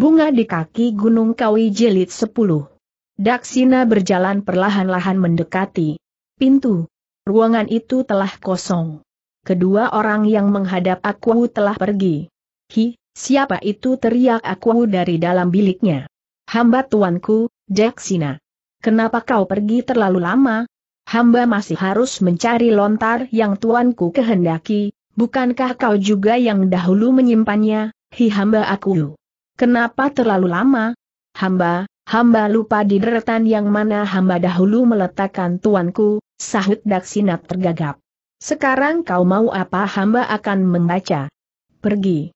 Bunga di kaki Gunung Kawi Jelit 10. Daksina berjalan perlahan-lahan mendekati pintu. Ruangan itu telah kosong. Kedua orang yang menghadap akuwu telah pergi. Hi, siapa itu teriak akuwu dari dalam biliknya. Hamba tuanku, Daksina. Kenapa kau pergi terlalu lama? Hamba masih harus mencari lontar yang tuanku kehendaki, bukankah kau juga yang dahulu menyimpannya, hi hamba akuwu. Kenapa terlalu lama? Hamba, hamba lupa di deretan yang mana hamba dahulu meletakkan tuanku, sahut Daksinat tergagap. Sekarang kau mau apa hamba akan membaca. Pergi.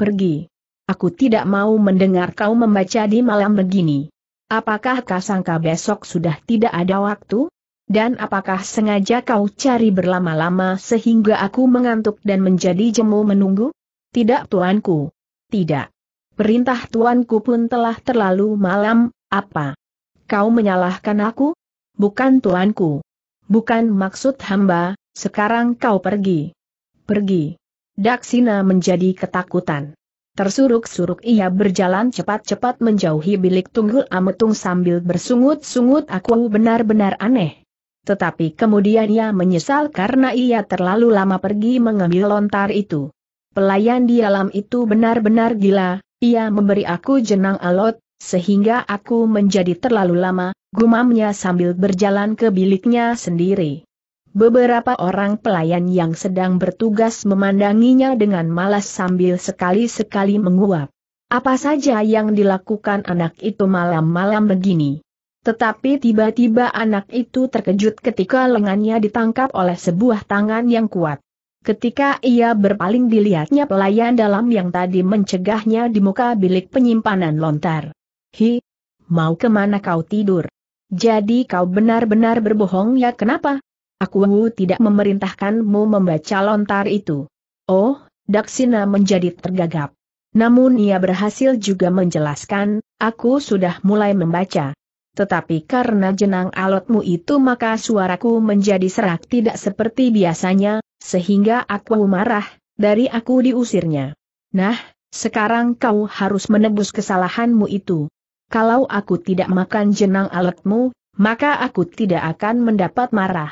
Pergi. Aku tidak mau mendengar kau membaca di malam begini. Apakah kau sangka besok sudah tidak ada waktu? Dan apakah sengaja kau cari berlama-lama sehingga aku mengantuk dan menjadi jemu menunggu? Tidak tuanku. Tidak. Perintah tuanku pun telah terlalu malam, apa? Kau menyalahkan aku? Bukan tuanku. Bukan maksud hamba, sekarang kau pergi. Pergi. Daksina menjadi ketakutan. Tersuruk-suruk ia berjalan cepat-cepat menjauhi bilik tunggul ametung sambil bersungut-sungut aku benar-benar aneh. Tetapi kemudian ia menyesal karena ia terlalu lama pergi mengambil lontar itu. Pelayan di alam itu benar-benar gila, ia memberi aku jenang alot, sehingga aku menjadi terlalu lama, gumamnya sambil berjalan ke biliknya sendiri. Beberapa orang pelayan yang sedang bertugas memandanginya dengan malas sambil sekali-sekali menguap. Apa saja yang dilakukan anak itu malam-malam begini? Tetapi tiba-tiba anak itu terkejut ketika lengannya ditangkap oleh sebuah tangan yang kuat. Ketika ia berpaling dilihatnya pelayan dalam yang tadi mencegahnya di muka bilik penyimpanan lontar. Hi, mau kemana kau tidur? Jadi kau benar-benar berbohong ya kenapa? Aku tidak memerintahkanmu membaca lontar itu. Oh, Daksina menjadi tergagap. Namun ia berhasil juga menjelaskan, aku sudah mulai membaca. Tetapi karena jenang alotmu itu maka suaraku menjadi serak tidak seperti biasanya, sehingga aku marah, dari aku diusirnya. Nah, sekarang kau harus menebus kesalahanmu itu. Kalau aku tidak makan jenang alatmu, maka aku tidak akan mendapat marah.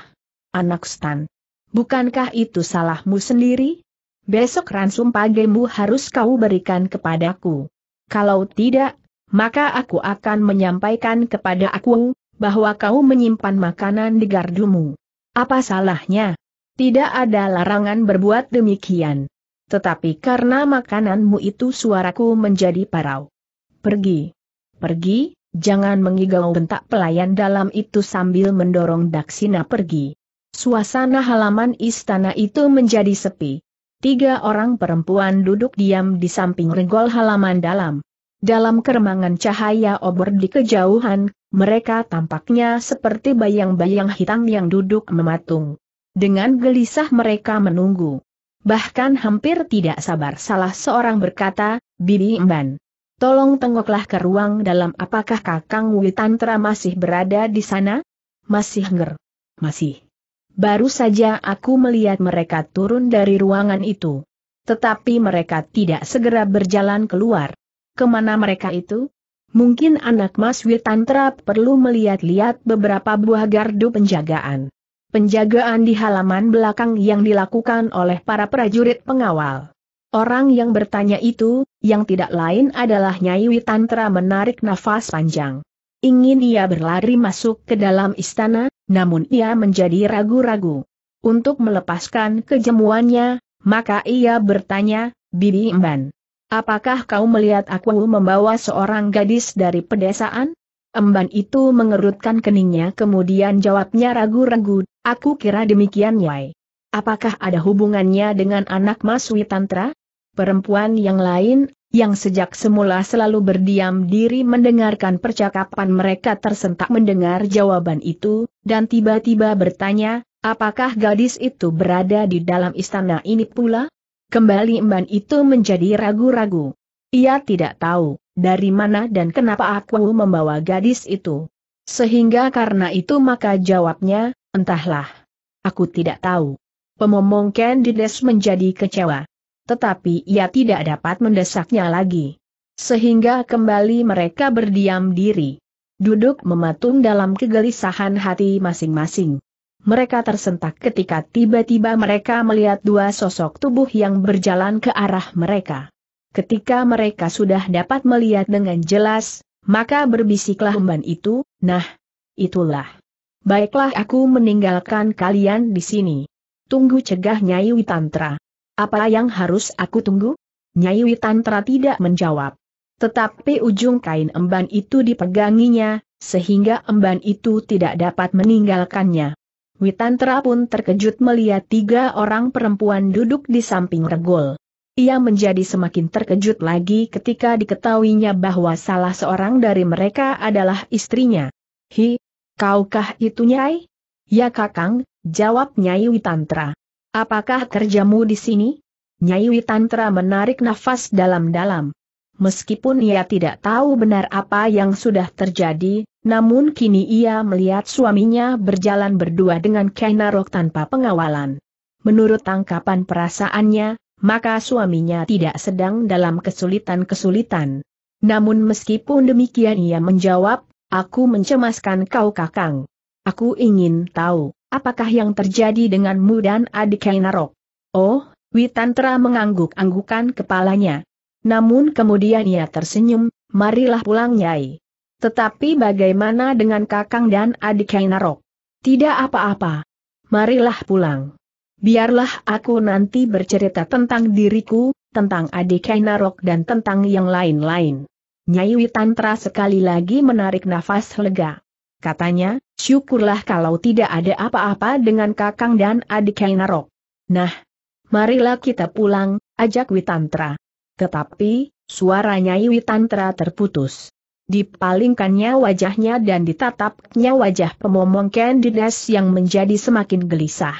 Anak Stan. Bukankah itu salahmu sendiri? Besok ransum pagemu harus kau berikan kepadaku. Kalau tidak, maka aku akan menyampaikan kepada aku, bahwa kau menyimpan makanan di gardumu. Apa salahnya? Tidak ada larangan berbuat demikian. Tetapi karena makananmu itu suaraku menjadi parau. Pergi. Pergi, jangan mengigau bentak pelayan dalam itu sambil mendorong Daksina pergi. Suasana halaman istana itu menjadi sepi. Tiga orang perempuan duduk diam di samping regol halaman dalam. Dalam keremangan cahaya obor di kejauhan, mereka tampaknya seperti bayang-bayang hitam yang duduk mematung dengan gelisah mereka menunggu. Bahkan hampir tidak sabar salah seorang berkata, Bibi Mban, Tolong tengoklah ke ruang dalam apakah Kakang Witantra masih berada di sana? Masih nger. Masih. Baru saja aku melihat mereka turun dari ruangan itu. Tetapi mereka tidak segera berjalan keluar. Kemana mereka itu? Mungkin anak Mas Witantra perlu melihat-lihat beberapa buah gardu penjagaan penjagaan di halaman belakang yang dilakukan oleh para prajurit pengawal. Orang yang bertanya itu, yang tidak lain adalah Nyai Witantra menarik nafas panjang. Ingin ia berlari masuk ke dalam istana, namun ia menjadi ragu-ragu. Untuk melepaskan kejemuannya, maka ia bertanya, Bibi Imban, apakah kau melihat aku membawa seorang gadis dari pedesaan? Emban itu mengerutkan keningnya kemudian jawabnya ragu-ragu, aku kira demikian Nyai. Apakah ada hubungannya dengan anak Mas Witantra? Perempuan yang lain, yang sejak semula selalu berdiam diri mendengarkan percakapan mereka tersentak mendengar jawaban itu, dan tiba-tiba bertanya, apakah gadis itu berada di dalam istana ini pula? Kembali Emban itu menjadi ragu-ragu. Ia tidak tahu dari mana dan kenapa aku membawa gadis itu. Sehingga karena itu maka jawabnya, entahlah. Aku tidak tahu. Pemomong Candides menjadi kecewa. Tetapi ia tidak dapat mendesaknya lagi. Sehingga kembali mereka berdiam diri. Duduk mematung dalam kegelisahan hati masing-masing. Mereka tersentak ketika tiba-tiba mereka melihat dua sosok tubuh yang berjalan ke arah mereka. Ketika mereka sudah dapat melihat dengan jelas, maka berbisiklah emban itu, nah, itulah. Baiklah aku meninggalkan kalian di sini. Tunggu cegah Nyai Witantra. Apa yang harus aku tunggu? Nyai Witantra tidak menjawab. Tetapi ujung kain emban itu dipeganginya, sehingga emban itu tidak dapat meninggalkannya. Witantra pun terkejut melihat tiga orang perempuan duduk di samping regol. Ia menjadi semakin terkejut lagi ketika diketahuinya bahwa salah seorang dari mereka adalah istrinya. Hi, kaukah itu Nyai? Ya kakang, jawab Nyai Witantra. Apakah kerjamu di sini? Nyai Witantra menarik nafas dalam-dalam. Meskipun ia tidak tahu benar apa yang sudah terjadi, namun kini ia melihat suaminya berjalan berdua dengan Kainarok tanpa pengawalan. Menurut tangkapan perasaannya, maka suaminya tidak sedang dalam kesulitan-kesulitan. Namun meskipun demikian ia menjawab, aku mencemaskan kau kakang. Aku ingin tahu, apakah yang terjadi denganmu dan adik Kainarok? Oh, Witantra mengangguk-anggukan kepalanya. Namun kemudian ia tersenyum, marilah pulang Nyai. Tetapi bagaimana dengan kakang dan adik Kainarok? Tidak apa-apa. Marilah pulang. Biarlah aku nanti bercerita tentang diriku, tentang adik Kainarok dan tentang yang lain-lain. Nyai Witantra sekali lagi menarik nafas lega. Katanya, syukurlah kalau tidak ada apa-apa dengan kakang dan adik Kainarok. Nah, marilah kita pulang, ajak Witantra. Tetapi, suara Nyai Witantra terputus. Dipalingkannya wajahnya dan ditatapnya wajah pemomong Candidas yang menjadi semakin gelisah.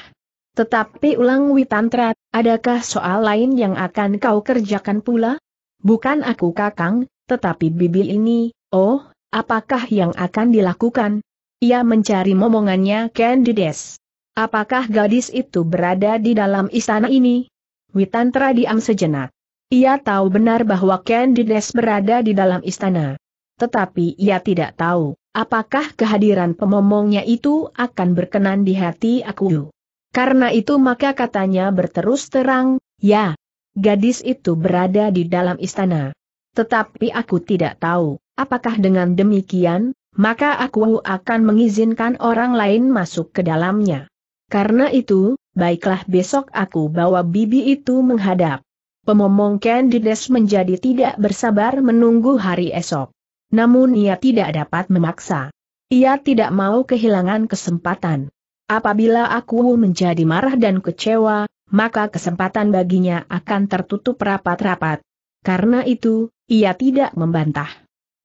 Tetapi ulang Witantra, adakah soal lain yang akan kau kerjakan pula? Bukan aku kakang, tetapi bibi ini, oh, apakah yang akan dilakukan? Ia mencari momongannya Candides. Apakah gadis itu berada di dalam istana ini? Witantra diam sejenak. Ia tahu benar bahwa Candides berada di dalam istana. Tetapi ia tidak tahu, apakah kehadiran pemomongnya itu akan berkenan di hati aku. Karena itu maka katanya berterus terang, ya, gadis itu berada di dalam istana. Tetapi aku tidak tahu, apakah dengan demikian, maka aku akan mengizinkan orang lain masuk ke dalamnya. Karena itu, baiklah besok aku bawa bibi itu menghadap. Pemomong Candides menjadi tidak bersabar menunggu hari esok. Namun ia tidak dapat memaksa. Ia tidak mau kehilangan kesempatan. Apabila aku menjadi marah dan kecewa, maka kesempatan baginya akan tertutup rapat-rapat. Karena itu, ia tidak membantah.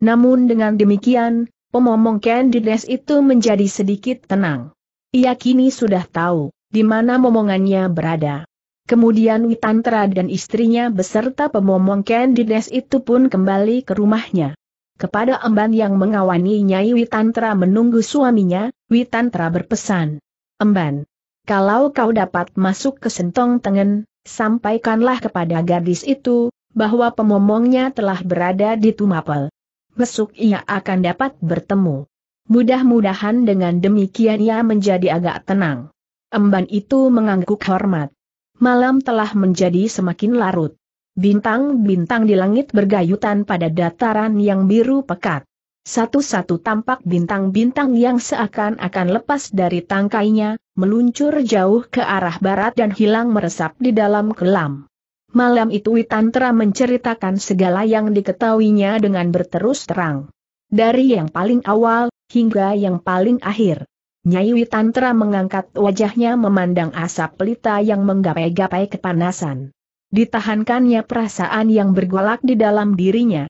Namun dengan demikian, pemomong Candides itu menjadi sedikit tenang. Ia kini sudah tahu, di mana momongannya berada. Kemudian Witantra dan istrinya beserta pemomong Candides itu pun kembali ke rumahnya. Kepada emban yang mengawani Nyai Witantra menunggu suaminya, Witantra berpesan. Emban. Kalau kau dapat masuk ke sentong tengen, sampaikanlah kepada gadis itu, bahwa pemomongnya telah berada di Tumapel. Besok ia akan dapat bertemu. Mudah-mudahan dengan demikian ia menjadi agak tenang. Emban itu mengangguk hormat. Malam telah menjadi semakin larut. Bintang-bintang di langit bergayutan pada dataran yang biru pekat. Satu-satu tampak bintang-bintang yang seakan-akan lepas dari tangkainya, meluncur jauh ke arah barat dan hilang meresap di dalam kelam. Malam itu Witantra menceritakan segala yang diketahuinya dengan berterus terang. Dari yang paling awal, hingga yang paling akhir. Nyai Witantra mengangkat wajahnya memandang asap pelita yang menggapai-gapai kepanasan. Ditahankannya perasaan yang bergolak di dalam dirinya,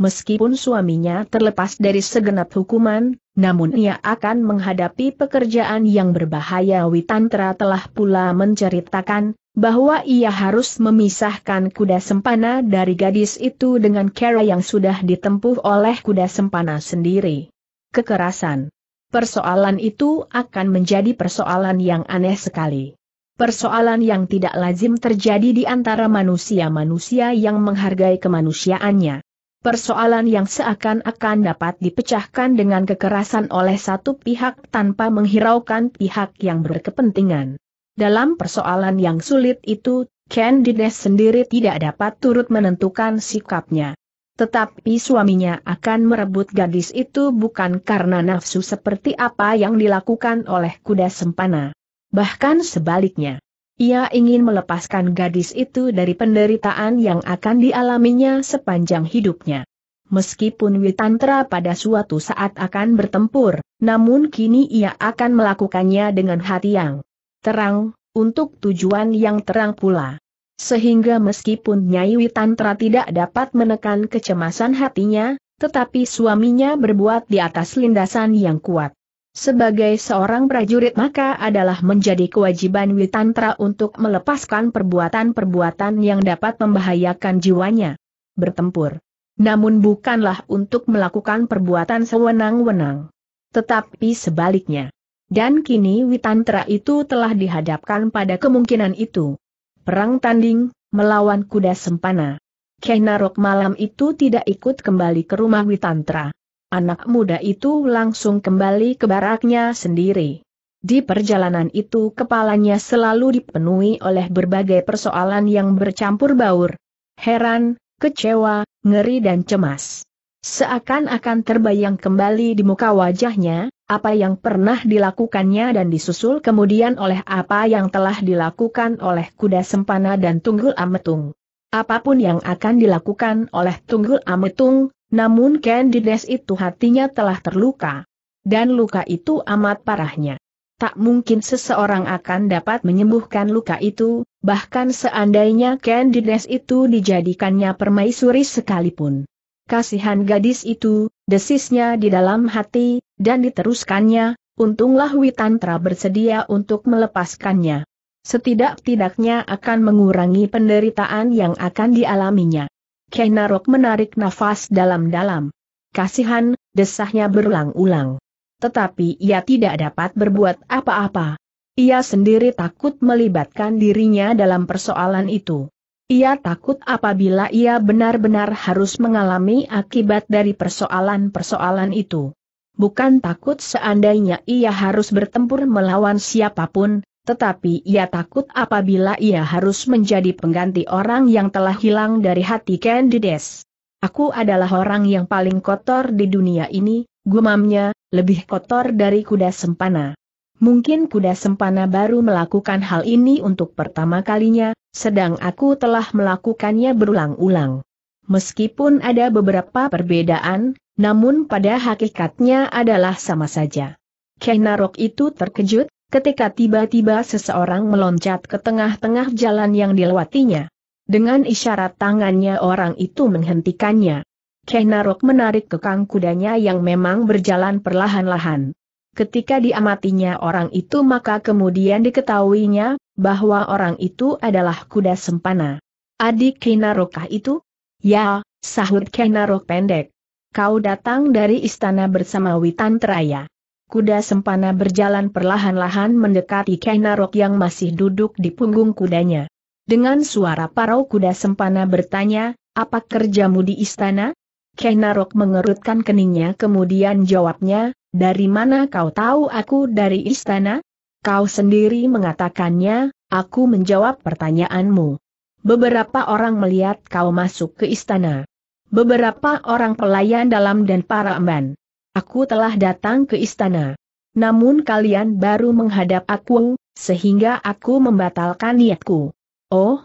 meskipun suaminya terlepas dari segenap hukuman, namun ia akan menghadapi pekerjaan yang berbahaya Witantra telah pula menceritakan, bahwa ia harus memisahkan kuda sempana dari gadis itu dengan cara yang sudah ditempuh oleh kuda sempana sendiri. Kekerasan. Persoalan itu akan menjadi persoalan yang aneh sekali. Persoalan yang tidak lazim terjadi di antara manusia-manusia yang menghargai kemanusiaannya persoalan yang seakan-akan dapat dipecahkan dengan kekerasan oleh satu pihak tanpa menghiraukan pihak yang berkepentingan. Dalam persoalan yang sulit itu, Candides sendiri tidak dapat turut menentukan sikapnya. Tetapi suaminya akan merebut gadis itu bukan karena nafsu seperti apa yang dilakukan oleh kuda sempana. Bahkan sebaliknya. Ia ingin melepaskan gadis itu dari penderitaan yang akan dialaminya sepanjang hidupnya. Meskipun Witantra pada suatu saat akan bertempur, namun kini ia akan melakukannya dengan hati yang terang, untuk tujuan yang terang pula. Sehingga meskipun Nyai Witantra tidak dapat menekan kecemasan hatinya, tetapi suaminya berbuat di atas lindasan yang kuat. Sebagai seorang prajurit maka adalah menjadi kewajiban Witantra untuk melepaskan perbuatan-perbuatan yang dapat membahayakan jiwanya. Bertempur. Namun bukanlah untuk melakukan perbuatan sewenang-wenang. Tetapi sebaliknya. Dan kini Witantra itu telah dihadapkan pada kemungkinan itu. Perang tanding, melawan kuda sempana. Kenarok malam itu tidak ikut kembali ke rumah Witantra anak muda itu langsung kembali ke baraknya sendiri. Di perjalanan itu kepalanya selalu dipenuhi oleh berbagai persoalan yang bercampur baur. Heran, kecewa, ngeri dan cemas. Seakan-akan terbayang kembali di muka wajahnya, apa yang pernah dilakukannya dan disusul kemudian oleh apa yang telah dilakukan oleh kuda sempana dan tunggul ametung. Apapun yang akan dilakukan oleh tunggul ametung, namun Candides itu hatinya telah terluka. Dan luka itu amat parahnya. Tak mungkin seseorang akan dapat menyembuhkan luka itu, bahkan seandainya Candides itu dijadikannya permaisuri sekalipun. Kasihan gadis itu, desisnya di dalam hati, dan diteruskannya, untunglah Witantra bersedia untuk melepaskannya. Setidak-tidaknya akan mengurangi penderitaan yang akan dialaminya. Kenarok menarik nafas dalam-dalam. Kasihan, desahnya berulang-ulang. Tetapi ia tidak dapat berbuat apa-apa. Ia sendiri takut melibatkan dirinya dalam persoalan itu. Ia takut apabila ia benar-benar harus mengalami akibat dari persoalan-persoalan itu. Bukan takut seandainya ia harus bertempur melawan siapapun, tetapi ia takut apabila ia harus menjadi pengganti orang yang telah hilang dari hati Candides. Aku adalah orang yang paling kotor di dunia ini, gumamnya, lebih kotor dari kuda sempana. Mungkin kuda sempana baru melakukan hal ini untuk pertama kalinya, sedang aku telah melakukannya berulang-ulang. Meskipun ada beberapa perbedaan, namun pada hakikatnya adalah sama saja. Kenarok itu terkejut, ketika tiba-tiba seseorang meloncat ke tengah-tengah jalan yang dilewatinya. Dengan isyarat tangannya orang itu menghentikannya. Kenarok menarik kekang kudanya yang memang berjalan perlahan-lahan. Ketika diamatinya orang itu maka kemudian diketahuinya, bahwa orang itu adalah kuda sempana. Adik Kenarokah itu? Ya, sahut Kenarok pendek. Kau datang dari istana bersama Witan Teraya. Kuda sempana berjalan perlahan-lahan mendekati Kainarok yang masih duduk di punggung kudanya. Dengan suara parau kuda sempana bertanya, apa kerjamu di istana? Kainarok mengerutkan keningnya kemudian jawabnya, dari mana kau tahu aku dari istana? Kau sendiri mengatakannya, aku menjawab pertanyaanmu. Beberapa orang melihat kau masuk ke istana. Beberapa orang pelayan dalam dan para emban. Aku telah datang ke istana. Namun kalian baru menghadap aku, sehingga aku membatalkan niatku. Oh,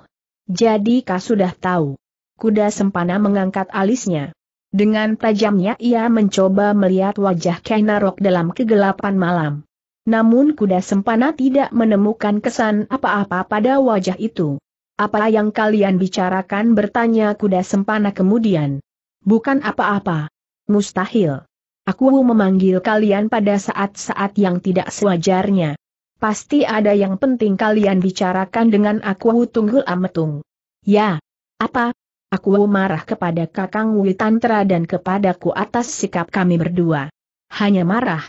jadi kau sudah tahu. Kuda sempana mengangkat alisnya. Dengan tajamnya ia mencoba melihat wajah Kainarok dalam kegelapan malam. Namun kuda sempana tidak menemukan kesan apa-apa pada wajah itu. Apa yang kalian bicarakan bertanya kuda sempana kemudian. Bukan apa-apa. Mustahil. Aku memanggil kalian pada saat-saat yang tidak sewajarnya. Pasti ada yang penting kalian bicarakan dengan aku tunggul ametung. Ya. Apa? Aku marah kepada Kakang Witantra dan kepadaku atas sikap kami berdua. Hanya marah.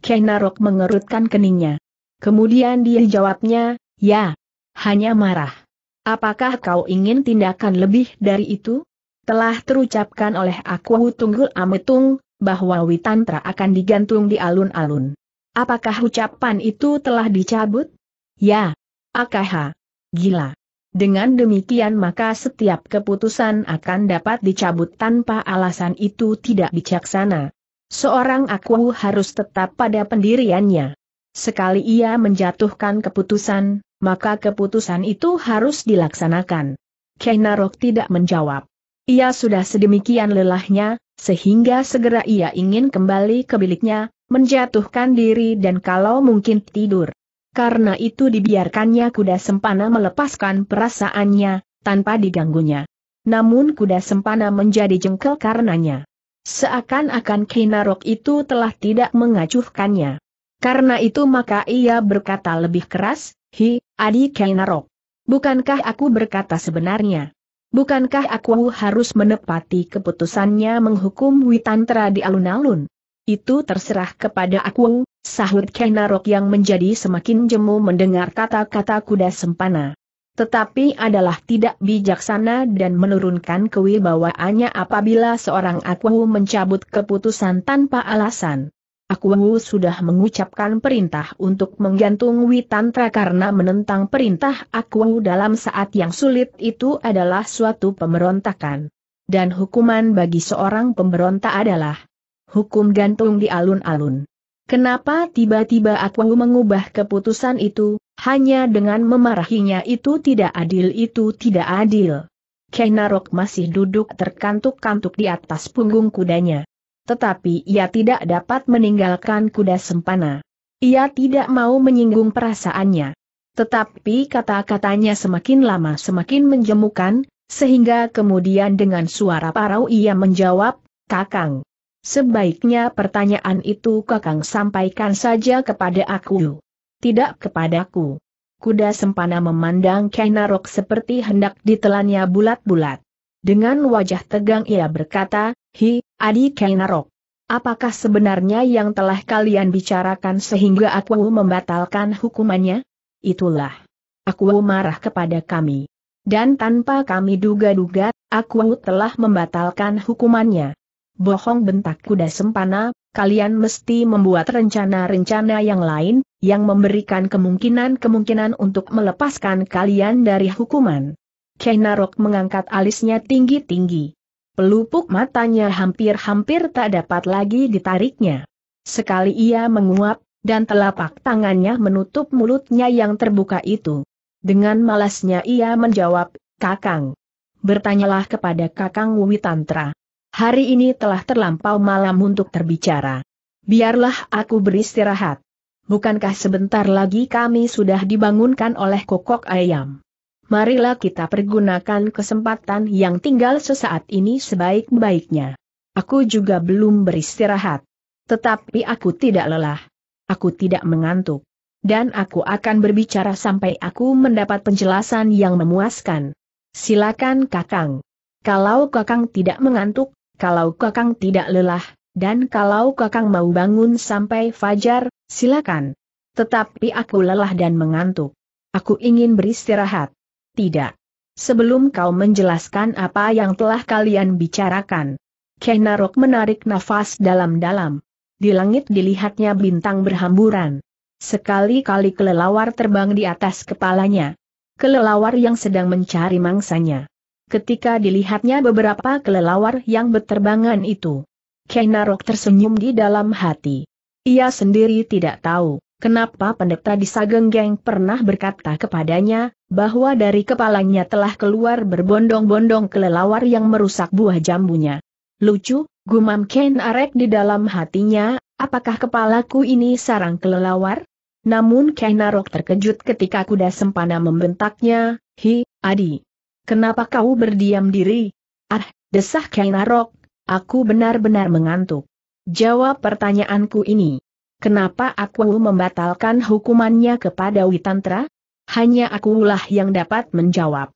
Kenarok mengerutkan keningnya. Kemudian dia jawabnya, ya. Hanya marah. Apakah kau ingin tindakan lebih dari itu? Telah terucapkan oleh aku Tunggul Ametung, bahwa Witantra akan digantung di alun-alun. Apakah ucapan itu telah dicabut? Ya. Akaha. Gila. Dengan demikian maka setiap keputusan akan dapat dicabut tanpa alasan itu tidak bijaksana. Seorang aku harus tetap pada pendiriannya. Sekali ia menjatuhkan keputusan, maka keputusan itu harus dilaksanakan. Kenarok tidak menjawab. Ia sudah sedemikian lelahnya, sehingga segera ia ingin kembali ke biliknya, menjatuhkan diri dan kalau mungkin tidur. Karena itu dibiarkannya kuda sempana melepaskan perasaannya, tanpa diganggunya. Namun kuda sempana menjadi jengkel karenanya. Seakan-akan Kinarok itu telah tidak mengacuhkannya. Karena itu maka ia berkata lebih keras, Hi, Adi Kinarok. Bukankah aku berkata sebenarnya? Bukankah aku harus menepati keputusannya menghukum Witantra di alun-alun? Itu terserah kepada aku, sahut Kenarok yang menjadi semakin jemu mendengar kata-kata kuda sempana. Tetapi adalah tidak bijaksana dan menurunkan kewibawaannya apabila seorang aku mencabut keputusan tanpa alasan. Aku sudah mengucapkan perintah untuk menggantung Witantra karena menentang perintah aku dalam saat yang sulit itu adalah suatu pemberontakan. Dan hukuman bagi seorang pemberontak adalah hukum gantung di alun-alun. Kenapa tiba-tiba aku mengubah keputusan itu, hanya dengan memarahinya itu tidak adil itu tidak adil. Kenarok masih duduk terkantuk-kantuk di atas punggung kudanya tetapi ia tidak dapat meninggalkan kuda sempana. Ia tidak mau menyinggung perasaannya. Tetapi kata-katanya semakin lama semakin menjemukan, sehingga kemudian dengan suara parau ia menjawab, Kakang. Sebaiknya pertanyaan itu Kakang sampaikan saja kepada aku. Tidak kepadaku. Kuda sempana memandang Kainarok seperti hendak ditelannya bulat-bulat. Dengan wajah tegang ia berkata, Hi, Adi Kainarok. Apakah sebenarnya yang telah kalian bicarakan sehingga aku membatalkan hukumannya? Itulah. Aku marah kepada kami. Dan tanpa kami duga-duga, aku telah membatalkan hukumannya. Bohong bentak kuda sempana, kalian mesti membuat rencana-rencana yang lain, yang memberikan kemungkinan-kemungkinan untuk melepaskan kalian dari hukuman. Kainarok mengangkat alisnya tinggi-tinggi. Pelupuk matanya hampir-hampir tak dapat lagi ditariknya. Sekali ia menguap, dan telapak tangannya menutup mulutnya yang terbuka itu. Dengan malasnya ia menjawab, Kakang. Bertanyalah kepada Kakang Witantra. Hari ini telah terlampau malam untuk terbicara. Biarlah aku beristirahat. Bukankah sebentar lagi kami sudah dibangunkan oleh kokok ayam? marilah kita pergunakan kesempatan yang tinggal sesaat ini sebaik-baiknya. Aku juga belum beristirahat. Tetapi aku tidak lelah. Aku tidak mengantuk. Dan aku akan berbicara sampai aku mendapat penjelasan yang memuaskan. Silakan Kakang. Kalau Kakang tidak mengantuk, kalau Kakang tidak lelah, dan kalau Kakang mau bangun sampai fajar, silakan. Tetapi aku lelah dan mengantuk. Aku ingin beristirahat. Tidak. Sebelum kau menjelaskan apa yang telah kalian bicarakan. Kenarok menarik nafas dalam-dalam. Di langit dilihatnya bintang berhamburan. Sekali-kali kelelawar terbang di atas kepalanya. Kelelawar yang sedang mencari mangsanya. Ketika dilihatnya beberapa kelelawar yang beterbangan itu. Kenarok tersenyum di dalam hati. Ia sendiri tidak tahu kenapa pendeta di Sagenggeng pernah berkata kepadanya, bahwa dari kepalanya telah keluar berbondong-bondong kelelawar yang merusak buah jambunya. Lucu, gumam Ken Arek di dalam hatinya, apakah kepalaku ini sarang kelelawar? Namun Kainarok terkejut ketika kuda sempana membentaknya, Hi, Adi. Kenapa kau berdiam diri? Ah, desah Kainarok. aku benar-benar mengantuk. Jawab pertanyaanku ini. Kenapa aku membatalkan hukumannya kepada Witantra? Hanya akulah yang dapat menjawab.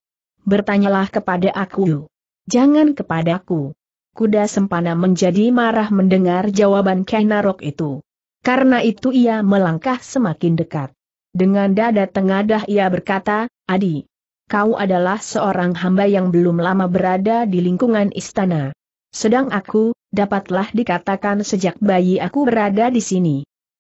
Bertanyalah kepada aku. Jangan kepadaku. Kuda Sempana menjadi marah mendengar jawaban Kainarok itu. Karena itu ia melangkah semakin dekat. Dengan dada tengadah ia berkata, Adi, kau adalah seorang hamba yang belum lama berada di lingkungan istana. Sedang aku, dapatlah dikatakan sejak bayi aku berada di sini.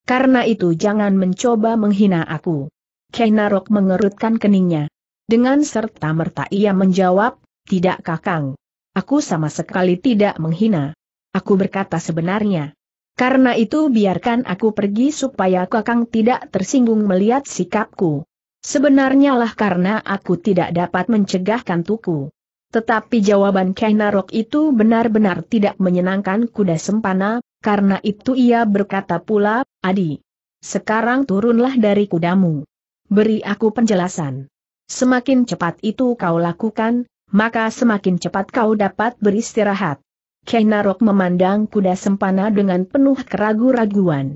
Karena itu jangan mencoba menghina aku. Kenarok mengerutkan keningnya. Dengan serta-merta ia menjawab, tidak kakang. Aku sama sekali tidak menghina. Aku berkata sebenarnya. Karena itu biarkan aku pergi supaya kakang tidak tersinggung melihat sikapku. Sebenarnya lah karena aku tidak dapat mencegah kantuku. Tetapi jawaban Kenarok itu benar-benar tidak menyenangkan kuda sempana, karena itu ia berkata pula, Adi, sekarang turunlah dari kudamu. Beri aku penjelasan. Semakin cepat itu kau lakukan, maka semakin cepat kau dapat beristirahat. Kenarok memandang kuda sempana dengan penuh keraguan raguan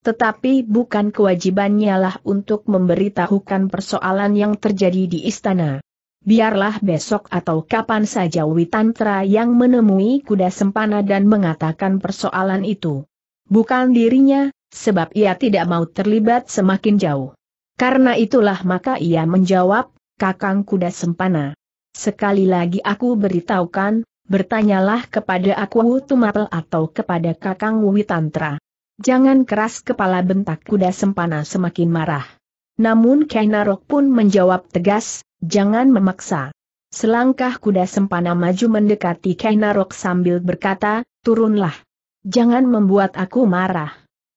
Tetapi bukan kewajibannya lah untuk memberitahukan persoalan yang terjadi di istana. Biarlah besok atau kapan saja Witantra yang menemui kuda sempana dan mengatakan persoalan itu. Bukan dirinya, sebab ia tidak mau terlibat semakin jauh. Karena itulah maka ia menjawab, kakang kuda sempana. Sekali lagi aku beritahukan, bertanyalah kepada aku Tumapel atau kepada kakang Witantra. Jangan keras kepala bentak kuda sempana semakin marah. Namun Kainarok pun menjawab tegas, Jangan memaksa. Selangkah kuda sempana maju mendekati Kainarok sambil berkata, turunlah. Jangan membuat aku marah.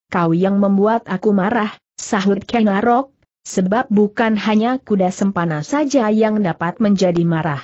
Kau yang membuat aku marah, sahut Kainarok, sebab bukan hanya kuda sempana saja yang dapat menjadi marah.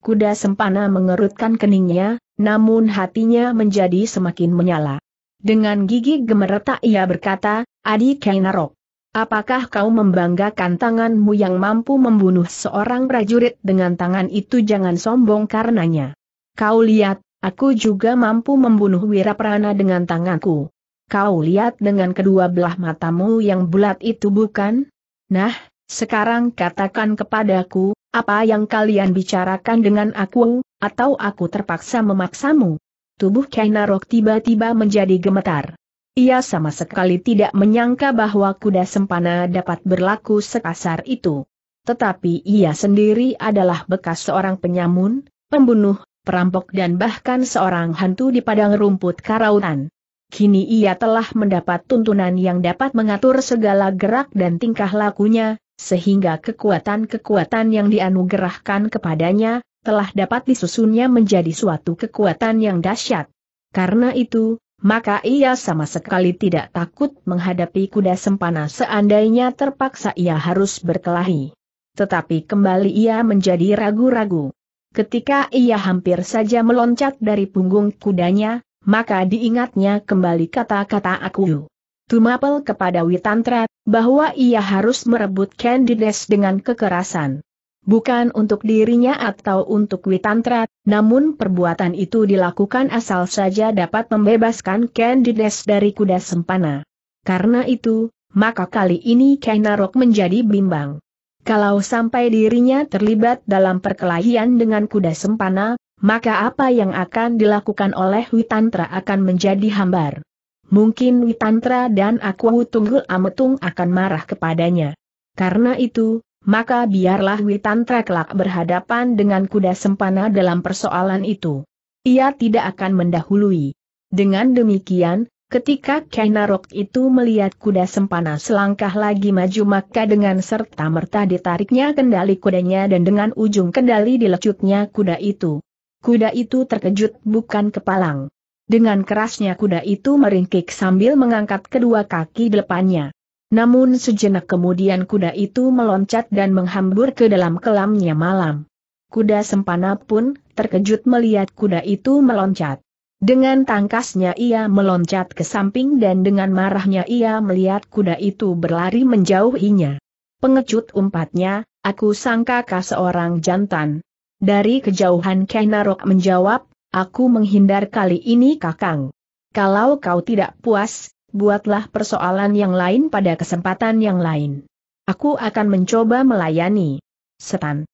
Kuda sempana mengerutkan keningnya, namun hatinya menjadi semakin menyala. Dengan gigi gemeretak ia berkata, Adi Kainarok. Apakah kau membanggakan tanganmu yang mampu membunuh seorang prajurit dengan tangan itu jangan sombong karenanya. Kau lihat, aku juga mampu membunuh Wiraprana dengan tanganku. Kau lihat dengan kedua belah matamu yang bulat itu bukan? Nah, sekarang katakan kepadaku, apa yang kalian bicarakan dengan aku, atau aku terpaksa memaksamu? Tubuh Kainarok tiba-tiba menjadi gemetar. Ia sama sekali tidak menyangka bahwa kuda sempana dapat berlaku sekasar itu. Tetapi ia sendiri adalah bekas seorang penyamun, pembunuh, perampok dan bahkan seorang hantu di padang rumput karautan. Kini ia telah mendapat tuntunan yang dapat mengatur segala gerak dan tingkah lakunya, sehingga kekuatan-kekuatan yang dianugerahkan kepadanya, telah dapat disusunnya menjadi suatu kekuatan yang dahsyat. Karena itu, maka ia sama sekali tidak takut menghadapi kuda sempana seandainya terpaksa ia harus berkelahi. Tetapi kembali ia menjadi ragu-ragu. Ketika ia hampir saja meloncat dari punggung kudanya, maka diingatnya kembali kata-kata aku. Tumapel kepada Witantra, bahwa ia harus merebut Candides dengan kekerasan bukan untuk dirinya atau untuk Witantra, namun perbuatan itu dilakukan asal saja dapat membebaskan Candides dari kuda sempana. Karena itu, maka kali ini Kainarok menjadi bimbang. Kalau sampai dirinya terlibat dalam perkelahian dengan kuda sempana, maka apa yang akan dilakukan oleh Witantra akan menjadi hambar. Mungkin Witantra dan Aku Tunggul Ametung akan marah kepadanya. Karena itu, maka biarlah Witan Treklak berhadapan dengan kuda sempana dalam persoalan itu. Ia tidak akan mendahului. Dengan demikian, ketika Kainarok itu melihat kuda sempana selangkah lagi maju maka dengan serta merta ditariknya kendali kudanya dan dengan ujung kendali dilecutnya kuda itu. Kuda itu terkejut bukan kepalang. Dengan kerasnya kuda itu meringkik sambil mengangkat kedua kaki depannya. Namun sejenak kemudian kuda itu meloncat dan menghambur ke dalam kelamnya malam. Kuda sempana pun terkejut melihat kuda itu meloncat. Dengan tangkasnya ia meloncat ke samping dan dengan marahnya ia melihat kuda itu berlari menjauhinya. Pengecut umpatnya, aku sangka kau seorang jantan. Dari kejauhan Kainarok menjawab, aku menghindar kali ini kakang. Kalau kau tidak puas, buatlah persoalan yang lain pada kesempatan yang lain. Aku akan mencoba melayani. Setan.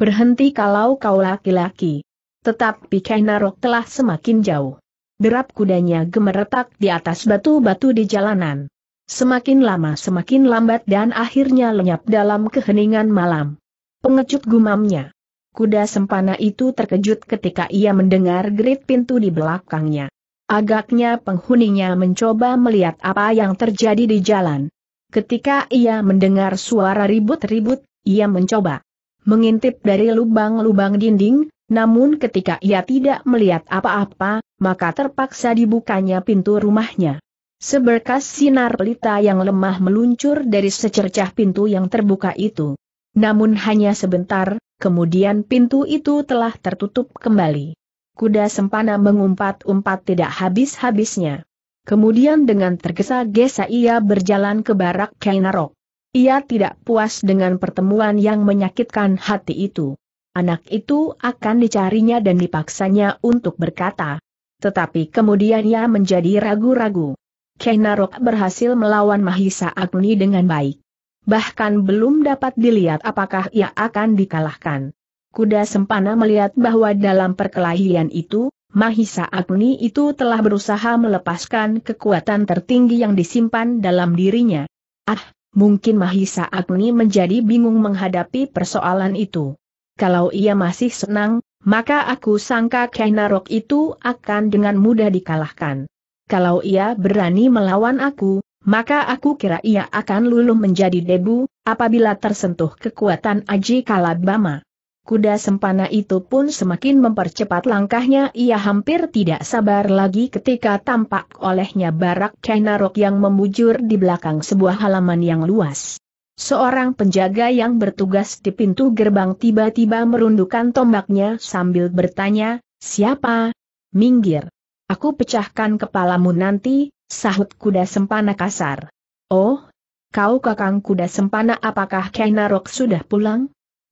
Berhenti kalau kau laki-laki. Tetapi Kainarok telah semakin jauh. Derap kudanya gemeretak di atas batu-batu di jalanan. Semakin lama semakin lambat dan akhirnya lenyap dalam keheningan malam. Pengecut gumamnya. Kuda sempana itu terkejut ketika ia mendengar gerit pintu di belakangnya. Agaknya penghuninya mencoba melihat apa yang terjadi di jalan. Ketika ia mendengar suara ribut-ribut, ia mencoba mengintip dari lubang-lubang dinding, namun ketika ia tidak melihat apa-apa, maka terpaksa dibukanya pintu rumahnya. Seberkas sinar pelita yang lemah meluncur dari secercah pintu yang terbuka itu. Namun hanya sebentar, kemudian pintu itu telah tertutup kembali kuda sempana mengumpat-umpat tidak habis-habisnya. Kemudian dengan tergesa-gesa ia berjalan ke barak Kainarok. Ia tidak puas dengan pertemuan yang menyakitkan hati itu. Anak itu akan dicarinya dan dipaksanya untuk berkata. Tetapi kemudian ia menjadi ragu-ragu. Kainarok berhasil melawan Mahisa Agni dengan baik. Bahkan belum dapat dilihat apakah ia akan dikalahkan. Kuda Sempana melihat bahwa dalam perkelahian itu, Mahisa Agni itu telah berusaha melepaskan kekuatan tertinggi yang disimpan dalam dirinya. Ah, mungkin Mahisa Agni menjadi bingung menghadapi persoalan itu. Kalau ia masih senang, maka aku sangka Kainarok itu akan dengan mudah dikalahkan. Kalau ia berani melawan aku, maka aku kira ia akan luluh menjadi debu, apabila tersentuh kekuatan Aji Kalabama. Kuda sempana itu pun semakin mempercepat langkahnya ia hampir tidak sabar lagi ketika tampak olehnya barak Rock yang membujur di belakang sebuah halaman yang luas. Seorang penjaga yang bertugas di pintu gerbang tiba-tiba merundukkan tombaknya sambil bertanya, siapa? Minggir. Aku pecahkan kepalamu nanti, sahut kuda sempana kasar. Oh, kau kakang kuda sempana apakah Rock sudah pulang?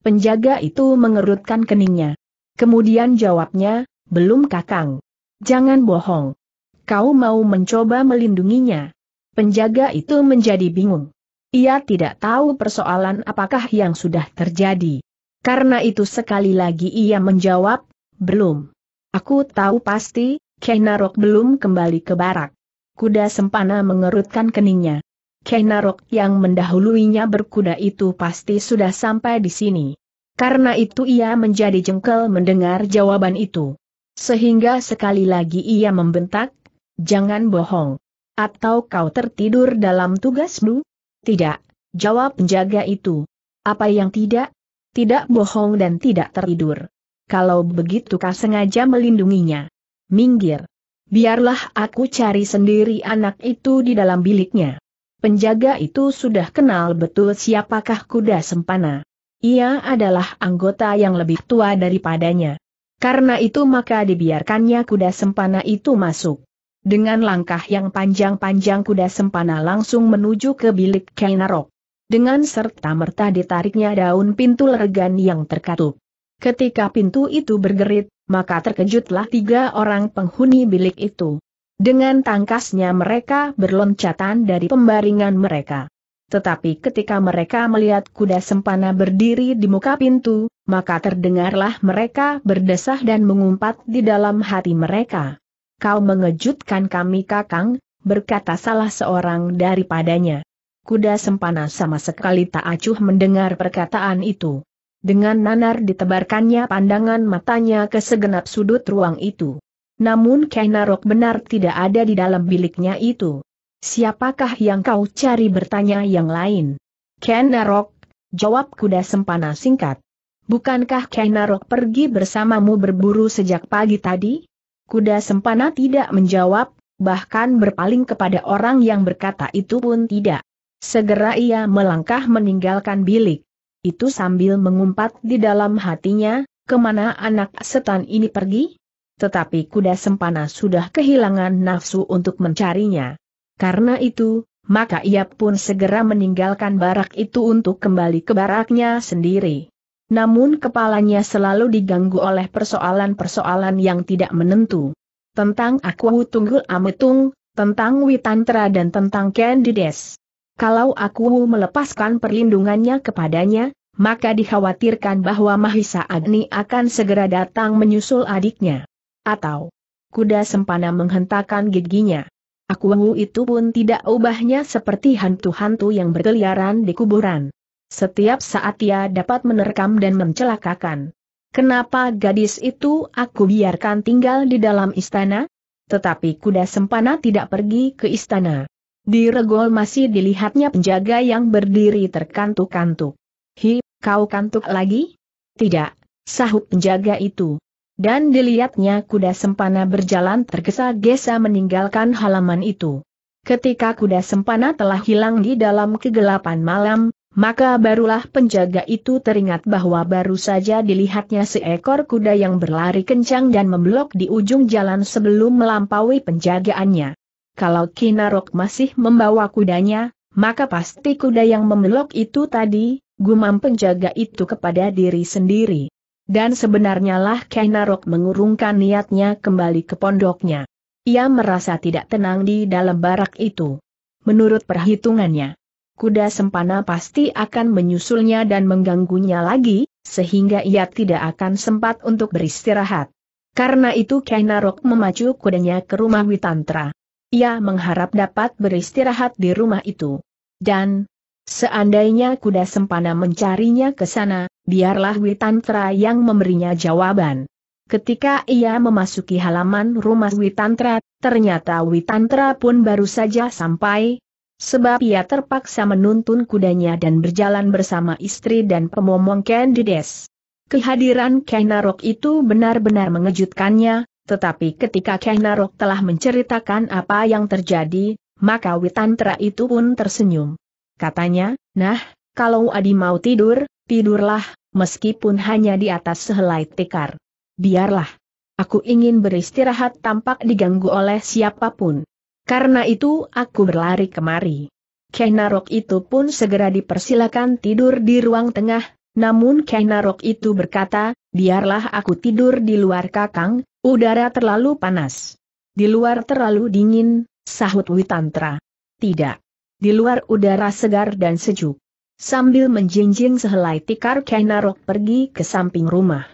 Penjaga itu mengerutkan keningnya. Kemudian jawabnya, belum kakang. Jangan bohong. Kau mau mencoba melindunginya. Penjaga itu menjadi bingung. Ia tidak tahu persoalan apakah yang sudah terjadi. Karena itu sekali lagi ia menjawab, belum. Aku tahu pasti, Kenarok belum kembali ke barak. Kuda sempana mengerutkan keningnya. Kenarok yang mendahuluinya berkuda itu pasti sudah sampai di sini. Karena itu ia menjadi jengkel mendengar jawaban itu. Sehingga sekali lagi ia membentak, jangan bohong. Atau kau tertidur dalam tugasmu? Tidak, jawab penjaga itu. Apa yang tidak? Tidak bohong dan tidak tertidur. Kalau begitu kau sengaja melindunginya. Minggir. Biarlah aku cari sendiri anak itu di dalam biliknya. Penjaga itu sudah kenal betul siapakah kuda sempana. Ia adalah anggota yang lebih tua daripadanya. Karena itu maka dibiarkannya kuda sempana itu masuk. Dengan langkah yang panjang-panjang kuda sempana langsung menuju ke bilik Kainarok. Dengan serta-merta ditariknya daun pintu leregan yang terkatup. Ketika pintu itu bergerit, maka terkejutlah tiga orang penghuni bilik itu. Dengan tangkasnya mereka berloncatan dari pembaringan mereka. Tetapi ketika mereka melihat kuda sempana berdiri di muka pintu, maka terdengarlah mereka berdesah dan mengumpat di dalam hati mereka. Kau mengejutkan kami kakang, berkata salah seorang daripadanya. Kuda sempana sama sekali tak acuh mendengar perkataan itu. Dengan nanar ditebarkannya pandangan matanya ke segenap sudut ruang itu. Namun Kenarok benar tidak ada di dalam biliknya itu. Siapakah yang kau cari bertanya yang lain? Kenarok, jawab kuda sempana singkat. Bukankah Kenarok pergi bersamamu berburu sejak pagi tadi? Kuda sempana tidak menjawab, bahkan berpaling kepada orang yang berkata itu pun tidak. Segera ia melangkah meninggalkan bilik. Itu sambil mengumpat di dalam hatinya, kemana anak setan ini pergi? tetapi kuda sempana sudah kehilangan nafsu untuk mencarinya. Karena itu, maka ia pun segera meninggalkan barak itu untuk kembali ke baraknya sendiri. Namun kepalanya selalu diganggu oleh persoalan-persoalan yang tidak menentu. Tentang aku tunggul ametung, tentang Witantra dan tentang Candides. Kalau aku melepaskan perlindungannya kepadanya, maka dikhawatirkan bahwa Mahisa Agni akan segera datang menyusul adiknya. Atau kuda sempana menghentakkan giginya. Aku itu pun tidak ubahnya seperti hantu-hantu yang berkeliaran di kuburan. Setiap saat ia dapat menerkam dan mencelakakan. Kenapa gadis itu aku biarkan tinggal di dalam istana? Tetapi kuda sempana tidak pergi ke istana. Di regol masih dilihatnya penjaga yang berdiri terkantuk-kantuk. Hi, kau kantuk lagi? Tidak, sahut penjaga itu. Dan dilihatnya kuda sempana berjalan tergesa-gesa meninggalkan halaman itu. Ketika kuda sempana telah hilang di dalam kegelapan malam, maka barulah penjaga itu teringat bahwa baru saja dilihatnya seekor kuda yang berlari kencang dan memblok di ujung jalan sebelum melampaui penjagaannya. Kalau Kinarok masih membawa kudanya, maka pasti kuda yang memblok itu tadi, gumam penjaga itu kepada diri sendiri. Dan sebenarnya lah Kainarok mengurungkan niatnya kembali ke pondoknya. Ia merasa tidak tenang di dalam barak itu. Menurut perhitungannya, kuda sempana pasti akan menyusulnya dan mengganggunya lagi, sehingga ia tidak akan sempat untuk beristirahat. Karena itu Kainarok memacu kudanya ke rumah Witantra. Ia mengharap dapat beristirahat di rumah itu. Dan, Seandainya kuda sempana mencarinya ke sana, biarlah Witantra yang memberinya jawaban. Ketika ia memasuki halaman rumah Witantra, ternyata Witantra pun baru saja sampai, sebab ia terpaksa menuntun kudanya dan berjalan bersama istri dan pemomong Candides. Kehadiran Kainarok itu benar-benar mengejutkannya, tetapi ketika Kainarok telah menceritakan apa yang terjadi, maka Witantra itu pun tersenyum. Katanya, nah, kalau Adi mau tidur, tidurlah, meskipun hanya di atas sehelai tikar. Biarlah. Aku ingin beristirahat tampak diganggu oleh siapapun. Karena itu aku berlari kemari. Kenarok itu pun segera dipersilakan tidur di ruang tengah, namun Kenarok itu berkata, biarlah aku tidur di luar kakang, udara terlalu panas. Di luar terlalu dingin, sahut Witantra. Tidak. Di luar udara segar dan sejuk. Sambil menjinjing sehelai tikar Kainarok pergi ke samping rumah.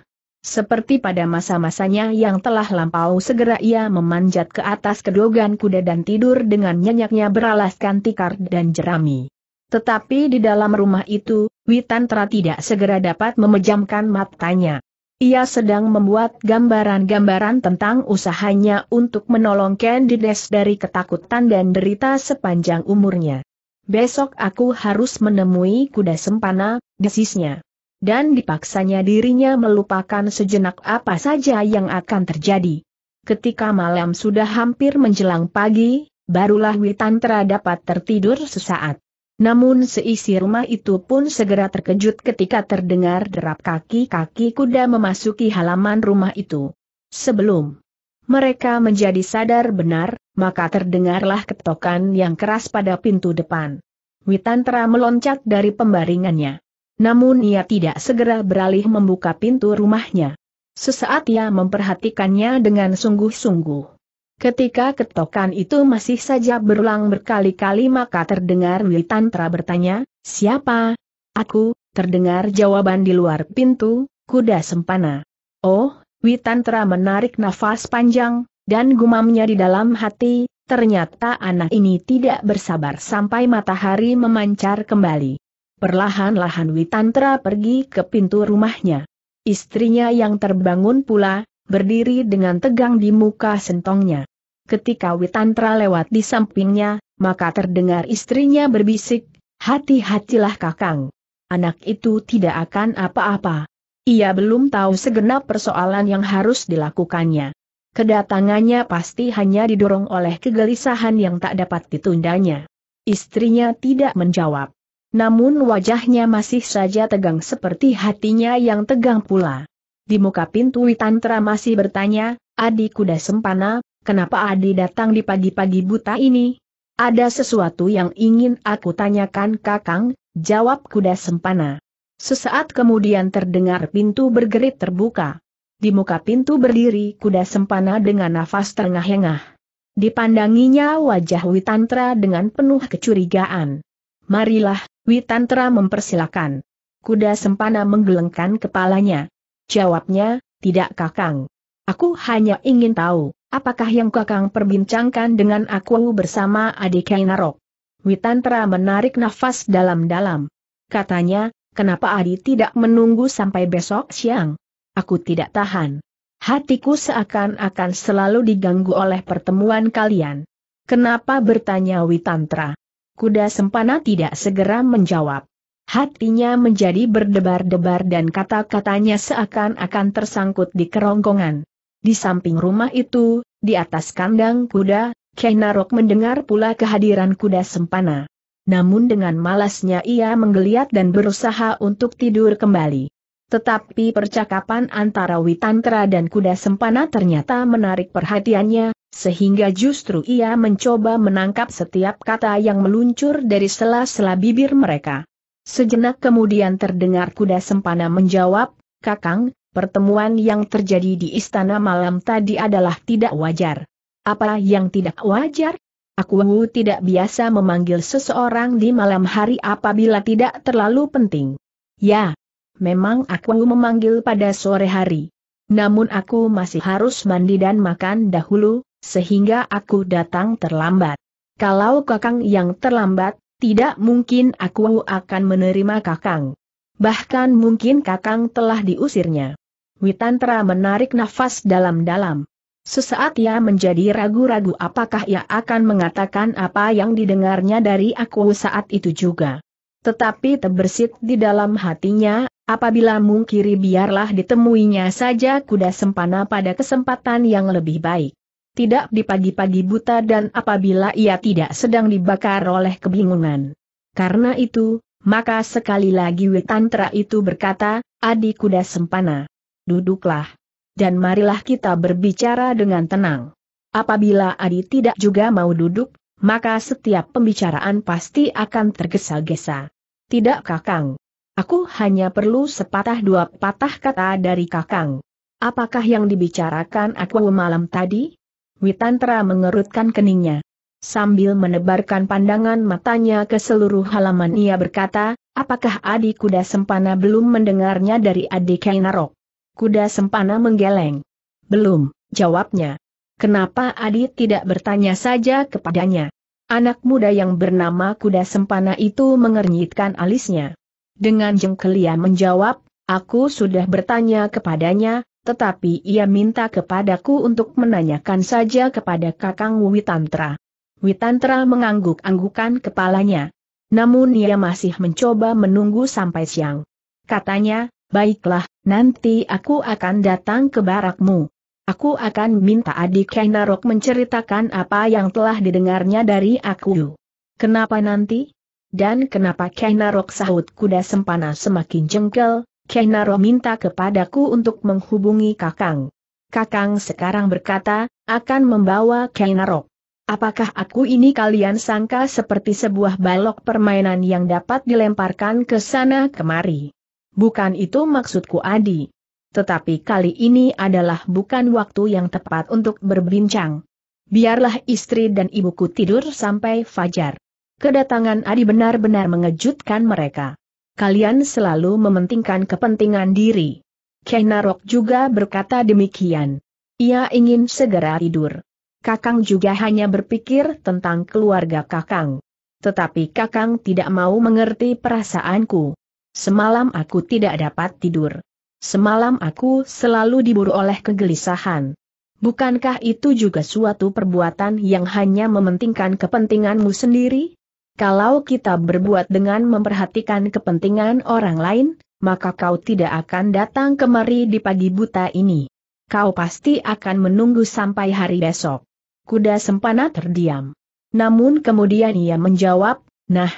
Seperti pada masa-masanya yang telah lampau segera ia memanjat ke atas kedogan kuda dan tidur dengan nyenyaknya beralaskan tikar dan jerami. Tetapi di dalam rumah itu, Witantra tidak segera dapat memejamkan matanya. Ia sedang membuat gambaran-gambaran tentang usahanya untuk menolong Candides dari ketakutan dan derita sepanjang umurnya. Besok aku harus menemui kuda sempana, desisnya. Dan dipaksanya dirinya melupakan sejenak apa saja yang akan terjadi. Ketika malam sudah hampir menjelang pagi, barulah Witantra dapat tertidur sesaat. Namun seisi rumah itu pun segera terkejut ketika terdengar derap kaki-kaki kuda memasuki halaman rumah itu. Sebelum mereka menjadi sadar benar, maka terdengarlah ketokan yang keras pada pintu depan. Witantra meloncat dari pembaringannya. Namun ia tidak segera beralih membuka pintu rumahnya. Sesaat ia memperhatikannya dengan sungguh-sungguh. Ketika ketokan itu masih saja berulang berkali-kali maka terdengar Witantra bertanya, siapa? Aku, terdengar jawaban di luar pintu, kuda sempana. Oh, Witantra menarik nafas panjang, dan gumamnya di dalam hati, ternyata anak ini tidak bersabar sampai matahari memancar kembali. Perlahan-lahan Witantra pergi ke pintu rumahnya. Istrinya yang terbangun pula, berdiri dengan tegang di muka sentongnya. Ketika Witantra lewat di sampingnya, maka terdengar istrinya berbisik, hati-hatilah kakang. Anak itu tidak akan apa-apa. Ia belum tahu segenap persoalan yang harus dilakukannya. Kedatangannya pasti hanya didorong oleh kegelisahan yang tak dapat ditundanya. Istrinya tidak menjawab. Namun wajahnya masih saja tegang seperti hatinya yang tegang pula. Di muka pintu Witantra masih bertanya, adik kuda sempana, Kenapa Adi datang di pagi-pagi buta ini? Ada sesuatu yang ingin aku tanyakan kakang, jawab kuda sempana. Sesaat kemudian terdengar pintu bergerit terbuka. Di muka pintu berdiri kuda sempana dengan nafas terengah-engah. Dipandanginya wajah Witantra dengan penuh kecurigaan. Marilah, Witantra mempersilakan. Kuda sempana menggelengkan kepalanya. Jawabnya, tidak kakang. Aku hanya ingin tahu, Apakah yang kakang perbincangkan dengan aku bersama adik Kainarok? Witantra menarik nafas dalam-dalam. Katanya, kenapa Adi tidak menunggu sampai besok siang? Aku tidak tahan. Hatiku seakan-akan selalu diganggu oleh pertemuan kalian. Kenapa bertanya Witantra? Kuda Sempana tidak segera menjawab. Hatinya menjadi berdebar-debar dan kata-katanya seakan-akan tersangkut di kerongkongan. Di samping rumah itu, di atas kandang kuda, Kenarok mendengar pula kehadiran kuda sempana. Namun dengan malasnya ia menggeliat dan berusaha untuk tidur kembali. Tetapi percakapan antara Witantra dan kuda sempana ternyata menarik perhatiannya, sehingga justru ia mencoba menangkap setiap kata yang meluncur dari sela-sela bibir mereka. Sejenak kemudian terdengar kuda sempana menjawab, Kakang, pertemuan yang terjadi di istana malam tadi adalah tidak wajar. Apa yang tidak wajar? Aku tidak biasa memanggil seseorang di malam hari apabila tidak terlalu penting. Ya, memang aku memanggil pada sore hari. Namun aku masih harus mandi dan makan dahulu, sehingga aku datang terlambat. Kalau kakang yang terlambat, tidak mungkin aku akan menerima kakang. Bahkan mungkin kakang telah diusirnya. Witantra menarik nafas dalam-dalam. Sesaat ia menjadi ragu-ragu apakah ia akan mengatakan apa yang didengarnya dari aku saat itu juga. Tetapi terbersit di dalam hatinya, apabila mungkiri biarlah ditemuinya saja kuda sempana pada kesempatan yang lebih baik. Tidak di pagi-pagi buta dan apabila ia tidak sedang dibakar oleh kebingungan. Karena itu, maka sekali lagi Witantra itu berkata, adik kuda sempana duduklah. Dan marilah kita berbicara dengan tenang. Apabila Adi tidak juga mau duduk, maka setiap pembicaraan pasti akan tergesa-gesa. Tidak kakang. Aku hanya perlu sepatah dua patah kata dari kakang. Apakah yang dibicarakan aku malam tadi? Witantra mengerutkan keningnya. Sambil menebarkan pandangan matanya ke seluruh halaman ia berkata, apakah adik kuda sempana belum mendengarnya dari adik Kainarok? Kuda sempana menggeleng. Belum, jawabnya. Kenapa Adit tidak bertanya saja kepadanya? Anak muda yang bernama kuda sempana itu mengernyitkan alisnya. Dengan jengkel ia menjawab, aku sudah bertanya kepadanya, tetapi ia minta kepadaku untuk menanyakan saja kepada Kakang Witantra. Witantra mengangguk-anggukan kepalanya. Namun ia masih mencoba menunggu sampai siang. Katanya, Baiklah, nanti aku akan datang ke barakmu. Aku akan minta adik Kainarok menceritakan apa yang telah didengarnya dari aku. Kenapa nanti? Dan kenapa Kainarok sahut kuda sempana semakin jengkel, Kainarok minta kepadaku untuk menghubungi Kakang. Kakang sekarang berkata, akan membawa Kainarok. Apakah aku ini kalian sangka seperti sebuah balok permainan yang dapat dilemparkan ke sana kemari? Bukan itu maksudku Adi. Tetapi kali ini adalah bukan waktu yang tepat untuk berbincang. Biarlah istri dan ibuku tidur sampai fajar. Kedatangan Adi benar-benar mengejutkan mereka. Kalian selalu mementingkan kepentingan diri. Kenarok juga berkata demikian. Ia ingin segera tidur. Kakang juga hanya berpikir tentang keluarga Kakang. Tetapi Kakang tidak mau mengerti perasaanku. Semalam aku tidak dapat tidur. Semalam aku selalu diburu oleh kegelisahan. Bukankah itu juga suatu perbuatan yang hanya mementingkan kepentinganmu sendiri? Kalau kita berbuat dengan memperhatikan kepentingan orang lain, maka kau tidak akan datang kemari di pagi buta ini. Kau pasti akan menunggu sampai hari besok. Kuda sempana terdiam. Namun kemudian ia menjawab, Nah,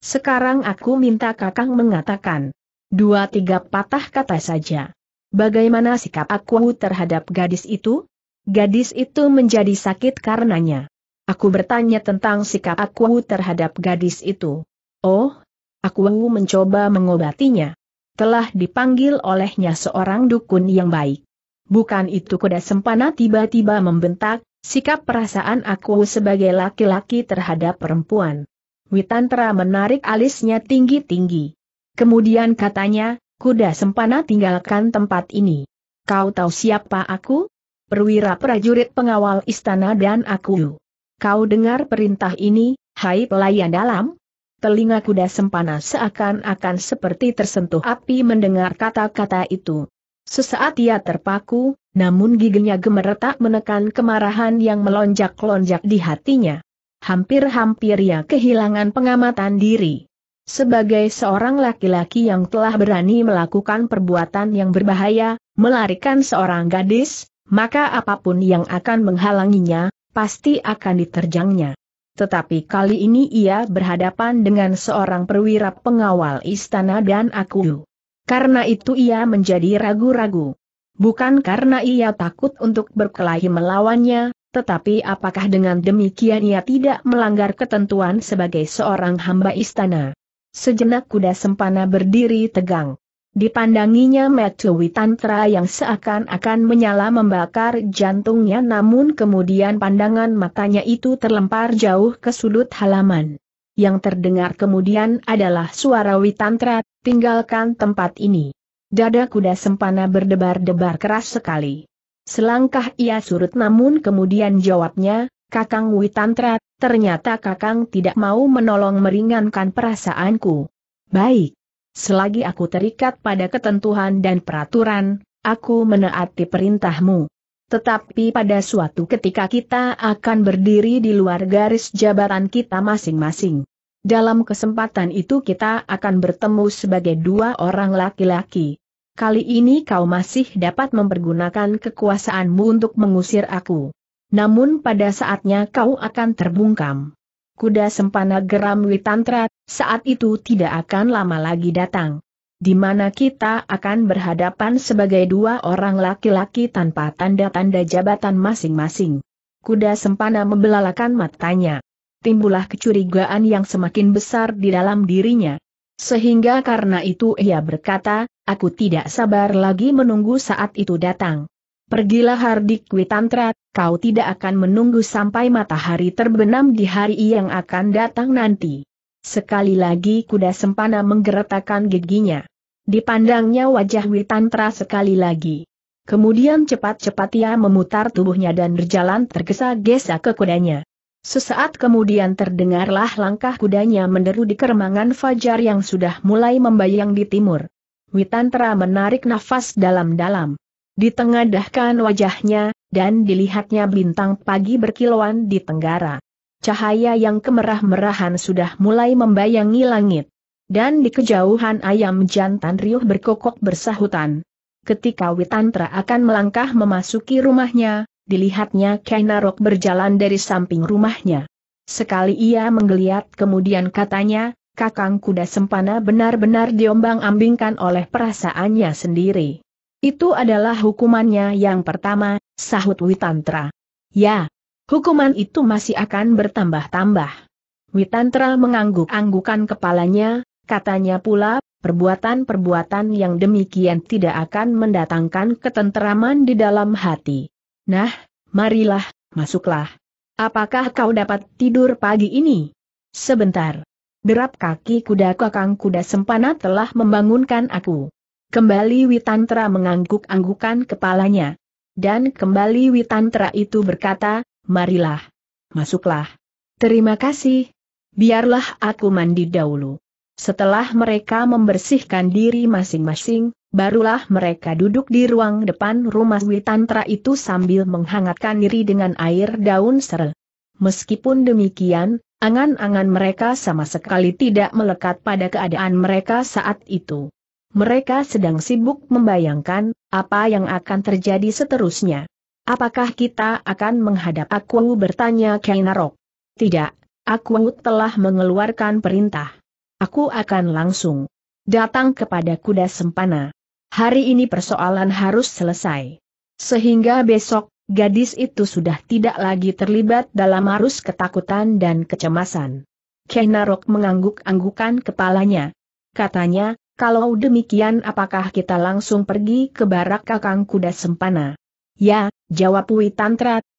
sekarang aku minta kakang mengatakan. Dua tiga patah kata saja. Bagaimana sikap aku terhadap gadis itu? Gadis itu menjadi sakit karenanya. Aku bertanya tentang sikap aku terhadap gadis itu. Oh, aku mencoba mengobatinya. Telah dipanggil olehnya seorang dukun yang baik. Bukan itu kuda sempana tiba-tiba membentak, sikap perasaan aku sebagai laki-laki terhadap perempuan. Witantra menarik alisnya tinggi-tinggi. Kemudian katanya, kuda sempana tinggalkan tempat ini. Kau tahu siapa aku? Perwira prajurit pengawal istana dan aku. Kau dengar perintah ini, hai pelayan dalam? Telinga kuda sempana seakan-akan seperti tersentuh api mendengar kata-kata itu. Sesaat ia terpaku, namun giginya gemeretak menekan kemarahan yang melonjak-lonjak di hatinya hampir-hampir ia kehilangan pengamatan diri. Sebagai seorang laki-laki yang telah berani melakukan perbuatan yang berbahaya, melarikan seorang gadis, maka apapun yang akan menghalanginya, pasti akan diterjangnya. Tetapi kali ini ia berhadapan dengan seorang perwira pengawal istana dan aku. Karena itu ia menjadi ragu-ragu. Bukan karena ia takut untuk berkelahi melawannya, tetapi apakah dengan demikian ia tidak melanggar ketentuan sebagai seorang hamba istana? Sejenak kuda sempana berdiri tegang. Dipandanginya Matthew Tantra yang seakan-akan menyala membakar jantungnya namun kemudian pandangan matanya itu terlempar jauh ke sudut halaman. Yang terdengar kemudian adalah suara Witantra, tinggalkan tempat ini. Dada kuda sempana berdebar-debar keras sekali. Selangkah ia surut namun kemudian jawabnya, Kakang Witantra, ternyata Kakang tidak mau menolong meringankan perasaanku. Baik. Selagi aku terikat pada ketentuan dan peraturan, aku menaati perintahmu. Tetapi pada suatu ketika kita akan berdiri di luar garis jabatan kita masing-masing. Dalam kesempatan itu kita akan bertemu sebagai dua orang laki-laki kali ini kau masih dapat mempergunakan kekuasaanmu untuk mengusir aku. Namun pada saatnya kau akan terbungkam. Kuda sempana geram Witantra, saat itu tidak akan lama lagi datang. Di mana kita akan berhadapan sebagai dua orang laki-laki tanpa tanda-tanda jabatan masing-masing. Kuda sempana membelalakan matanya. Timbulah kecurigaan yang semakin besar di dalam dirinya. Sehingga karena itu ia berkata, aku tidak sabar lagi menunggu saat itu datang. Pergilah Hardik Witantra, kau tidak akan menunggu sampai matahari terbenam di hari yang akan datang nanti. Sekali lagi kuda sempana menggeretakan giginya. Dipandangnya wajah Witantra sekali lagi. Kemudian cepat-cepat ia memutar tubuhnya dan berjalan tergesa-gesa ke kudanya. Sesaat kemudian terdengarlah langkah kudanya menderu di keremangan fajar yang sudah mulai membayang di timur. Witantra menarik nafas dalam-dalam. ditengadahkan wajahnya, dan dilihatnya bintang pagi berkilauan di tenggara. Cahaya yang kemerah-merahan sudah mulai membayangi langit. Dan di kejauhan ayam jantan riuh berkokok bersahutan. Ketika Witantra akan melangkah memasuki rumahnya, dilihatnya Kainarok berjalan dari samping rumahnya. Sekali ia menggeliat kemudian katanya, kakang kuda sempana benar-benar diombang-ambingkan oleh perasaannya sendiri. Itu adalah hukumannya yang pertama, sahut Witantra. Ya, hukuman itu masih akan bertambah-tambah. Witantra mengangguk-anggukan kepalanya, katanya pula, perbuatan-perbuatan yang demikian tidak akan mendatangkan ketenteraman di dalam hati. Nah, marilah, masuklah. Apakah kau dapat tidur pagi ini? Sebentar. Derap kaki kuda kakang kuda sempana telah membangunkan aku. Kembali Witantra mengangguk-anggukan kepalanya. Dan kembali Witantra itu berkata, marilah. Masuklah. Terima kasih. Biarlah aku mandi dahulu. Setelah mereka membersihkan diri masing-masing, barulah mereka duduk di ruang depan rumah Witantra itu sambil menghangatkan diri dengan air daun serel. Meskipun demikian, angan-angan mereka sama sekali tidak melekat pada keadaan mereka saat itu. Mereka sedang sibuk membayangkan apa yang akan terjadi seterusnya. Apakah kita akan menghadap aku bertanya Kainarok? Tidak, aku telah mengeluarkan perintah aku akan langsung datang kepada kuda sempana. Hari ini persoalan harus selesai. Sehingga besok, gadis itu sudah tidak lagi terlibat dalam arus ketakutan dan kecemasan. Kenarok mengangguk-anggukan kepalanya. Katanya, kalau demikian apakah kita langsung pergi ke barak kakang kuda sempana? Ya, jawab Wi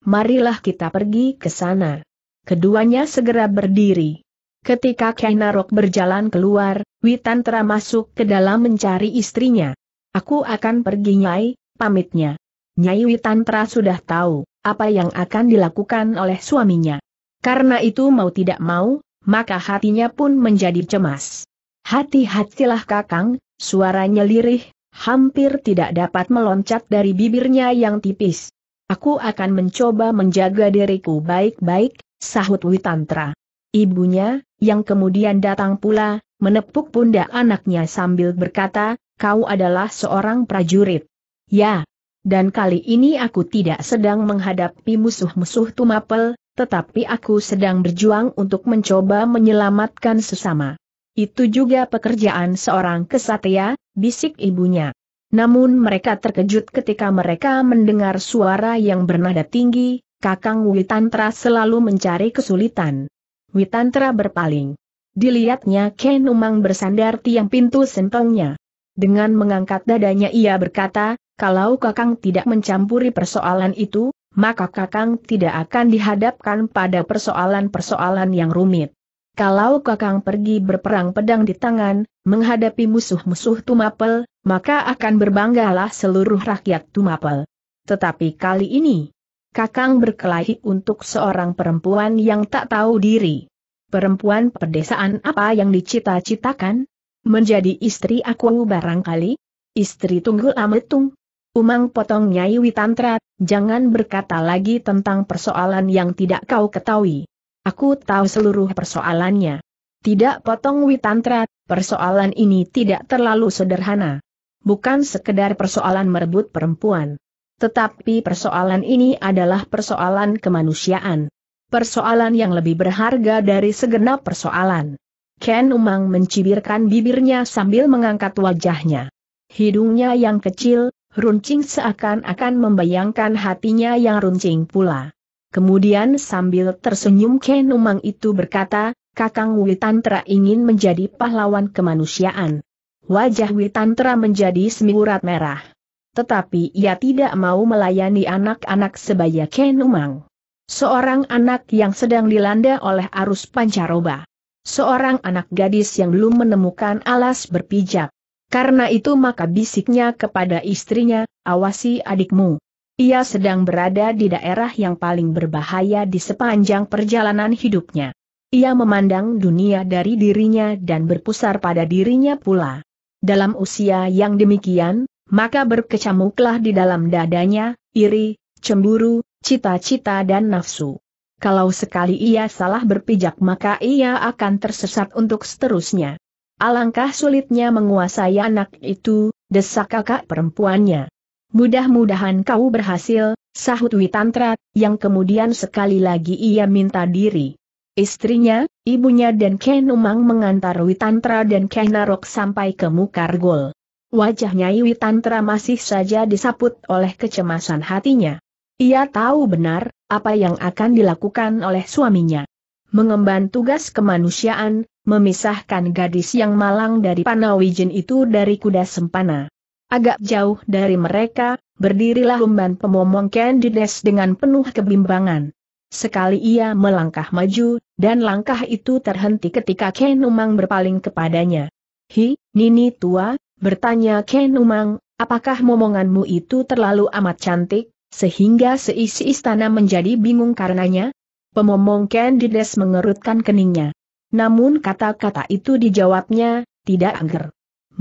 marilah kita pergi ke sana. Keduanya segera berdiri. Ketika Kainarok berjalan keluar, Witantra masuk ke dalam mencari istrinya. Aku akan pergi Nyai, pamitnya. Nyai Witantra sudah tahu, apa yang akan dilakukan oleh suaminya. Karena itu mau tidak mau, maka hatinya pun menjadi cemas. Hati-hatilah kakang, suaranya lirih, hampir tidak dapat meloncat dari bibirnya yang tipis. Aku akan mencoba menjaga diriku baik-baik, sahut Witantra ibunya, yang kemudian datang pula, menepuk pundak anaknya sambil berkata, kau adalah seorang prajurit. Ya. Dan kali ini aku tidak sedang menghadapi musuh-musuh Tumapel, tetapi aku sedang berjuang untuk mencoba menyelamatkan sesama. Itu juga pekerjaan seorang kesatria, bisik ibunya. Namun mereka terkejut ketika mereka mendengar suara yang bernada tinggi, Kakang Witantra selalu mencari kesulitan. Witantra berpaling. Dilihatnya Ken Umang bersandar tiang pintu sentongnya. Dengan mengangkat dadanya ia berkata, kalau Kakang tidak mencampuri persoalan itu, maka Kakang tidak akan dihadapkan pada persoalan-persoalan yang rumit. Kalau Kakang pergi berperang pedang di tangan, menghadapi musuh-musuh Tumapel, maka akan berbanggalah seluruh rakyat Tumapel. Tetapi kali ini, Kakang berkelahi untuk seorang perempuan yang tak tahu diri. Perempuan pedesaan apa yang dicita-citakan? Menjadi istri aku barangkali? Istri tunggul ametung. Umang potong Nyai Witantra, jangan berkata lagi tentang persoalan yang tidak kau ketahui. Aku tahu seluruh persoalannya. Tidak potong Witantra, persoalan ini tidak terlalu sederhana. Bukan sekedar persoalan merebut perempuan. Tetapi persoalan ini adalah persoalan kemanusiaan. Persoalan yang lebih berharga dari segenap persoalan. Ken Umang mencibirkan bibirnya sambil mengangkat wajahnya. Hidungnya yang kecil, runcing seakan-akan membayangkan hatinya yang runcing pula. Kemudian sambil tersenyum Ken Umang itu berkata, Kakang Witantra ingin menjadi pahlawan kemanusiaan. Wajah Witantra menjadi semiurat merah tetapi ia tidak mau melayani anak-anak sebaya Kenumang. Seorang anak yang sedang dilanda oleh arus pancaroba. Seorang anak gadis yang belum menemukan alas berpijak. Karena itu maka bisiknya kepada istrinya, awasi adikmu. Ia sedang berada di daerah yang paling berbahaya di sepanjang perjalanan hidupnya. Ia memandang dunia dari dirinya dan berpusar pada dirinya pula. Dalam usia yang demikian, maka berkecamuklah di dalam dadanya, iri, cemburu, cita-cita dan nafsu. Kalau sekali ia salah berpijak maka ia akan tersesat untuk seterusnya. Alangkah sulitnya menguasai anak itu, desak kakak perempuannya. Mudah-mudahan kau berhasil, sahut Witantra, yang kemudian sekali lagi ia minta diri. Istrinya, ibunya dan Kenumang mengantar Witantra dan Kenarok sampai ke Mukargol. Wajah Nyai Witantra masih saja disaput oleh kecemasan hatinya. Ia tahu benar, apa yang akan dilakukan oleh suaminya. Mengemban tugas kemanusiaan, memisahkan gadis yang malang dari Panawijin itu dari kuda sempana. Agak jauh dari mereka, berdirilah umban pemomong Candides dengan penuh kebimbangan. Sekali ia melangkah maju, dan langkah itu terhenti ketika Ken Umang berpaling kepadanya. Hi, Nini tua, Bertanya Ken Umang, apakah momonganmu itu terlalu amat cantik, sehingga seisi istana menjadi bingung karenanya? Pemomong Ken Dides mengerutkan keningnya. Namun kata-kata itu dijawabnya, tidak angker.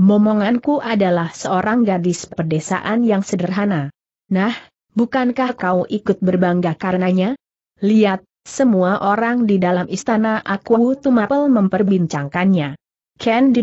Momonganku adalah seorang gadis pedesaan yang sederhana. Nah, bukankah kau ikut berbangga karenanya? Lihat, semua orang di dalam istana aku Tumapel memperbincangkannya. Ken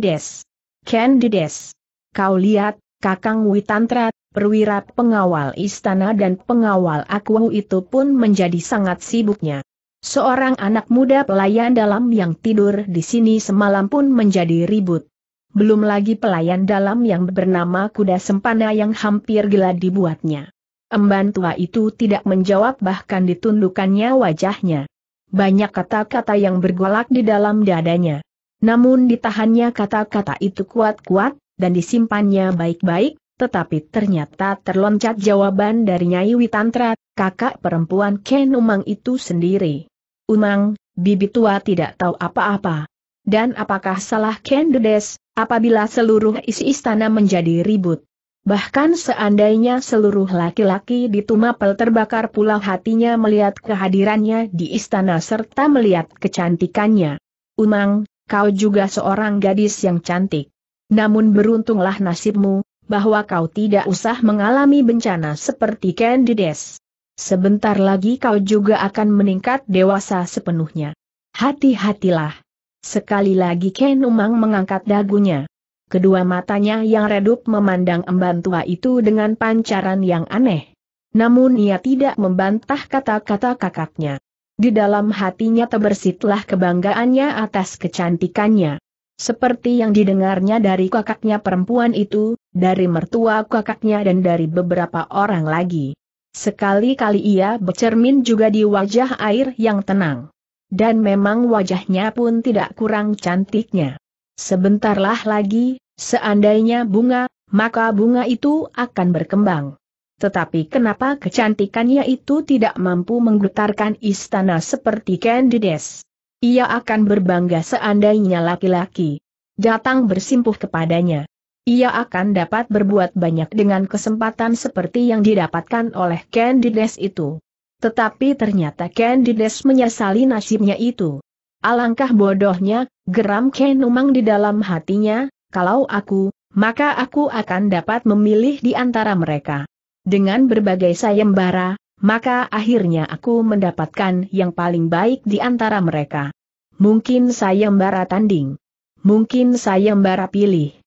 Ken Dides. Kau lihat, Kakang Witantra, perwira pengawal istana dan pengawal aku itu pun menjadi sangat sibuknya. Seorang anak muda pelayan dalam yang tidur di sini semalam pun menjadi ribut. Belum lagi pelayan dalam yang bernama kuda sempana yang hampir gila dibuatnya. Emban tua itu tidak menjawab bahkan ditundukannya wajahnya. Banyak kata-kata yang bergolak di dalam dadanya. Namun ditahannya kata-kata itu kuat-kuat, dan disimpannya baik-baik, tetapi ternyata terloncat jawaban dari Nyai Witantra, kakak perempuan Ken Umang itu sendiri. Umang, bibi tua tidak tahu apa-apa. Dan apakah salah Ken Dedes, apabila seluruh isi istana menjadi ribut? Bahkan seandainya seluruh laki-laki di Tumapel terbakar pula hatinya melihat kehadirannya di istana serta melihat kecantikannya. Umang, kau juga seorang gadis yang cantik. Namun beruntunglah nasibmu, bahwa kau tidak usah mengalami bencana seperti Candides. Sebentar lagi kau juga akan meningkat dewasa sepenuhnya. Hati-hatilah. Sekali lagi Ken Umang mengangkat dagunya. Kedua matanya yang redup memandang emban tua itu dengan pancaran yang aneh. Namun ia tidak membantah kata-kata kakaknya. Di dalam hatinya terbersitlah kebanggaannya atas kecantikannya. Seperti yang didengarnya dari kakaknya perempuan itu, dari mertua kakaknya dan dari beberapa orang lagi. Sekali-kali ia bercermin juga di wajah air yang tenang. Dan memang wajahnya pun tidak kurang cantiknya. Sebentarlah lagi, seandainya bunga, maka bunga itu akan berkembang. Tetapi kenapa kecantikannya itu tidak mampu menggetarkan istana seperti Candides? Ia akan berbangga seandainya laki-laki datang bersimpuh kepadanya. Ia akan dapat berbuat banyak dengan kesempatan seperti yang didapatkan oleh Candides itu. Tetapi ternyata Candides menyesali nasibnya itu. Alangkah bodohnya, geram Kenumang di dalam hatinya, kalau aku, maka aku akan dapat memilih di antara mereka. Dengan berbagai sayembara, maka akhirnya aku mendapatkan yang paling baik di antara mereka. Mungkin saya mbara tanding. Mungkin saya mbara pilih.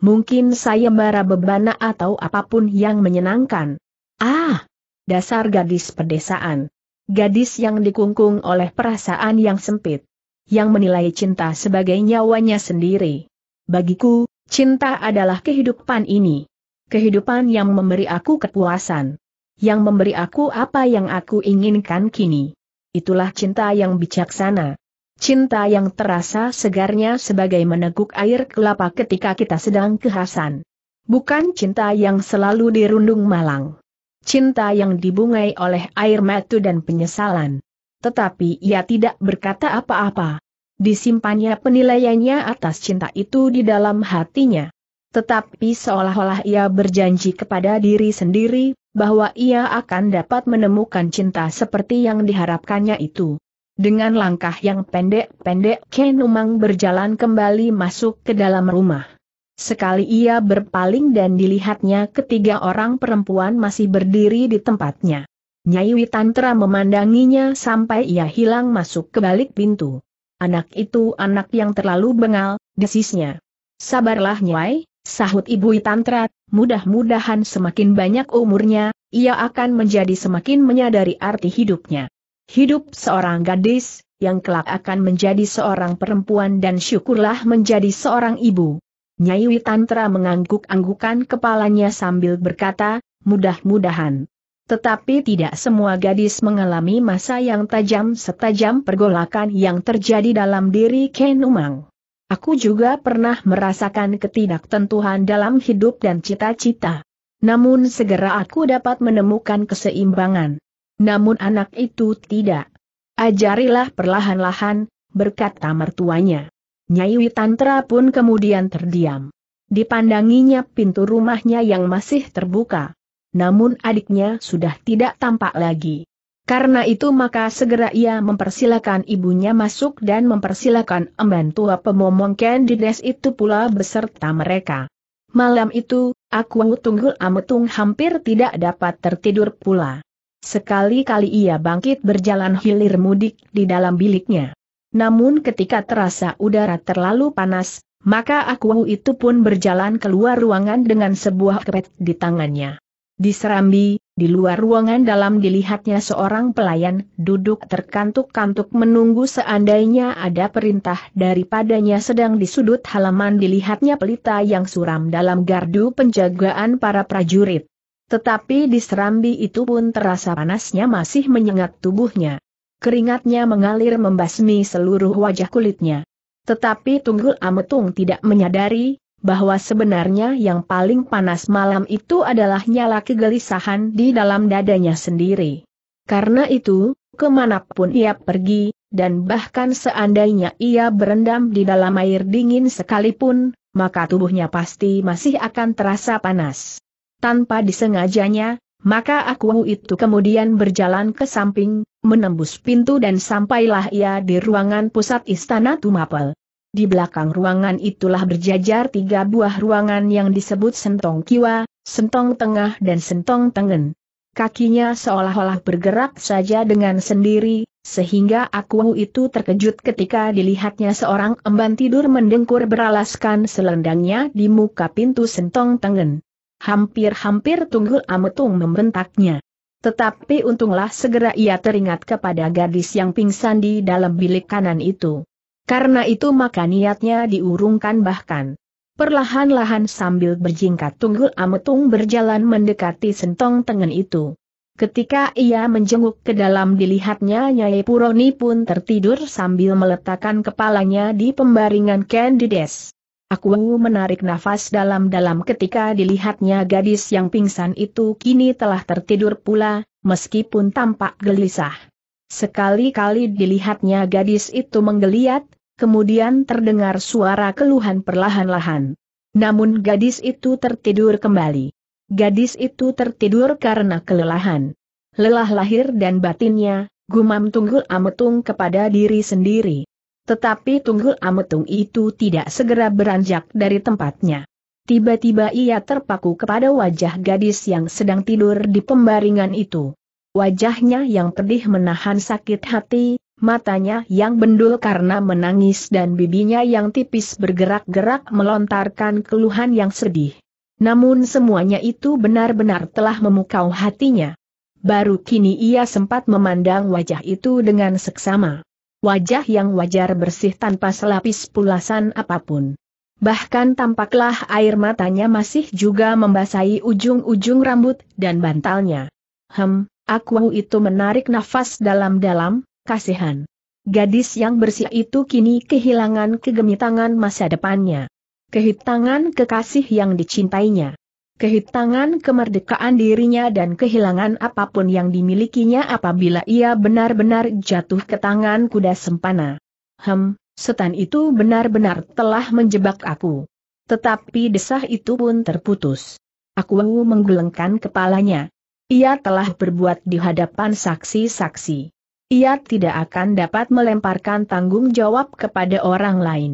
Mungkin saya mbara bebana atau apapun yang menyenangkan. Ah! Dasar gadis pedesaan. Gadis yang dikungkung oleh perasaan yang sempit. Yang menilai cinta sebagai nyawanya sendiri. Bagiku, cinta adalah kehidupan ini. Kehidupan yang memberi aku kepuasan yang memberi aku apa yang aku inginkan kini. Itulah cinta yang bijaksana. Cinta yang terasa segarnya sebagai meneguk air kelapa ketika kita sedang kehasan. Bukan cinta yang selalu dirundung malang. Cinta yang dibungai oleh air mata dan penyesalan. Tetapi ia tidak berkata apa-apa. Disimpannya penilaiannya atas cinta itu di dalam hatinya. Tetapi seolah-olah ia berjanji kepada diri sendiri bahwa ia akan dapat menemukan cinta seperti yang diharapkannya itu. Dengan langkah yang pendek-pendek Ken Umang berjalan kembali masuk ke dalam rumah. Sekali ia berpaling dan dilihatnya ketiga orang perempuan masih berdiri di tempatnya. Nyai Witantra memandanginya sampai ia hilang masuk ke balik pintu. Anak itu anak yang terlalu bengal, desisnya. Sabarlah Nyai, Sahut Ibu Tantra, mudah-mudahan semakin banyak umurnya, ia akan menjadi semakin menyadari arti hidupnya. Hidup seorang gadis, yang kelak akan menjadi seorang perempuan dan syukurlah menjadi seorang ibu. Nyai Witantra mengangguk-anggukan kepalanya sambil berkata, mudah-mudahan. Tetapi tidak semua gadis mengalami masa yang tajam setajam pergolakan yang terjadi dalam diri Ken Umang. Aku juga pernah merasakan ketidaktentuhan dalam hidup dan cita-cita. Namun segera aku dapat menemukan keseimbangan. Namun anak itu tidak. Ajarilah perlahan-lahan, berkata mertuanya. Nyai Witantra pun kemudian terdiam. Dipandanginya pintu rumahnya yang masih terbuka. Namun adiknya sudah tidak tampak lagi. Karena itu maka segera ia mempersilakan ibunya masuk dan mempersilakan emban tua pemomong Candides itu pula beserta mereka. Malam itu, aku tunggul ametung hampir tidak dapat tertidur pula. Sekali-kali ia bangkit berjalan hilir mudik di dalam biliknya. Namun ketika terasa udara terlalu panas, maka aku itu pun berjalan keluar ruangan dengan sebuah kepet di tangannya. Di serambi, di luar ruangan dalam dilihatnya seorang pelayan duduk terkantuk-kantuk menunggu seandainya ada perintah daripadanya sedang di sudut halaman dilihatnya pelita yang suram dalam gardu penjagaan para prajurit. Tetapi di serambi itu pun terasa panasnya masih menyengat tubuhnya. Keringatnya mengalir membasmi seluruh wajah kulitnya. Tetapi Tunggul Ametung tidak menyadari, bahwa sebenarnya yang paling panas malam itu adalah nyala kegelisahan di dalam dadanya sendiri. Karena itu, kemanapun ia pergi, dan bahkan seandainya ia berendam di dalam air dingin sekalipun, maka tubuhnya pasti masih akan terasa panas. Tanpa disengajanya, maka aku itu kemudian berjalan ke samping, menembus pintu dan sampailah ia di ruangan pusat istana Tumapel. Di belakang ruangan itulah berjajar tiga buah ruangan yang disebut sentong kiwa, sentong tengah dan sentong tengen. Kakinya seolah-olah bergerak saja dengan sendiri, sehingga aku itu terkejut ketika dilihatnya seorang emban tidur mendengkur beralaskan selendangnya di muka pintu sentong tengen. Hampir-hampir tunggul ametung membentaknya. Tetapi untunglah segera ia teringat kepada gadis yang pingsan di dalam bilik kanan itu. Karena itu maka niatnya diurungkan bahkan. Perlahan-lahan sambil berjingkat tunggul ametung berjalan mendekati sentong tengen itu. Ketika ia menjenguk ke dalam dilihatnya Nyai Puroni pun tertidur sambil meletakkan kepalanya di pembaringan Candides. Aku menarik nafas dalam-dalam ketika dilihatnya gadis yang pingsan itu kini telah tertidur pula, meskipun tampak gelisah. Sekali-kali dilihatnya gadis itu menggeliat, kemudian terdengar suara keluhan perlahan-lahan. Namun gadis itu tertidur kembali. Gadis itu tertidur karena kelelahan. Lelah lahir dan batinnya, gumam Tunggul Ametung kepada diri sendiri. Tetapi Tunggul Ametung itu tidak segera beranjak dari tempatnya. Tiba-tiba ia terpaku kepada wajah gadis yang sedang tidur di pembaringan itu. Wajahnya yang pedih menahan sakit hati, matanya yang bendul karena menangis dan bibinya yang tipis bergerak-gerak melontarkan keluhan yang sedih. Namun semuanya itu benar-benar telah memukau hatinya. Baru kini ia sempat memandang wajah itu dengan seksama. Wajah yang wajar bersih tanpa selapis pulasan apapun. Bahkan tampaklah air matanya masih juga membasahi ujung-ujung rambut dan bantalnya. Hem, aku itu menarik nafas dalam-dalam, kasihan. Gadis yang bersih itu kini kehilangan kegemitangan masa depannya. Kehitangan kekasih yang dicintainya. Kehitangan kemerdekaan dirinya dan kehilangan apapun yang dimilikinya apabila ia benar-benar jatuh ke tangan kuda sempana. Hem, setan itu benar-benar telah menjebak aku. Tetapi desah itu pun terputus. Aku menggelengkan kepalanya. Ia telah berbuat di hadapan saksi-saksi. Ia tidak akan dapat melemparkan tanggung jawab kepada orang lain.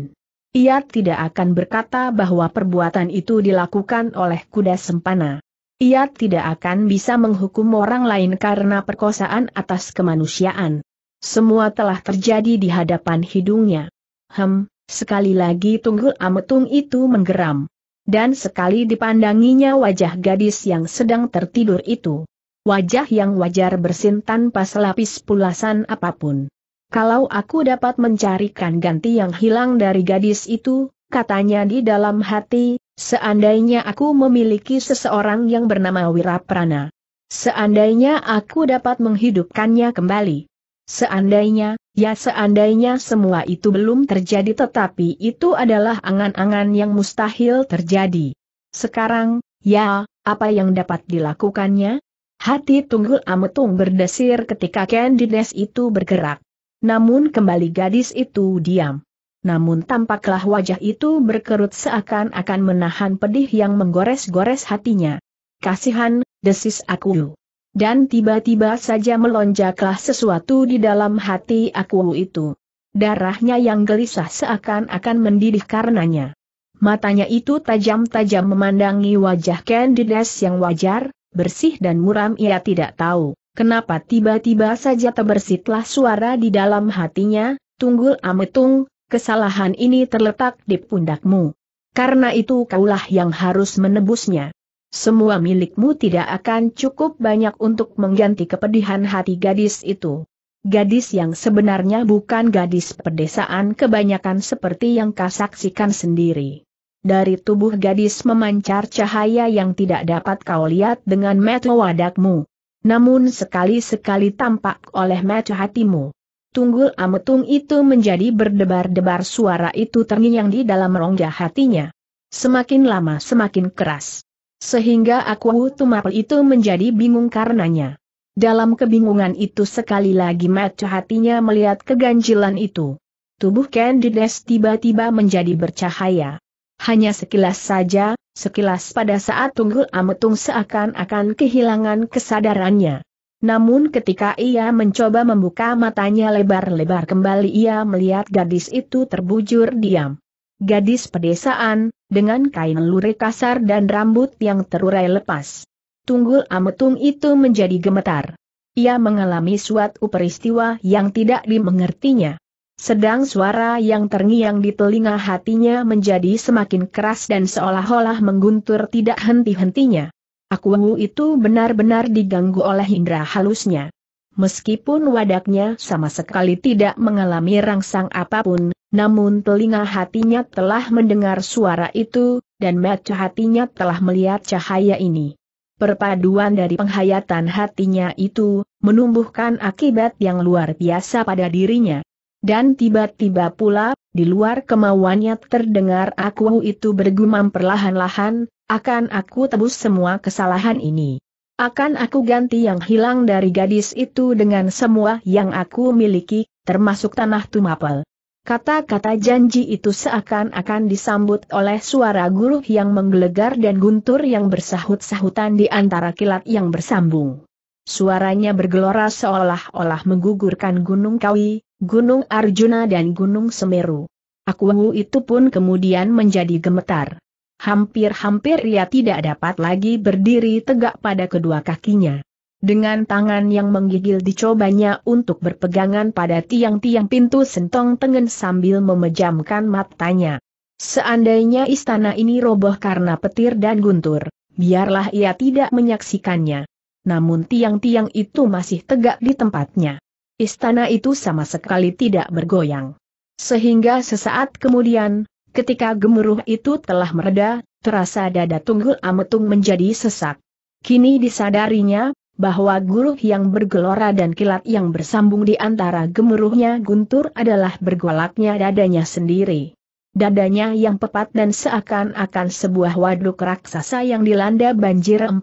Ia tidak akan berkata bahwa perbuatan itu dilakukan oleh kuda sempana. Ia tidak akan bisa menghukum orang lain karena perkosaan atas kemanusiaan. Semua telah terjadi di hadapan hidungnya. Hem, sekali lagi tunggul ametung itu menggeram. Dan sekali dipandanginya wajah gadis yang sedang tertidur itu. Wajah yang wajar bersin tanpa selapis pulasan apapun. Kalau aku dapat mencarikan ganti yang hilang dari gadis itu, katanya di dalam hati, seandainya aku memiliki seseorang yang bernama Wiraprana. Seandainya aku dapat menghidupkannya kembali. Seandainya, ya seandainya semua itu belum terjadi tetapi itu adalah angan-angan yang mustahil terjadi. Sekarang, ya, apa yang dapat dilakukannya? Hati Tunggul Ametung berdesir ketika Candides itu bergerak. Namun kembali gadis itu diam. Namun tampaklah wajah itu berkerut seakan-akan menahan pedih yang menggores-gores hatinya. Kasihan, desis aku. Dan tiba-tiba saja melonjaklah sesuatu di dalam hati aku itu. Darahnya yang gelisah seakan-akan mendidih karenanya. Matanya itu tajam-tajam memandangi wajah Candides yang wajar, bersih dan muram ia tidak tahu, kenapa tiba-tiba saja terbersitlah suara di dalam hatinya, Tunggul Ametung, kesalahan ini terletak di pundakmu. Karena itu kaulah yang harus menebusnya. Semua milikmu tidak akan cukup banyak untuk mengganti kepedihan hati gadis itu. Gadis yang sebenarnya bukan gadis pedesaan kebanyakan seperti yang kasaksikan sendiri. Dari tubuh gadis memancar cahaya yang tidak dapat kau lihat dengan mata wadakmu. Namun sekali-sekali tampak oleh mata hatimu. Tunggul ametung itu menjadi berdebar-debar suara itu terngiang di dalam rongga hatinya. Semakin lama semakin keras. Sehingga aku tumapel itu menjadi bingung karenanya. Dalam kebingungan itu sekali lagi mata hatinya melihat keganjilan itu. Tubuh Candides tiba-tiba menjadi bercahaya. Hanya sekilas saja, sekilas pada saat Tunggul Ametung seakan-akan kehilangan kesadarannya. Namun ketika ia mencoba membuka matanya lebar-lebar kembali ia melihat gadis itu terbujur diam. Gadis pedesaan, dengan kain lurik kasar dan rambut yang terurai lepas. Tunggul Ametung itu menjadi gemetar. Ia mengalami suatu peristiwa yang tidak dimengertinya. Sedang suara yang terngiang di telinga hatinya menjadi semakin keras dan seolah-olah mengguntur tidak henti-hentinya. Aku itu benar-benar diganggu oleh indera halusnya. Meskipun wadaknya sama sekali tidak mengalami rangsang apapun, namun telinga hatinya telah mendengar suara itu, dan mata hatinya telah melihat cahaya ini. Perpaduan dari penghayatan hatinya itu, menumbuhkan akibat yang luar biasa pada dirinya. Dan tiba-tiba pula, di luar kemauannya terdengar aku itu bergumam perlahan-lahan, akan aku tebus semua kesalahan ini. Akan aku ganti yang hilang dari gadis itu dengan semua yang aku miliki, termasuk tanah tumapel. Kata-kata janji itu seakan-akan disambut oleh suara guru yang menggelegar dan guntur yang bersahut-sahutan di antara kilat yang bersambung. Suaranya bergelora seolah-olah menggugurkan gunung kawi, Gunung Arjuna dan Gunung Semeru. Aku itu pun kemudian menjadi gemetar. Hampir-hampir ia tidak dapat lagi berdiri tegak pada kedua kakinya. Dengan tangan yang menggigil dicobanya untuk berpegangan pada tiang-tiang pintu sentong tengen sambil memejamkan matanya. Seandainya istana ini roboh karena petir dan guntur, biarlah ia tidak menyaksikannya. Namun tiang-tiang itu masih tegak di tempatnya istana itu sama sekali tidak bergoyang. Sehingga sesaat kemudian, ketika gemuruh itu telah mereda, terasa dada tunggul ametung menjadi sesak. Kini disadarinya, bahwa guru yang bergelora dan kilat yang bersambung di antara gemuruhnya guntur adalah bergolaknya dadanya sendiri. Dadanya yang pepat dan seakan-akan sebuah waduk raksasa yang dilanda banjir 40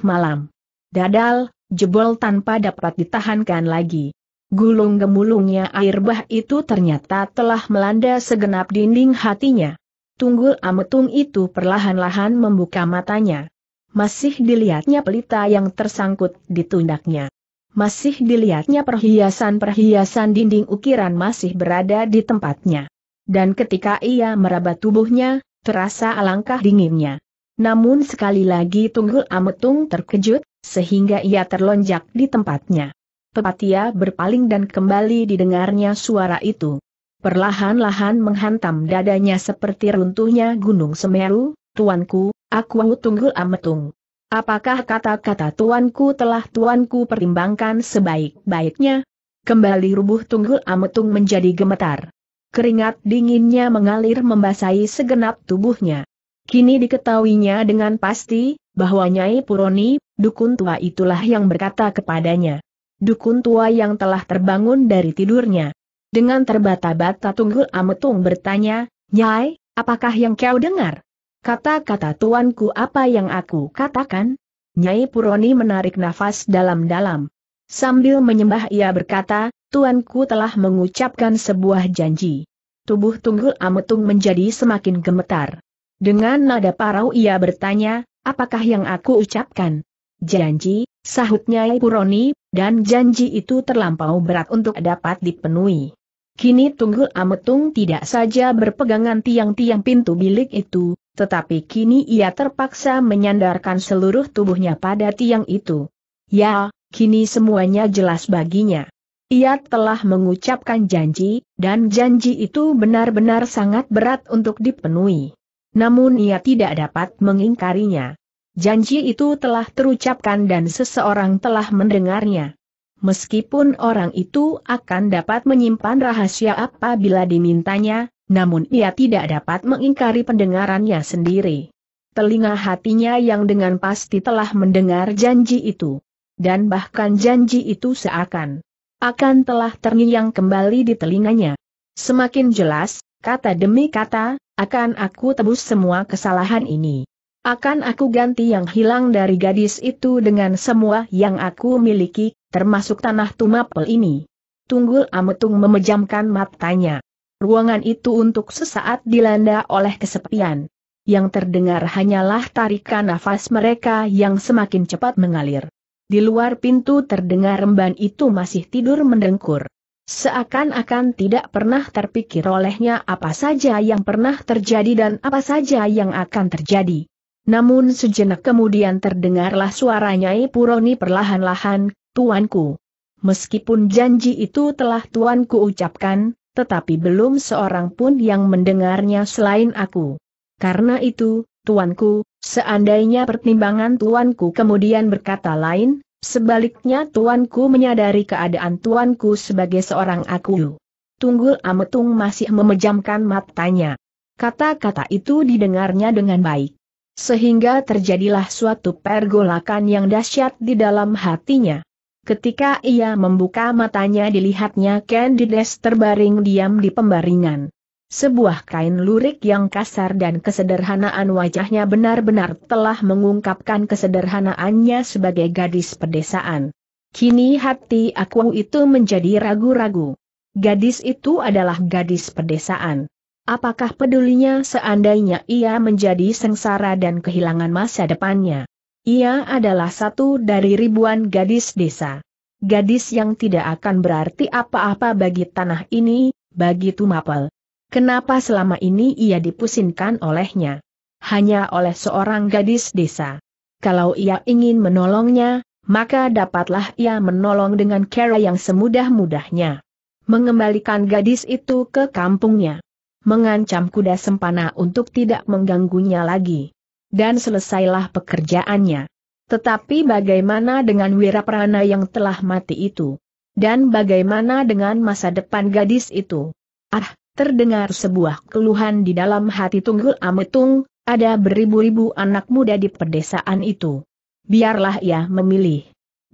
malam. Dadal, jebol tanpa dapat ditahankan lagi. Gulung gemulungnya air bah itu ternyata telah melanda segenap dinding hatinya. Tunggul ametung itu perlahan-lahan membuka matanya. Masih dilihatnya pelita yang tersangkut di tundaknya. Masih dilihatnya perhiasan-perhiasan dinding ukiran masih berada di tempatnya. Dan ketika ia meraba tubuhnya, terasa alangkah dinginnya. Namun sekali lagi Tunggul Ametung terkejut, sehingga ia terlonjak di tempatnya. Pepatia berpaling dan kembali didengarnya suara itu. Perlahan-lahan menghantam dadanya seperti runtuhnya gunung Semeru, Tuanku, aku tunggul ametung. Apakah kata-kata tuanku telah tuanku pertimbangkan sebaik-baiknya? Kembali rubuh tunggul ametung menjadi gemetar. Keringat dinginnya mengalir membasahi segenap tubuhnya. Kini diketahuinya dengan pasti, bahwa Nyai Puroni, dukun tua itulah yang berkata kepadanya dukun tua yang telah terbangun dari tidurnya. Dengan terbata-bata Tunggul Ametung bertanya, Nyai, apakah yang kau dengar? Kata-kata tuanku apa yang aku katakan? Nyai Puroni menarik nafas dalam-dalam. Sambil menyembah ia berkata, Tuanku telah mengucapkan sebuah janji. Tubuh Tunggul Ametung menjadi semakin gemetar. Dengan nada parau ia bertanya, apakah yang aku ucapkan? Janji, sahutnya Puroni, dan janji itu terlampau berat untuk dapat dipenuhi. Kini Tunggul Ametung tidak saja berpegangan tiang-tiang pintu bilik itu, tetapi kini ia terpaksa menyandarkan seluruh tubuhnya pada tiang itu. Ya, kini semuanya jelas baginya. Ia telah mengucapkan janji, dan janji itu benar-benar sangat berat untuk dipenuhi. Namun ia tidak dapat mengingkarinya. Janji itu telah terucapkan dan seseorang telah mendengarnya. Meskipun orang itu akan dapat menyimpan rahasia apabila dimintanya, namun ia tidak dapat mengingkari pendengarannya sendiri. Telinga hatinya yang dengan pasti telah mendengar janji itu. Dan bahkan janji itu seakan akan telah terngiang kembali di telinganya. Semakin jelas, kata demi kata, akan aku tebus semua kesalahan ini. Akan aku ganti yang hilang dari gadis itu dengan semua yang aku miliki, termasuk tanah tumapel ini. Tunggul Ametung memejamkan matanya. Ruangan itu untuk sesaat dilanda oleh kesepian. Yang terdengar hanyalah tarikan nafas mereka yang semakin cepat mengalir. Di luar pintu terdengar remban itu masih tidur mendengkur. Seakan-akan tidak pernah terpikir olehnya apa saja yang pernah terjadi dan apa saja yang akan terjadi. Namun sejenak kemudian terdengarlah suara Nyai Puroni perlahan-lahan, Tuanku. Meskipun janji itu telah Tuanku ucapkan, tetapi belum seorang pun yang mendengarnya selain aku. Karena itu, Tuanku, seandainya pertimbangan Tuanku kemudian berkata lain, sebaliknya Tuanku menyadari keadaan Tuanku sebagai seorang aku. Tunggul Ametung masih memejamkan matanya. Kata-kata itu didengarnya dengan baik. Sehingga terjadilah suatu pergolakan yang dahsyat di dalam hatinya. Ketika ia membuka matanya dilihatnya Candides terbaring diam di pembaringan. Sebuah kain lurik yang kasar dan kesederhanaan wajahnya benar-benar telah mengungkapkan kesederhanaannya sebagai gadis pedesaan. Kini hati aku itu menjadi ragu-ragu. Gadis itu adalah gadis pedesaan. Apakah pedulinya seandainya ia menjadi sengsara dan kehilangan masa depannya? Ia adalah satu dari ribuan gadis desa. Gadis yang tidak akan berarti apa-apa bagi tanah ini, bagi Tumapel. Kenapa selama ini ia dipusingkan olehnya? Hanya oleh seorang gadis desa. Kalau ia ingin menolongnya, maka dapatlah ia menolong dengan cara yang semudah-mudahnya mengembalikan gadis itu ke kampungnya mengancam kuda sempana untuk tidak mengganggunya lagi. Dan selesailah pekerjaannya. Tetapi bagaimana dengan Wiraprana yang telah mati itu? Dan bagaimana dengan masa depan gadis itu? Ah, terdengar sebuah keluhan di dalam hati Tunggul Ametung, ada beribu-ribu anak muda di pedesaan itu. Biarlah ia memilih.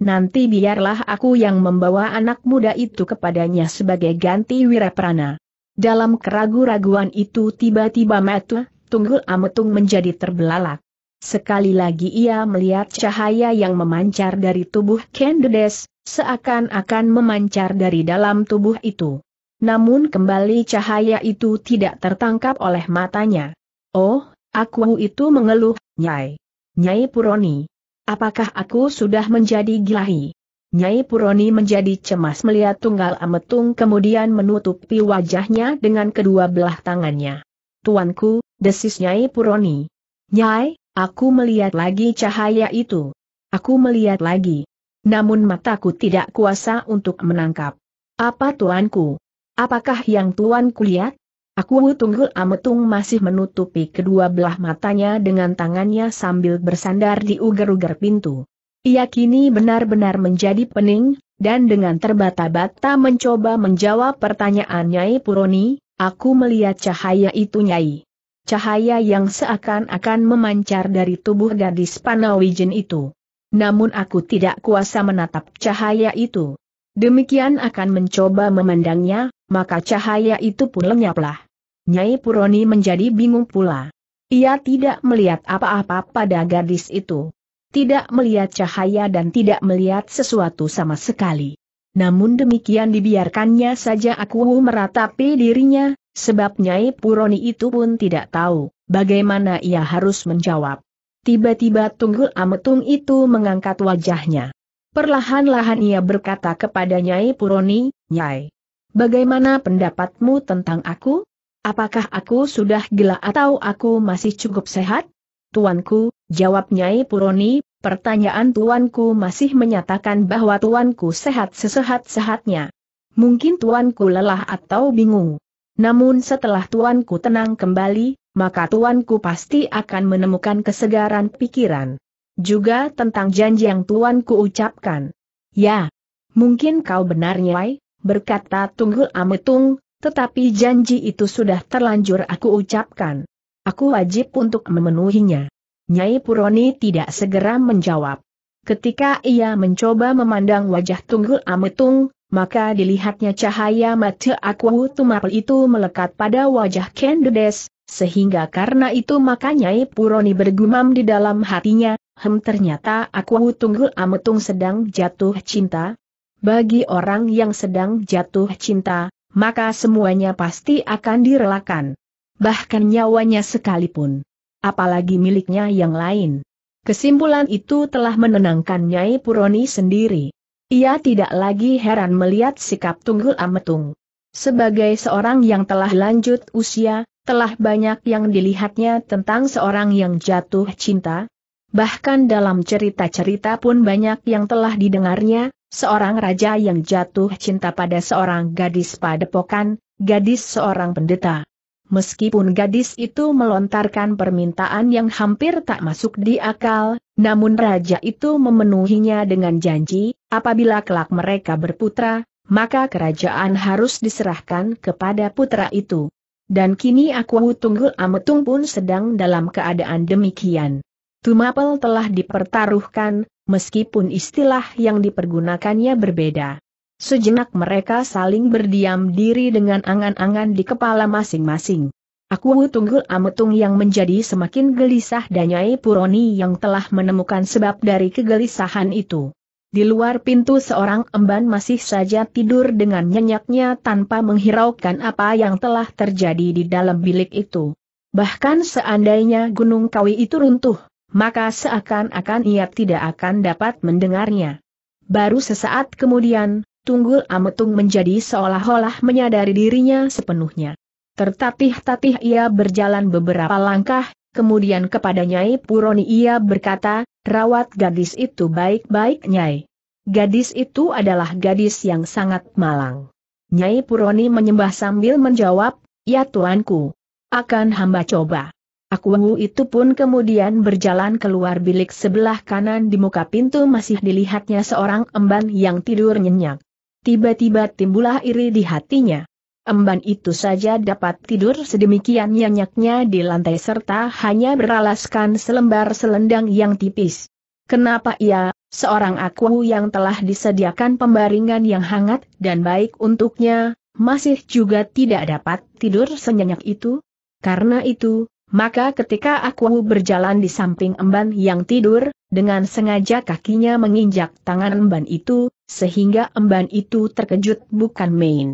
Nanti biarlah aku yang membawa anak muda itu kepadanya sebagai ganti Wiraprana. Dalam keragu-raguan itu tiba-tiba metu, tunggul ametung menjadi terbelalak. Sekali lagi ia melihat cahaya yang memancar dari tubuh Kendedes, seakan-akan memancar dari dalam tubuh itu. Namun kembali cahaya itu tidak tertangkap oleh matanya. Oh, aku itu mengeluh, Nyai. Nyai Puroni. Apakah aku sudah menjadi gilahi? Nyai Puroni menjadi cemas melihat Tunggal Ametung kemudian menutupi wajahnya dengan kedua belah tangannya. Tuanku, desis Nyai Puroni. Nyai, aku melihat lagi cahaya itu. Aku melihat lagi. Namun mataku tidak kuasa untuk menangkap. Apa tuanku? Apakah yang tuanku lihat? Aku Tunggul Ametung masih menutupi kedua belah matanya dengan tangannya sambil bersandar di uger-uger pintu. Ia kini benar-benar menjadi pening, dan dengan terbata-bata mencoba menjawab pertanyaan Nyai Puroni, aku melihat cahaya itu Nyai. Cahaya yang seakan-akan memancar dari tubuh gadis Panawijen itu. Namun aku tidak kuasa menatap cahaya itu. Demikian akan mencoba memandangnya, maka cahaya itu pun lenyaplah. Nyai Puroni menjadi bingung pula. Ia tidak melihat apa-apa pada gadis itu tidak melihat cahaya dan tidak melihat sesuatu sama sekali. Namun demikian dibiarkannya saja aku meratapi dirinya, sebab Nyai Puroni itu pun tidak tahu bagaimana ia harus menjawab. Tiba-tiba Tunggul Ametung itu mengangkat wajahnya. Perlahan-lahan ia berkata kepada Nyai Puroni, Nyai, bagaimana pendapatmu tentang aku? Apakah aku sudah gila atau aku masih cukup sehat? Tuanku, jawab Nyai Puroni, Pertanyaan tuanku masih menyatakan bahwa tuanku sehat sesehat-sehatnya. Mungkin tuanku lelah atau bingung. Namun setelah tuanku tenang kembali, maka tuanku pasti akan menemukan kesegaran pikiran. Juga tentang janji yang tuanku ucapkan. Ya, mungkin kau benar nyai, berkata Tunggul Ametung, tetapi janji itu sudah terlanjur aku ucapkan. Aku wajib untuk memenuhinya. Nyai Puroni tidak segera menjawab. Ketika ia mencoba memandang wajah Tunggul Ametung, maka dilihatnya cahaya mata Aku Tumapel itu melekat pada wajah Kendedes, sehingga karena itu maka Nyai Puroni bergumam di dalam hatinya, hem ternyata Aku Tunggul Ametung sedang jatuh cinta. Bagi orang yang sedang jatuh cinta, maka semuanya pasti akan direlakan. Bahkan nyawanya sekalipun apalagi miliknya yang lain. Kesimpulan itu telah menenangkan Nyai Puroni sendiri. Ia tidak lagi heran melihat sikap Tunggul Ametung. Sebagai seorang yang telah lanjut usia, telah banyak yang dilihatnya tentang seorang yang jatuh cinta. Bahkan dalam cerita-cerita pun banyak yang telah didengarnya, seorang raja yang jatuh cinta pada seorang gadis padepokan, gadis seorang pendeta. Meskipun gadis itu melontarkan permintaan yang hampir tak masuk di akal, namun raja itu memenuhinya dengan janji, apabila kelak mereka berputra, maka kerajaan harus diserahkan kepada putra itu. Dan kini aku Tunggul Ametung pun sedang dalam keadaan demikian. Tumapel telah dipertaruhkan, meskipun istilah yang dipergunakannya berbeda. Sejenak mereka saling berdiam diri dengan angan-angan di kepala masing-masing. Aku Tunggul Ametung yang menjadi semakin gelisah dan Nyai Puroni yang telah menemukan sebab dari kegelisahan itu. Di luar pintu seorang emban masih saja tidur dengan nyenyaknya tanpa menghiraukan apa yang telah terjadi di dalam bilik itu. Bahkan seandainya Gunung Kawi itu runtuh, maka seakan-akan ia tidak akan dapat mendengarnya. Baru sesaat kemudian, Tunggul Ametung menjadi seolah-olah menyadari dirinya sepenuhnya. Tertatih-tatih ia berjalan beberapa langkah, kemudian kepada Nyai Puroni ia berkata, rawat gadis itu baik-baik Nyai. Gadis itu adalah gadis yang sangat malang. Nyai Puroni menyembah sambil menjawab, ya tuanku. Akan hamba coba. Aku itu pun kemudian berjalan keluar bilik sebelah kanan di muka pintu masih dilihatnya seorang emban yang tidur nyenyak tiba-tiba timbullah iri di hatinya. Emban itu saja dapat tidur sedemikian nyenyaknya di lantai serta hanya beralaskan selembar selendang yang tipis. Kenapa ia, seorang aku yang telah disediakan pembaringan yang hangat dan baik untuknya, masih juga tidak dapat tidur senyenyak itu? Karena itu, maka ketika aku berjalan di samping emban yang tidur, dengan sengaja kakinya menginjak tangan emban itu, sehingga emban itu terkejut bukan main.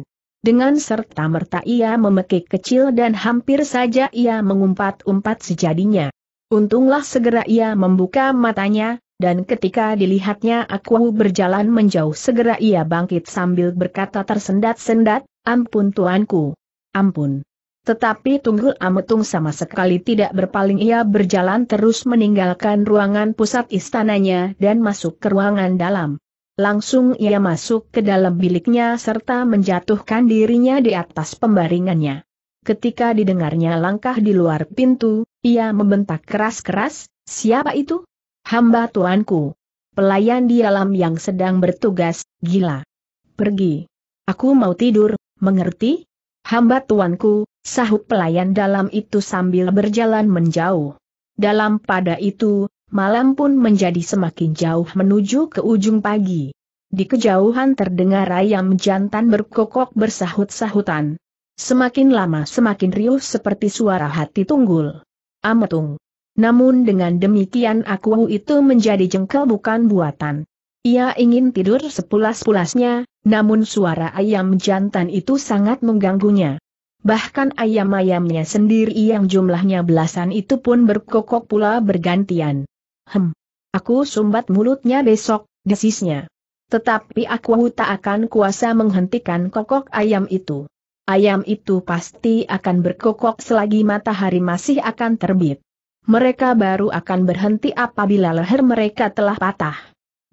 Dengan serta-merta ia memekik kecil dan hampir saja ia mengumpat-umpat sejadinya. Untunglah segera ia membuka matanya, dan ketika dilihatnya aku berjalan menjauh segera ia bangkit sambil berkata tersendat-sendat, ampun tuanku, ampun. Tetapi Tunggul Ametung sama sekali tidak berpaling ia berjalan terus meninggalkan ruangan pusat istananya dan masuk ke ruangan dalam. Langsung ia masuk ke dalam biliknya serta menjatuhkan dirinya di atas pembaringannya. Ketika didengarnya langkah di luar pintu, ia membentak keras-keras, siapa itu? Hamba tuanku. Pelayan di alam yang sedang bertugas, gila. Pergi. Aku mau tidur, mengerti? Hamba tuanku, sahut pelayan dalam itu sambil berjalan menjauh. Dalam pada itu, malam pun menjadi semakin jauh menuju ke ujung pagi. Di kejauhan terdengar ayam jantan berkokok bersahut-sahutan. Semakin lama semakin riuh seperti suara hati tunggul. Ametung. Namun dengan demikian aku itu menjadi jengkel bukan buatan. Ia ingin tidur sepulas-pulasnya, namun suara ayam jantan itu sangat mengganggunya. Bahkan ayam-ayamnya sendiri yang jumlahnya belasan itu pun berkokok pula bergantian. Hem. Aku sumbat mulutnya besok, desisnya. Tetapi aku tak akan kuasa menghentikan kokok ayam itu. Ayam itu pasti akan berkokok selagi matahari masih akan terbit. Mereka baru akan berhenti apabila leher mereka telah patah.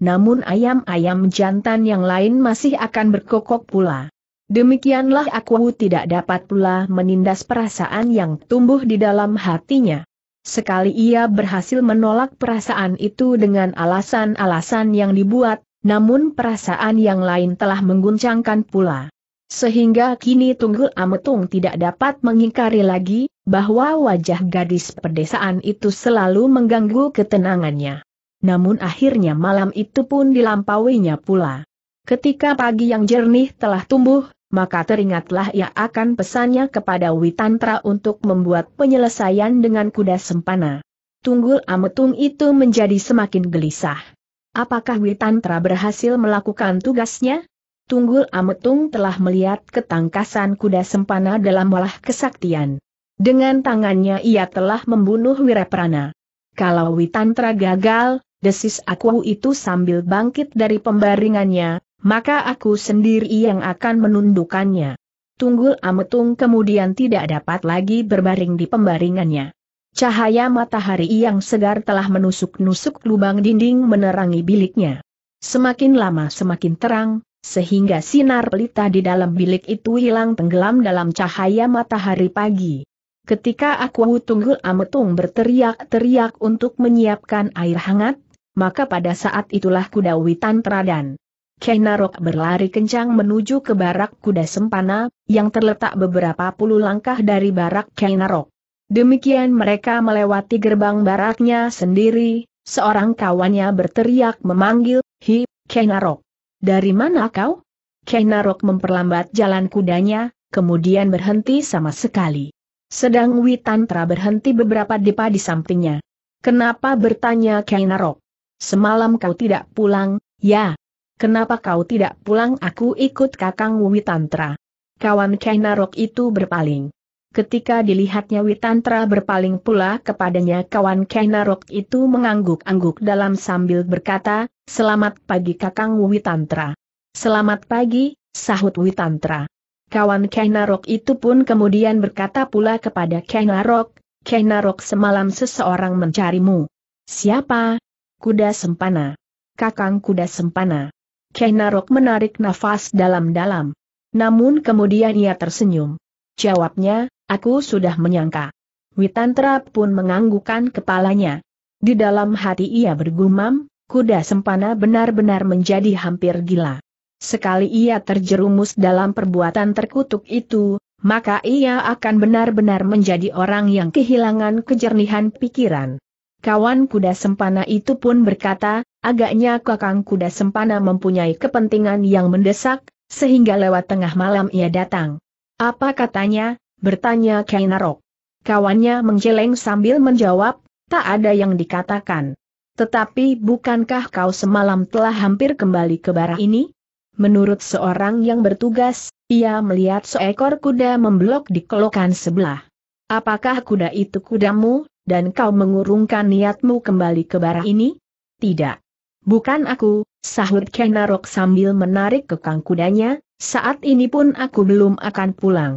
Namun ayam-ayam jantan yang lain masih akan berkokok pula. Demikianlah aku tidak dapat pula menindas perasaan yang tumbuh di dalam hatinya. Sekali ia berhasil menolak perasaan itu dengan alasan-alasan yang dibuat, namun perasaan yang lain telah mengguncangkan pula. Sehingga kini Tunggul Ametung tidak dapat mengingkari lagi, bahwa wajah gadis pedesaan itu selalu mengganggu ketenangannya. Namun akhirnya malam itu pun dilampauinya pula. Ketika pagi yang jernih telah tumbuh, maka teringatlah ia akan pesannya kepada Witantra untuk membuat penyelesaian dengan kuda sempana. Tunggul Ametung itu menjadi semakin gelisah. Apakah Witantra berhasil melakukan tugasnya? Tunggul Ametung telah melihat ketangkasan kuda sempana dalam olah kesaktian. Dengan tangannya ia telah membunuh Wiraprana. Kalau Witantra gagal, desis Aku itu sambil bangkit dari pembaringannya, maka aku sendiri yang akan menundukkannya. Tunggul Ametung kemudian tidak dapat lagi berbaring di pembaringannya. Cahaya matahari yang segar telah menusuk-nusuk lubang dinding menerangi biliknya. Semakin lama semakin terang, sehingga sinar pelita di dalam bilik itu hilang tenggelam dalam cahaya matahari pagi. Ketika aku tunggul ametung berteriak-teriak untuk menyiapkan air hangat, maka pada saat itulah kuda witan teradan. Kenarok berlari kencang menuju ke barak kuda sempana, yang terletak beberapa puluh langkah dari barak Kenarok. Demikian mereka melewati gerbang baraknya sendiri, seorang kawannya berteriak memanggil, Hi, Kenarok. Dari mana kau? Kenarok memperlambat jalan kudanya, kemudian berhenti sama sekali. Sedang Witantra berhenti beberapa depa di sampingnya. Kenapa bertanya Kenarok? Semalam kau tidak pulang, ya, Kenapa kau tidak pulang aku ikut kakang Witantra? Kawan Kainarok itu berpaling. Ketika dilihatnya Witantra berpaling pula kepadanya kawan Kainarok itu mengangguk-angguk dalam sambil berkata, Selamat pagi kakang Witantra. Selamat pagi, sahut Witantra. Kawan Kainarok itu pun kemudian berkata pula kepada Kainarok, Kainarok semalam seseorang mencarimu. Siapa? Kuda Sempana. Kakang Kuda Sempana. Kainarok menarik nafas dalam-dalam. Namun kemudian ia tersenyum. Jawabnya, aku sudah menyangka. Witantra pun menganggukkan kepalanya. Di dalam hati ia bergumam, kuda sempana benar-benar menjadi hampir gila. Sekali ia terjerumus dalam perbuatan terkutuk itu, maka ia akan benar-benar menjadi orang yang kehilangan kejernihan pikiran. Kawan kuda sempana itu pun berkata, agaknya kakang kuda sempana mempunyai kepentingan yang mendesak, sehingga lewat tengah malam ia datang. Apa katanya? bertanya Kainarok. Kawannya menggeleng sambil menjawab, tak ada yang dikatakan. Tetapi bukankah kau semalam telah hampir kembali ke barah ini? Menurut seorang yang bertugas, ia melihat seekor kuda memblok di kelokan sebelah. Apakah kuda itu kudamu? dan kau mengurungkan niatmu kembali ke barat ini? Tidak. Bukan aku, sahut Kenarok sambil menarik kekang kudanya, saat ini pun aku belum akan pulang.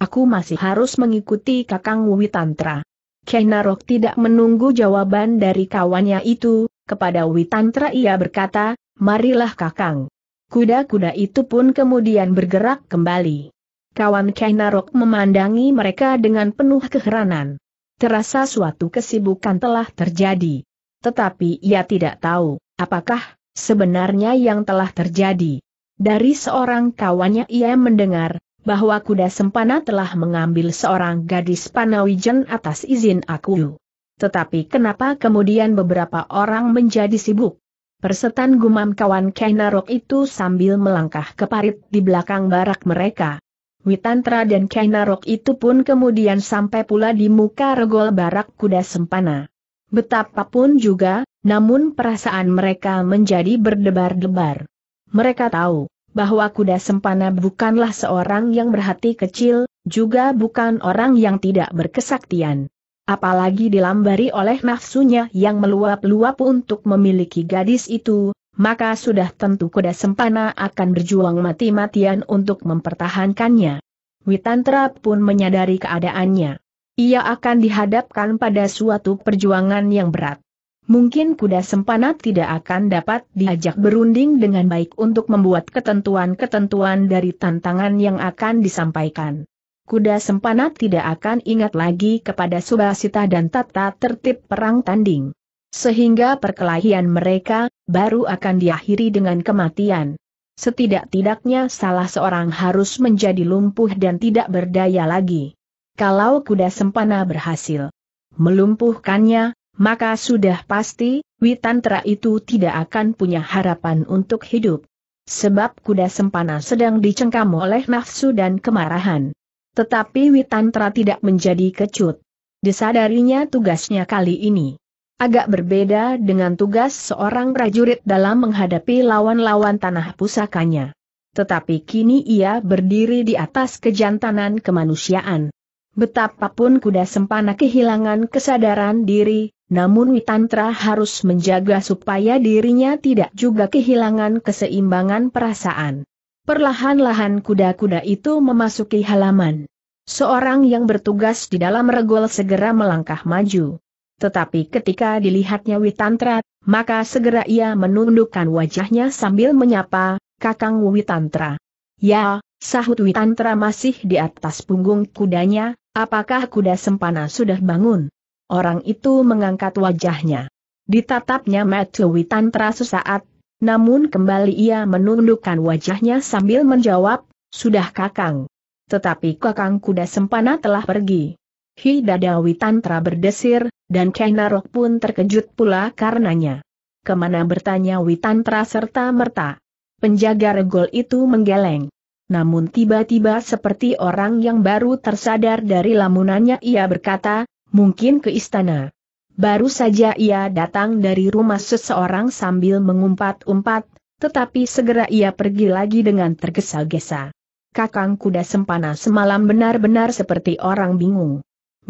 Aku masih harus mengikuti Kakang Witantra. Kenarok tidak menunggu jawaban dari kawannya itu, kepada Witantra ia berkata, marilah Kakang. Kuda-kuda itu pun kemudian bergerak kembali. Kawan Kenarok memandangi mereka dengan penuh keheranan terasa suatu kesibukan telah terjadi. Tetapi ia tidak tahu, apakah sebenarnya yang telah terjadi. Dari seorang kawannya ia mendengar, bahwa kuda sempana telah mengambil seorang gadis Panawijen atas izin aku. Tetapi kenapa kemudian beberapa orang menjadi sibuk? Persetan gumam kawan Kainarok itu sambil melangkah ke parit di belakang barak mereka. Witantra dan Kainarok itu pun kemudian sampai pula di muka regol barak kuda sempana. Betapapun juga, namun perasaan mereka menjadi berdebar-debar. Mereka tahu, bahwa kuda sempana bukanlah seorang yang berhati kecil, juga bukan orang yang tidak berkesaktian. Apalagi dilambari oleh nafsunya yang meluap-luap untuk memiliki gadis itu, maka sudah tentu kuda sempana akan berjuang mati-matian untuk mempertahankannya. Witantra pun menyadari keadaannya. Ia akan dihadapkan pada suatu perjuangan yang berat. Mungkin kuda sempana tidak akan dapat diajak berunding dengan baik untuk membuat ketentuan-ketentuan dari tantangan yang akan disampaikan. Kuda sempana tidak akan ingat lagi kepada Subasita dan tata tertib perang tanding. Sehingga perkelahian mereka, baru akan diakhiri dengan kematian. Setidak-tidaknya salah seorang harus menjadi lumpuh dan tidak berdaya lagi. Kalau kuda sempana berhasil melumpuhkannya, maka sudah pasti, Witantra itu tidak akan punya harapan untuk hidup. Sebab kuda sempana sedang dicengkam oleh nafsu dan kemarahan. Tetapi Witantra tidak menjadi kecut. Disadarinya tugasnya kali ini agak berbeda dengan tugas seorang prajurit dalam menghadapi lawan-lawan tanah pusakanya. Tetapi kini ia berdiri di atas kejantanan kemanusiaan. Betapapun kuda sempana kehilangan kesadaran diri, namun Witantra harus menjaga supaya dirinya tidak juga kehilangan keseimbangan perasaan. Perlahan-lahan kuda-kuda itu memasuki halaman. Seorang yang bertugas di dalam regol segera melangkah maju. Tetapi ketika dilihatnya Witantra, maka segera ia menundukkan wajahnya sambil menyapa, Kakang Witantra. Ya, sahut Witantra masih di atas punggung kudanya, apakah kuda sempana sudah bangun? Orang itu mengangkat wajahnya. Ditatapnya Matthew Witantra sesaat, namun kembali ia menundukkan wajahnya sambil menjawab, sudah kakang. Tetapi kakang kuda sempana telah pergi. Hi, dadawi Tantra berdesir, dan Kainarok pun terkejut pula karenanya. Kemana bertanya Witantra serta merta. Penjaga regol itu menggeleng. Namun tiba-tiba seperti orang yang baru tersadar dari lamunannya ia berkata, mungkin ke istana. Baru saja ia datang dari rumah seseorang sambil mengumpat-umpat, tetapi segera ia pergi lagi dengan tergesa-gesa. Kakang kuda sempana semalam benar-benar seperti orang bingung.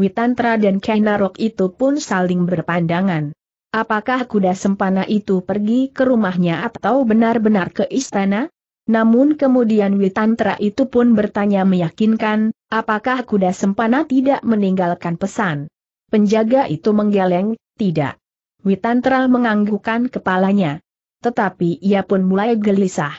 Witantra dan Kainarok itu pun saling berpandangan. Apakah kuda sempana itu pergi ke rumahnya atau benar-benar ke istana? Namun kemudian Witantra itu pun bertanya meyakinkan, apakah kuda sempana tidak meninggalkan pesan. Penjaga itu menggeleng, tidak. Witantra menganggukkan kepalanya. Tetapi ia pun mulai gelisah.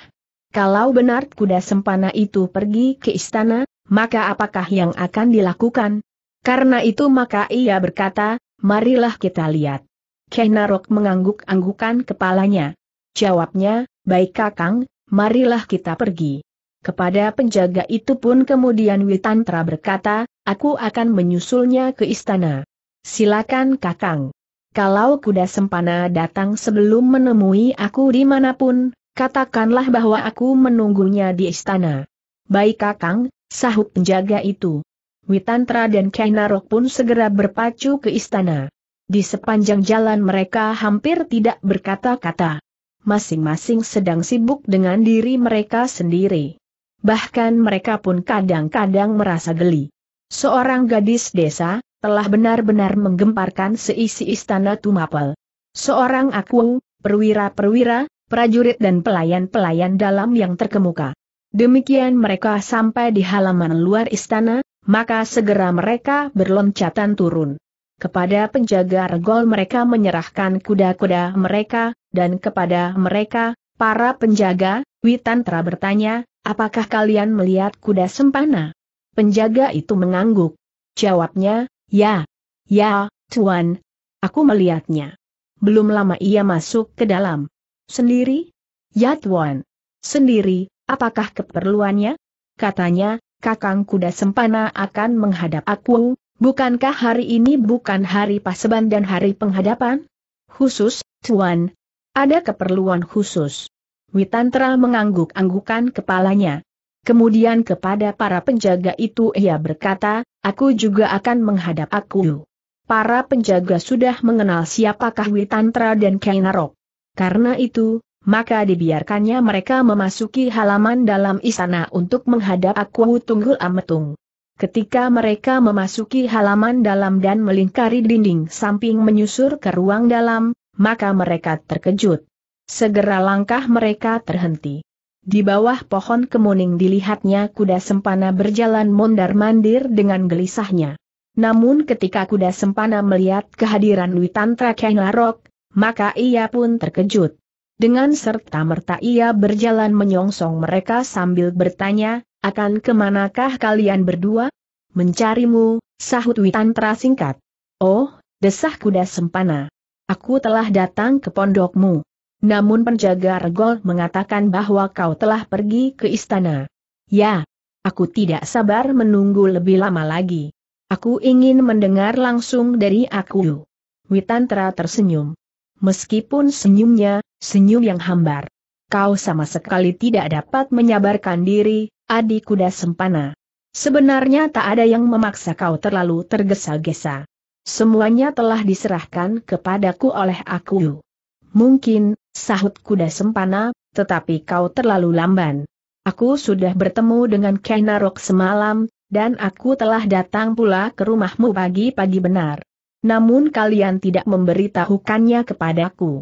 Kalau benar kuda sempana itu pergi ke istana, maka apakah yang akan dilakukan? Karena itu maka ia berkata, marilah kita lihat. Kenarok mengangguk-anggukan kepalanya. Jawabnya, baik kakang, marilah kita pergi. Kepada penjaga itu pun kemudian Witantra berkata, aku akan menyusulnya ke istana. Silakan kakang. Kalau kuda sempana datang sebelum menemui aku dimanapun, katakanlah bahwa aku menunggunya di istana. Baik kakang, sahut penjaga itu. Witantra dan Kainarok pun segera berpacu ke istana. Di sepanjang jalan mereka hampir tidak berkata-kata. Masing-masing sedang sibuk dengan diri mereka sendiri. Bahkan mereka pun kadang-kadang merasa geli. Seorang gadis desa, telah benar-benar menggemparkan seisi istana Tumapel. Seorang aku, perwira-perwira, prajurit dan pelayan-pelayan dalam yang terkemuka. Demikian mereka sampai di halaman luar istana, maka segera mereka berloncatan turun. Kepada penjaga regol mereka menyerahkan kuda-kuda mereka, dan kepada mereka, para penjaga, Witantra bertanya, apakah kalian melihat kuda sempana? Penjaga itu mengangguk. Jawabnya, ya. Ya, Tuan. Aku melihatnya. Belum lama ia masuk ke dalam. Sendiri? Ya Tuan. Sendiri, apakah keperluannya? Katanya, Kakang Kuda Sempana akan menghadap aku, bukankah hari ini bukan hari paseban dan hari penghadapan? Khusus, Tuan. Ada keperluan khusus. Witantra mengangguk-anggukan kepalanya. Kemudian kepada para penjaga itu ia berkata, aku juga akan menghadap aku. Para penjaga sudah mengenal siapakah Witantra dan Kainarok. Karena itu, maka dibiarkannya mereka memasuki halaman dalam istana untuk menghadap aku Tunggul Ametung. Ketika mereka memasuki halaman dalam dan melingkari dinding samping menyusur ke ruang dalam, maka mereka terkejut. Segera langkah mereka terhenti. Di bawah pohon kemuning dilihatnya kuda sempana berjalan mondar-mandir dengan gelisahnya. Namun ketika kuda sempana melihat kehadiran Witantra Kenglarok, maka ia pun terkejut. Dengan serta-merta ia berjalan menyongsong mereka sambil bertanya, akan kemanakah kalian berdua? Mencarimu, sahut Witantra singkat. Oh, desah kuda sempana. Aku telah datang ke pondokmu. Namun penjaga regol mengatakan bahwa kau telah pergi ke istana. Ya, aku tidak sabar menunggu lebih lama lagi. Aku ingin mendengar langsung dari aku. Witantra tersenyum. Meskipun senyumnya, Senyum yang hambar. Kau sama sekali tidak dapat menyabarkan diri, adik kuda sempana. Sebenarnya tak ada yang memaksa kau terlalu tergesa-gesa. Semuanya telah diserahkan kepadaku oleh aku. Mungkin, sahut kuda sempana, tetapi kau terlalu lamban. Aku sudah bertemu dengan Kainarok semalam, dan aku telah datang pula ke rumahmu pagi-pagi benar. Namun kalian tidak memberitahukannya kepadaku.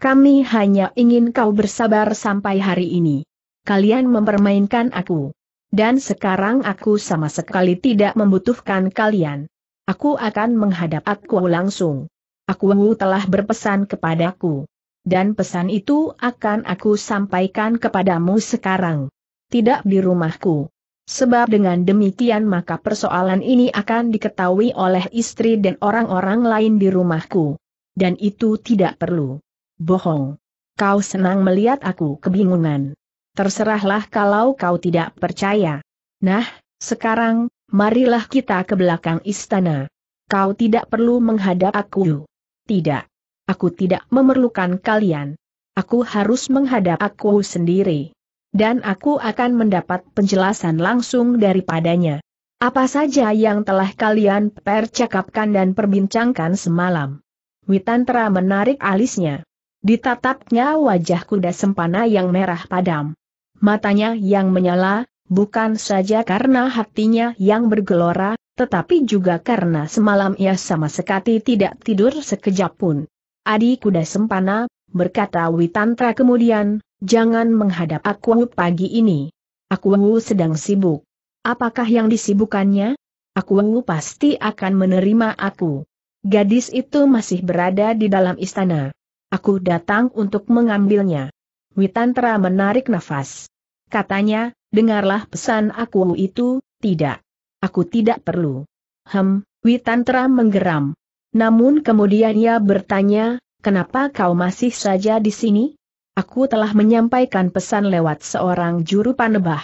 Kami hanya ingin kau bersabar sampai hari ini. Kalian mempermainkan aku. Dan sekarang aku sama sekali tidak membutuhkan kalian. Aku akan menghadap aku langsung. Aku telah berpesan kepadaku. Dan pesan itu akan aku sampaikan kepadamu sekarang. Tidak di rumahku. Sebab dengan demikian maka persoalan ini akan diketahui oleh istri dan orang-orang lain di rumahku. Dan itu tidak perlu bohong. Kau senang melihat aku kebingungan. Terserahlah kalau kau tidak percaya. Nah, sekarang, marilah kita ke belakang istana. Kau tidak perlu menghadap aku. Tidak. Aku tidak memerlukan kalian. Aku harus menghadap aku sendiri. Dan aku akan mendapat penjelasan langsung daripadanya. Apa saja yang telah kalian percakapkan dan perbincangkan semalam? Witantra menarik alisnya. Ditatapnya wajah kuda sempana yang merah padam. Matanya yang menyala, bukan saja karena hatinya yang bergelora, tetapi juga karena semalam ia sama sekali tidak tidur sekejap pun. Adi kuda sempana, berkata Witantra kemudian, jangan menghadap aku pagi ini. Aku sedang sibuk. Apakah yang disibukannya? Aku pasti akan menerima aku. Gadis itu masih berada di dalam istana. Aku datang untuk mengambilnya. Witantra menarik nafas. Katanya, dengarlah pesan aku itu, tidak. Aku tidak perlu. Hem, Witantra menggeram. Namun kemudian ia bertanya, kenapa kau masih saja di sini? Aku telah menyampaikan pesan lewat seorang juru panebah.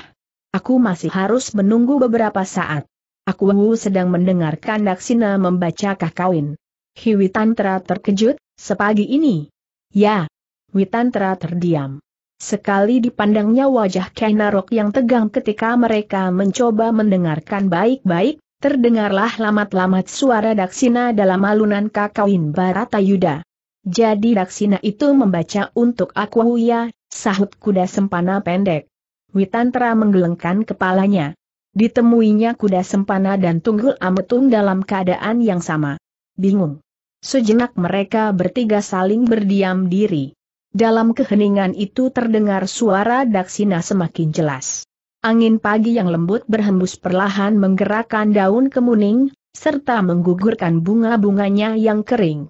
Aku masih harus menunggu beberapa saat. Aku sedang mendengarkan Daksina membaca kakawin. Hiwitantra terkejut, sepagi ini, Ya. Witantra terdiam. Sekali dipandangnya wajah Kainarok yang tegang ketika mereka mencoba mendengarkan baik-baik, terdengarlah lamat-lamat suara Daksina dalam alunan kakawin Baratayuda. Jadi Daksina itu membaca untuk Akwahuya, sahut kuda sempana pendek. Witantra menggelengkan kepalanya. Ditemuinya kuda sempana dan tunggul ametung dalam keadaan yang sama. Bingung. Sejenak mereka bertiga saling berdiam diri. Dalam keheningan itu terdengar suara Daksina semakin jelas. Angin pagi yang lembut berhembus perlahan menggerakkan daun kemuning, serta menggugurkan bunga-bunganya yang kering.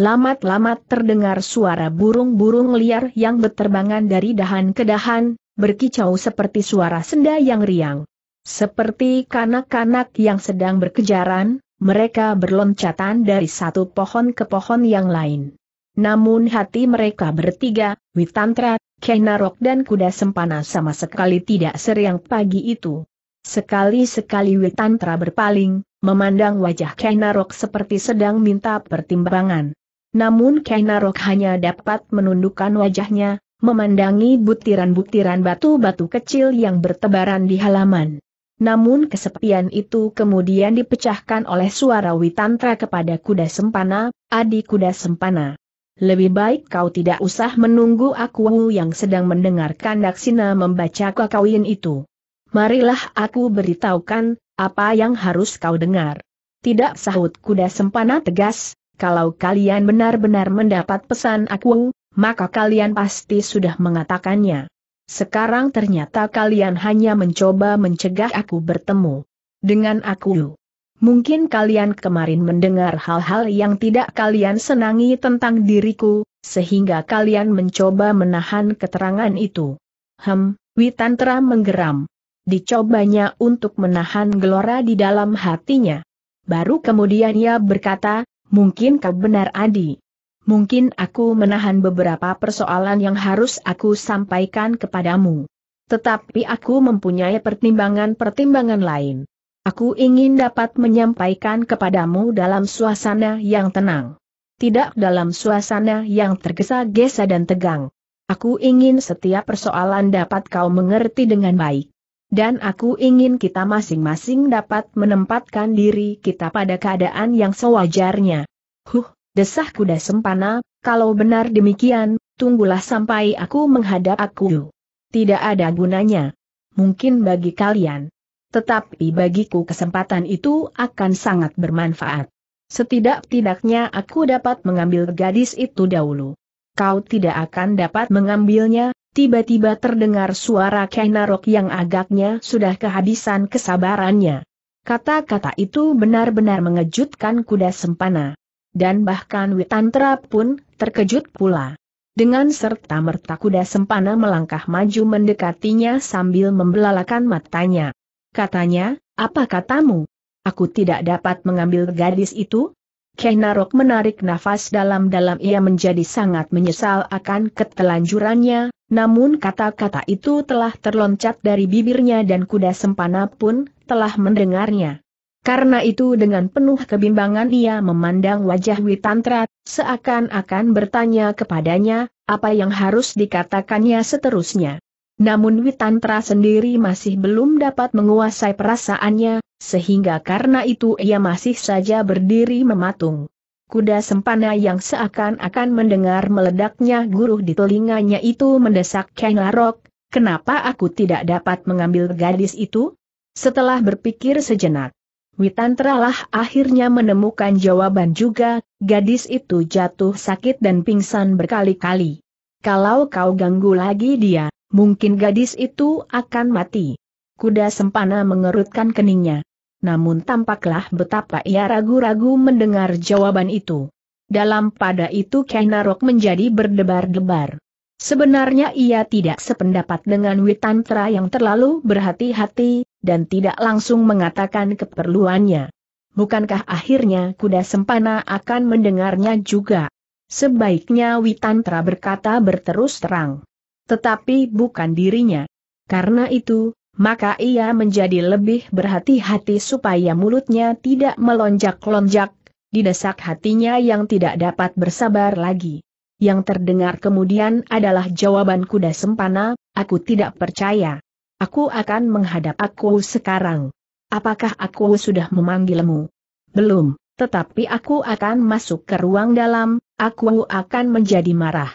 Lamat-lamat terdengar suara burung-burung liar yang berterbangan dari dahan ke dahan, berkicau seperti suara senda yang riang. Seperti kanak-kanak yang sedang berkejaran, mereka berloncatan dari satu pohon ke pohon yang lain. Namun hati mereka bertiga, Witantra, Kenarok dan kuda sempana sama sekali tidak seriang pagi itu. Sekali-sekali Witantra berpaling, memandang wajah Kenarok seperti sedang minta pertimbangan. Namun Kenarok hanya dapat menundukkan wajahnya, memandangi butiran-butiran batu-batu kecil yang bertebaran di halaman. Namun kesepian itu kemudian dipecahkan oleh suara Witantra kepada kuda sempana, Adik kuda sempana. Lebih baik kau tidak usah menunggu aku yang sedang mendengarkan Daksina membaca kakawin itu. Marilah aku beritahukan, apa yang harus kau dengar. Tidak sahut kuda sempana tegas, kalau kalian benar-benar mendapat pesan aku, maka kalian pasti sudah mengatakannya. Sekarang ternyata kalian hanya mencoba mencegah aku bertemu dengan aku. Mungkin kalian kemarin mendengar hal-hal yang tidak kalian senangi tentang diriku, sehingga kalian mencoba menahan keterangan itu. Hem, Witantra menggeram. Dicobanya untuk menahan gelora di dalam hatinya. Baru kemudian ia berkata, mungkin kau benar Adi mungkin aku menahan beberapa persoalan yang harus aku sampaikan kepadamu. Tetapi aku mempunyai pertimbangan-pertimbangan lain. Aku ingin dapat menyampaikan kepadamu dalam suasana yang tenang. Tidak dalam suasana yang tergesa-gesa dan tegang. Aku ingin setiap persoalan dapat kau mengerti dengan baik. Dan aku ingin kita masing-masing dapat menempatkan diri kita pada keadaan yang sewajarnya. Huh, Desah kuda sempana, kalau benar demikian, tunggulah sampai aku menghadap aku. Tidak ada gunanya. Mungkin bagi kalian. Tetapi bagiku kesempatan itu akan sangat bermanfaat. Setidak-tidaknya aku dapat mengambil gadis itu dahulu. Kau tidak akan dapat mengambilnya, tiba-tiba terdengar suara Kainarok yang agaknya sudah kehabisan kesabarannya. Kata-kata itu benar-benar mengejutkan kuda sempana dan bahkan Witantra pun terkejut pula. Dengan serta merta kuda sempana melangkah maju mendekatinya sambil membelalakan matanya. Katanya, apa katamu? Aku tidak dapat mengambil gadis itu? Kenarok menarik nafas dalam-dalam ia menjadi sangat menyesal akan ketelanjurannya, namun kata-kata itu telah terloncat dari bibirnya dan kuda sempana pun telah mendengarnya. Karena itu dengan penuh kebimbangan ia memandang wajah Witantra, seakan-akan bertanya kepadanya, apa yang harus dikatakannya seterusnya. Namun Witantra sendiri masih belum dapat menguasai perasaannya, sehingga karena itu ia masih saja berdiri mematung. Kuda sempana yang seakan-akan mendengar meledaknya guruh di telinganya itu mendesak Larok, kenapa aku tidak dapat mengambil gadis itu? Setelah berpikir sejenak, Witantralah akhirnya menemukan jawaban juga, gadis itu jatuh sakit dan pingsan berkali-kali. Kalau kau ganggu lagi dia, mungkin gadis itu akan mati. Kuda sempana mengerutkan keningnya. Namun tampaklah betapa ia ragu-ragu mendengar jawaban itu. Dalam pada itu kainarok menjadi berdebar-debar. Sebenarnya ia tidak sependapat dengan Witantra yang terlalu berhati-hati, dan tidak langsung mengatakan keperluannya. Bukankah akhirnya kuda sempana akan mendengarnya juga? Sebaiknya Witantra berkata berterus terang. Tetapi bukan dirinya. Karena itu, maka ia menjadi lebih berhati-hati supaya mulutnya tidak melonjak-lonjak, didesak hatinya yang tidak dapat bersabar lagi yang terdengar kemudian adalah jawaban kuda sempana, aku tidak percaya. Aku akan menghadap aku sekarang. Apakah aku sudah memanggilmu? Belum, tetapi aku akan masuk ke ruang dalam, aku akan menjadi marah.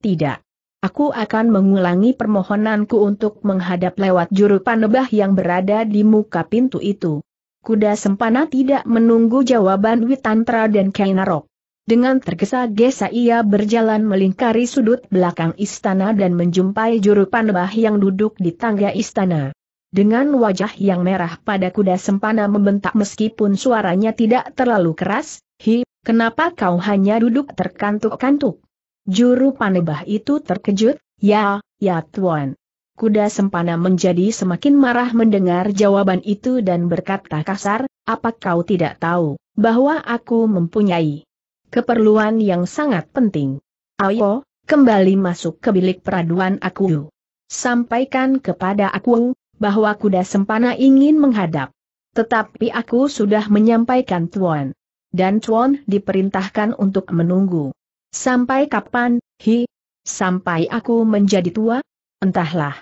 Tidak. Aku akan mengulangi permohonanku untuk menghadap lewat juru panebah yang berada di muka pintu itu. Kuda sempana tidak menunggu jawaban Witantra dan Kainarok. Dengan tergesa-gesa ia berjalan melingkari sudut belakang istana dan menjumpai juru panembah yang duduk di tangga istana. Dengan wajah yang merah pada kuda sempana membentak meskipun suaranya tidak terlalu keras, Hi, kenapa kau hanya duduk terkantuk-kantuk? Juru panembah itu terkejut, ya, ya tuan. Kuda sempana menjadi semakin marah mendengar jawaban itu dan berkata kasar, apa kau tidak tahu, bahwa aku mempunyai keperluan yang sangat penting. Ayo, kembali masuk ke bilik peraduan aku. Sampaikan kepada aku, bahwa kuda sempana ingin menghadap. Tetapi aku sudah menyampaikan Tuan. Dan Tuan diperintahkan untuk menunggu. Sampai kapan, hi? Sampai aku menjadi tua? Entahlah.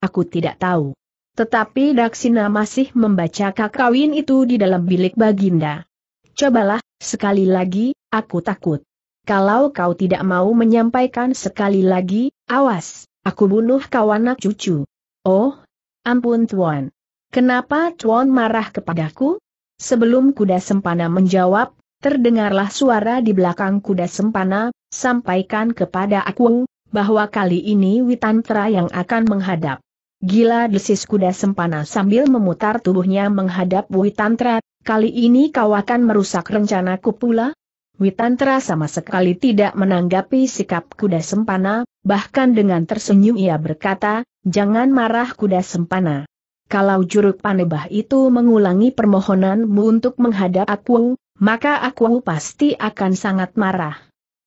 Aku tidak tahu. Tetapi Daksina masih membaca kakawin itu di dalam bilik Baginda. Cobalah, sekali lagi, Aku takut. Kalau kau tidak mau menyampaikan sekali lagi, awas, aku bunuh kau anak cucu. Oh, ampun Tuan. Kenapa Tuan marah kepadaku? Sebelum kuda sempana menjawab, terdengarlah suara di belakang kuda sempana, sampaikan kepada aku, bahwa kali ini Witantra yang akan menghadap. Gila desis kuda sempana sambil memutar tubuhnya menghadap Witantra, kali ini kau akan merusak rencanaku pula? Witantra sama sekali tidak menanggapi sikap kuda sempana, bahkan dengan tersenyum ia berkata, jangan marah kuda sempana. Kalau juru panebah itu mengulangi permohonanmu untuk menghadap aku, maka aku pasti akan sangat marah.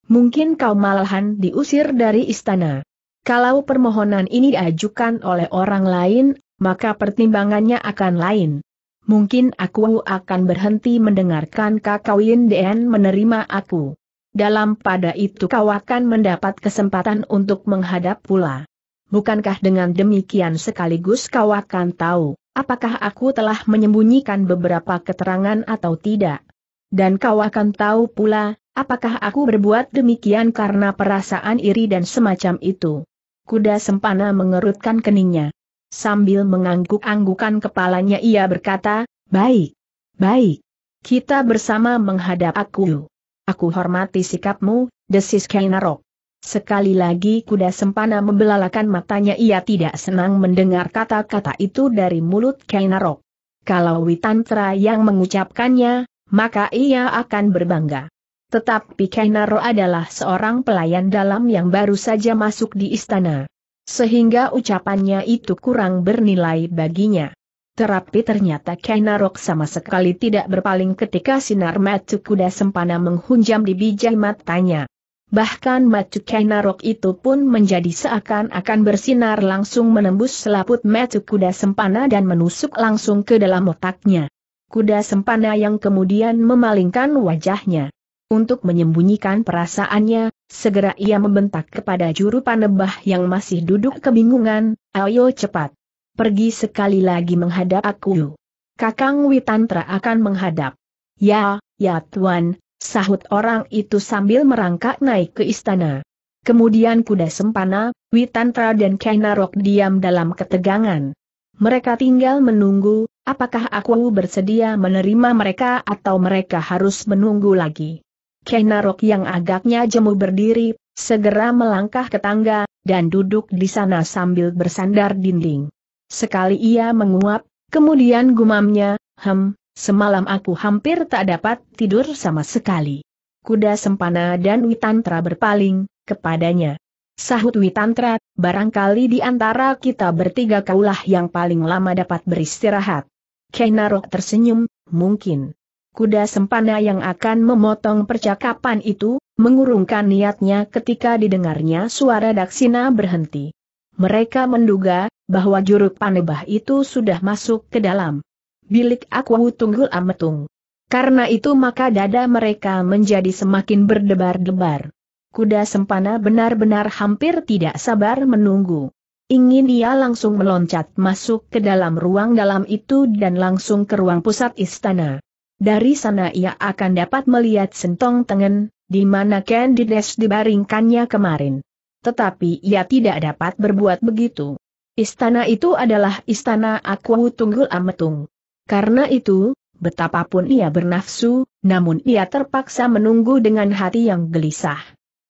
Mungkin kau malahan diusir dari istana. Kalau permohonan ini diajukan oleh orang lain, maka pertimbangannya akan lain mungkin aku akan berhenti mendengarkan kakak Win Dian menerima aku. Dalam pada itu kau akan mendapat kesempatan untuk menghadap pula. Bukankah dengan demikian sekaligus kau akan tahu, apakah aku telah menyembunyikan beberapa keterangan atau tidak? Dan kau akan tahu pula, apakah aku berbuat demikian karena perasaan iri dan semacam itu. Kuda sempana mengerutkan keningnya. Sambil mengangguk-anggukan kepalanya ia berkata, baik, baik. Kita bersama menghadap aku. Aku hormati sikapmu, desis Kainarok. Sekali lagi kuda sempana membelalakan matanya ia tidak senang mendengar kata-kata itu dari mulut Kainarok. Kalau Witantra yang mengucapkannya, maka ia akan berbangga. Tetapi Kainaro adalah seorang pelayan dalam yang baru saja masuk di istana. Sehingga ucapannya itu kurang bernilai baginya. Terapi ternyata Kainarok sama sekali tidak berpaling ketika sinar mata kuda sempana menghunjam di bijak matanya. Bahkan mata Kainarok itu pun menjadi seakan-akan bersinar langsung menembus selaput mata kuda sempana dan menusuk langsung ke dalam otaknya. Kuda sempana yang kemudian memalingkan wajahnya. Untuk menyembunyikan perasaannya, segera ia membentak kepada juru panebah yang masih duduk kebingungan, ayo cepat. Pergi sekali lagi menghadap aku. Kakang Witantra akan menghadap. Ya, ya tuan, sahut orang itu sambil merangkak naik ke istana. Kemudian kuda sempana, Witantra dan Kainarok diam dalam ketegangan. Mereka tinggal menunggu, apakah aku bersedia menerima mereka atau mereka harus menunggu lagi. Kenarok yang agaknya jemu berdiri, segera melangkah ke tangga, dan duduk di sana sambil bersandar dinding. Sekali ia menguap, kemudian gumamnya, hem, semalam aku hampir tak dapat tidur sama sekali. Kuda Sempana dan Witantra berpaling, kepadanya. Sahut Witantra, barangkali di antara kita bertiga kaulah yang paling lama dapat beristirahat. Kenarok tersenyum, mungkin kuda sempana yang akan memotong percakapan itu, mengurungkan niatnya ketika didengarnya suara Daksina berhenti. Mereka menduga, bahwa juru panebah itu sudah masuk ke dalam bilik aku tunggul ametung. Karena itu maka dada mereka menjadi semakin berdebar-debar. Kuda sempana benar-benar hampir tidak sabar menunggu. Ingin ia langsung meloncat masuk ke dalam ruang dalam itu dan langsung ke ruang pusat istana. Dari sana ia akan dapat melihat sentong tengen, di mana Candides dibaringkannya kemarin. Tetapi ia tidak dapat berbuat begitu. Istana itu adalah istana Aku Tunggul Ametung. Karena itu, betapapun ia bernafsu, namun ia terpaksa menunggu dengan hati yang gelisah.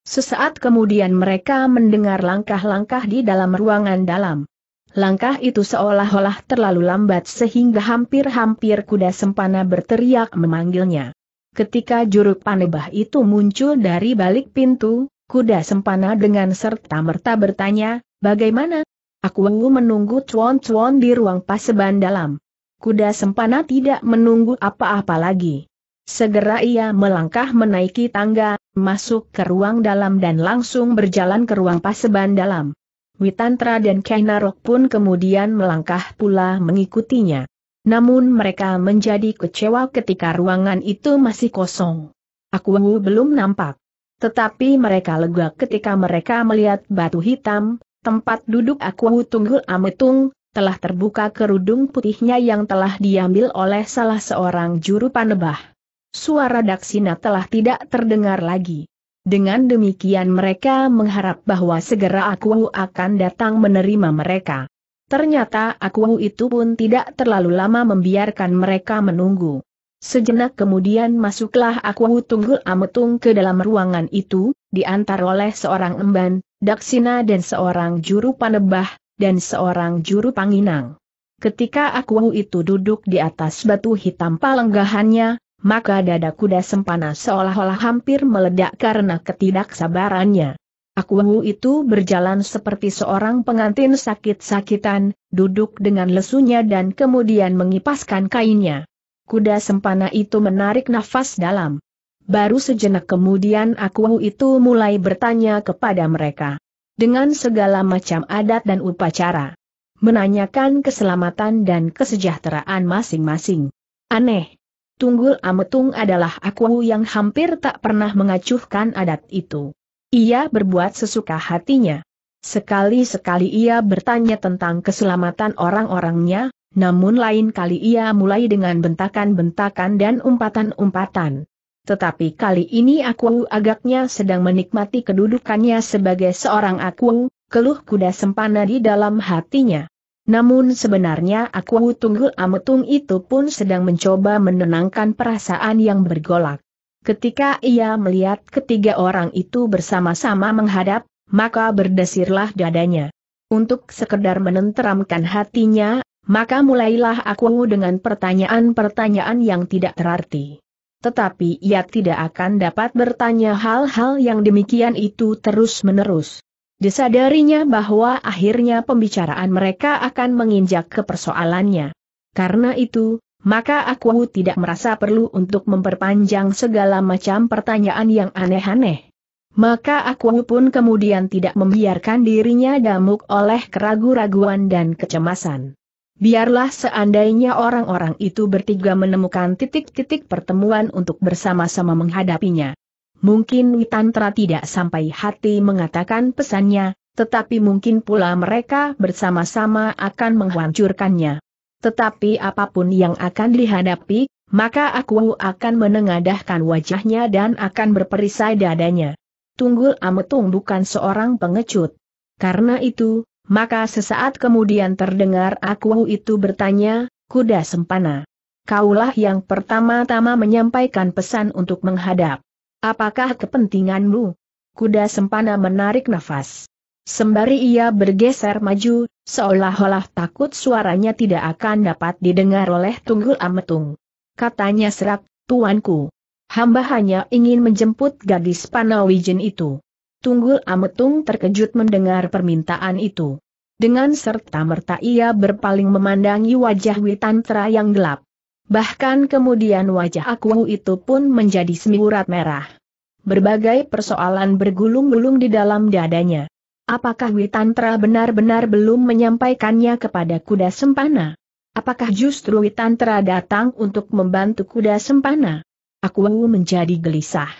Sesaat kemudian mereka mendengar langkah-langkah di dalam ruangan dalam. Langkah itu seolah-olah terlalu lambat sehingga hampir-hampir kuda sempana berteriak memanggilnya. Ketika juru panebah itu muncul dari balik pintu, kuda sempana dengan serta-merta bertanya, bagaimana? Aku menunggu cuan-cuan di ruang paseban dalam. Kuda sempana tidak menunggu apa-apa lagi. Segera ia melangkah menaiki tangga, masuk ke ruang dalam dan langsung berjalan ke ruang paseban dalam. Witantra dan Kainarok pun kemudian melangkah pula mengikutinya. Namun mereka menjadi kecewa ketika ruangan itu masih kosong. Aku belum nampak. Tetapi mereka lega ketika mereka melihat batu hitam, tempat duduk aku tunggul ametung, telah terbuka kerudung putihnya yang telah diambil oleh salah seorang juru panebah. Suara daksina telah tidak terdengar lagi. Dengan demikian mereka mengharap bahwa segera aku akan datang menerima mereka. Ternyata aku itu pun tidak terlalu lama membiarkan mereka menunggu. Sejenak kemudian masuklah aku tunggul ametung ke dalam ruangan itu, diantar oleh seorang emban, daksina dan seorang juru panebah, dan seorang juru panginang. Ketika aku itu duduk di atas batu hitam palenggahannya, maka dada kuda sempana seolah-olah hampir meledak karena ketidaksabarannya. Aku itu berjalan seperti seorang pengantin sakit-sakitan, duduk dengan lesunya dan kemudian mengipaskan kainnya. Kuda sempana itu menarik nafas dalam. Baru sejenak kemudian aku itu mulai bertanya kepada mereka. Dengan segala macam adat dan upacara menanyakan keselamatan dan kesejahteraan masing-masing. Aneh, Tunggul Ametung adalah aku yang hampir tak pernah mengacuhkan adat itu. Ia berbuat sesuka hatinya. Sekali-sekali ia bertanya tentang keselamatan orang-orangnya, namun lain kali ia mulai dengan bentakan-bentakan dan umpatan-umpatan. Tetapi kali ini aku agaknya sedang menikmati kedudukannya sebagai seorang aku, keluh kuda sempana di dalam hatinya. Namun sebenarnya aku Tunggul Ametung itu pun sedang mencoba menenangkan perasaan yang bergolak. Ketika ia melihat ketiga orang itu bersama-sama menghadap, maka berdesirlah dadanya. Untuk sekedar menenteramkan hatinya, maka mulailah aku dengan pertanyaan-pertanyaan yang tidak terarti tetapi ia tidak akan dapat bertanya hal-hal yang demikian itu terus-menerus. Disadarinya bahwa akhirnya pembicaraan mereka akan menginjak ke persoalannya. Karena itu, maka aku tidak merasa perlu untuk memperpanjang segala macam pertanyaan yang aneh-aneh. Maka aku pun kemudian tidak membiarkan dirinya damuk oleh keragu-raguan dan kecemasan. Biarlah seandainya orang-orang itu bertiga menemukan titik-titik pertemuan untuk bersama-sama menghadapinya. Mungkin Witantra tidak sampai hati mengatakan pesannya, tetapi mungkin pula mereka bersama-sama akan menghancurkannya. Tetapi apapun yang akan dihadapi, maka aku akan menengadahkan wajahnya dan akan berperisai dadanya. Tunggul Ametung bukan seorang pengecut. Karena itu, maka sesaat kemudian terdengar aku itu bertanya, kuda sempana. Kaulah yang pertama-tama menyampaikan pesan untuk menghadap. Apakah kepentinganmu? Kuda sempana menarik nafas. Sembari ia bergeser maju, seolah-olah takut suaranya tidak akan dapat didengar oleh Tunggul Ametung. Katanya serak, Tuanku. Hamba hanya ingin menjemput gadis Panawijen itu. Tunggul Ametung terkejut mendengar permintaan itu. Dengan serta merta ia berpaling memandangi wajah Witantra yang gelap. Bahkan kemudian wajah aku itu pun menjadi semburat merah. Berbagai persoalan bergulung-gulung di dalam dadanya. Apakah Witantra benar-benar belum menyampaikannya kepada kuda sempana? Apakah justru Witantra datang untuk membantu kuda sempana? Aku menjadi gelisah.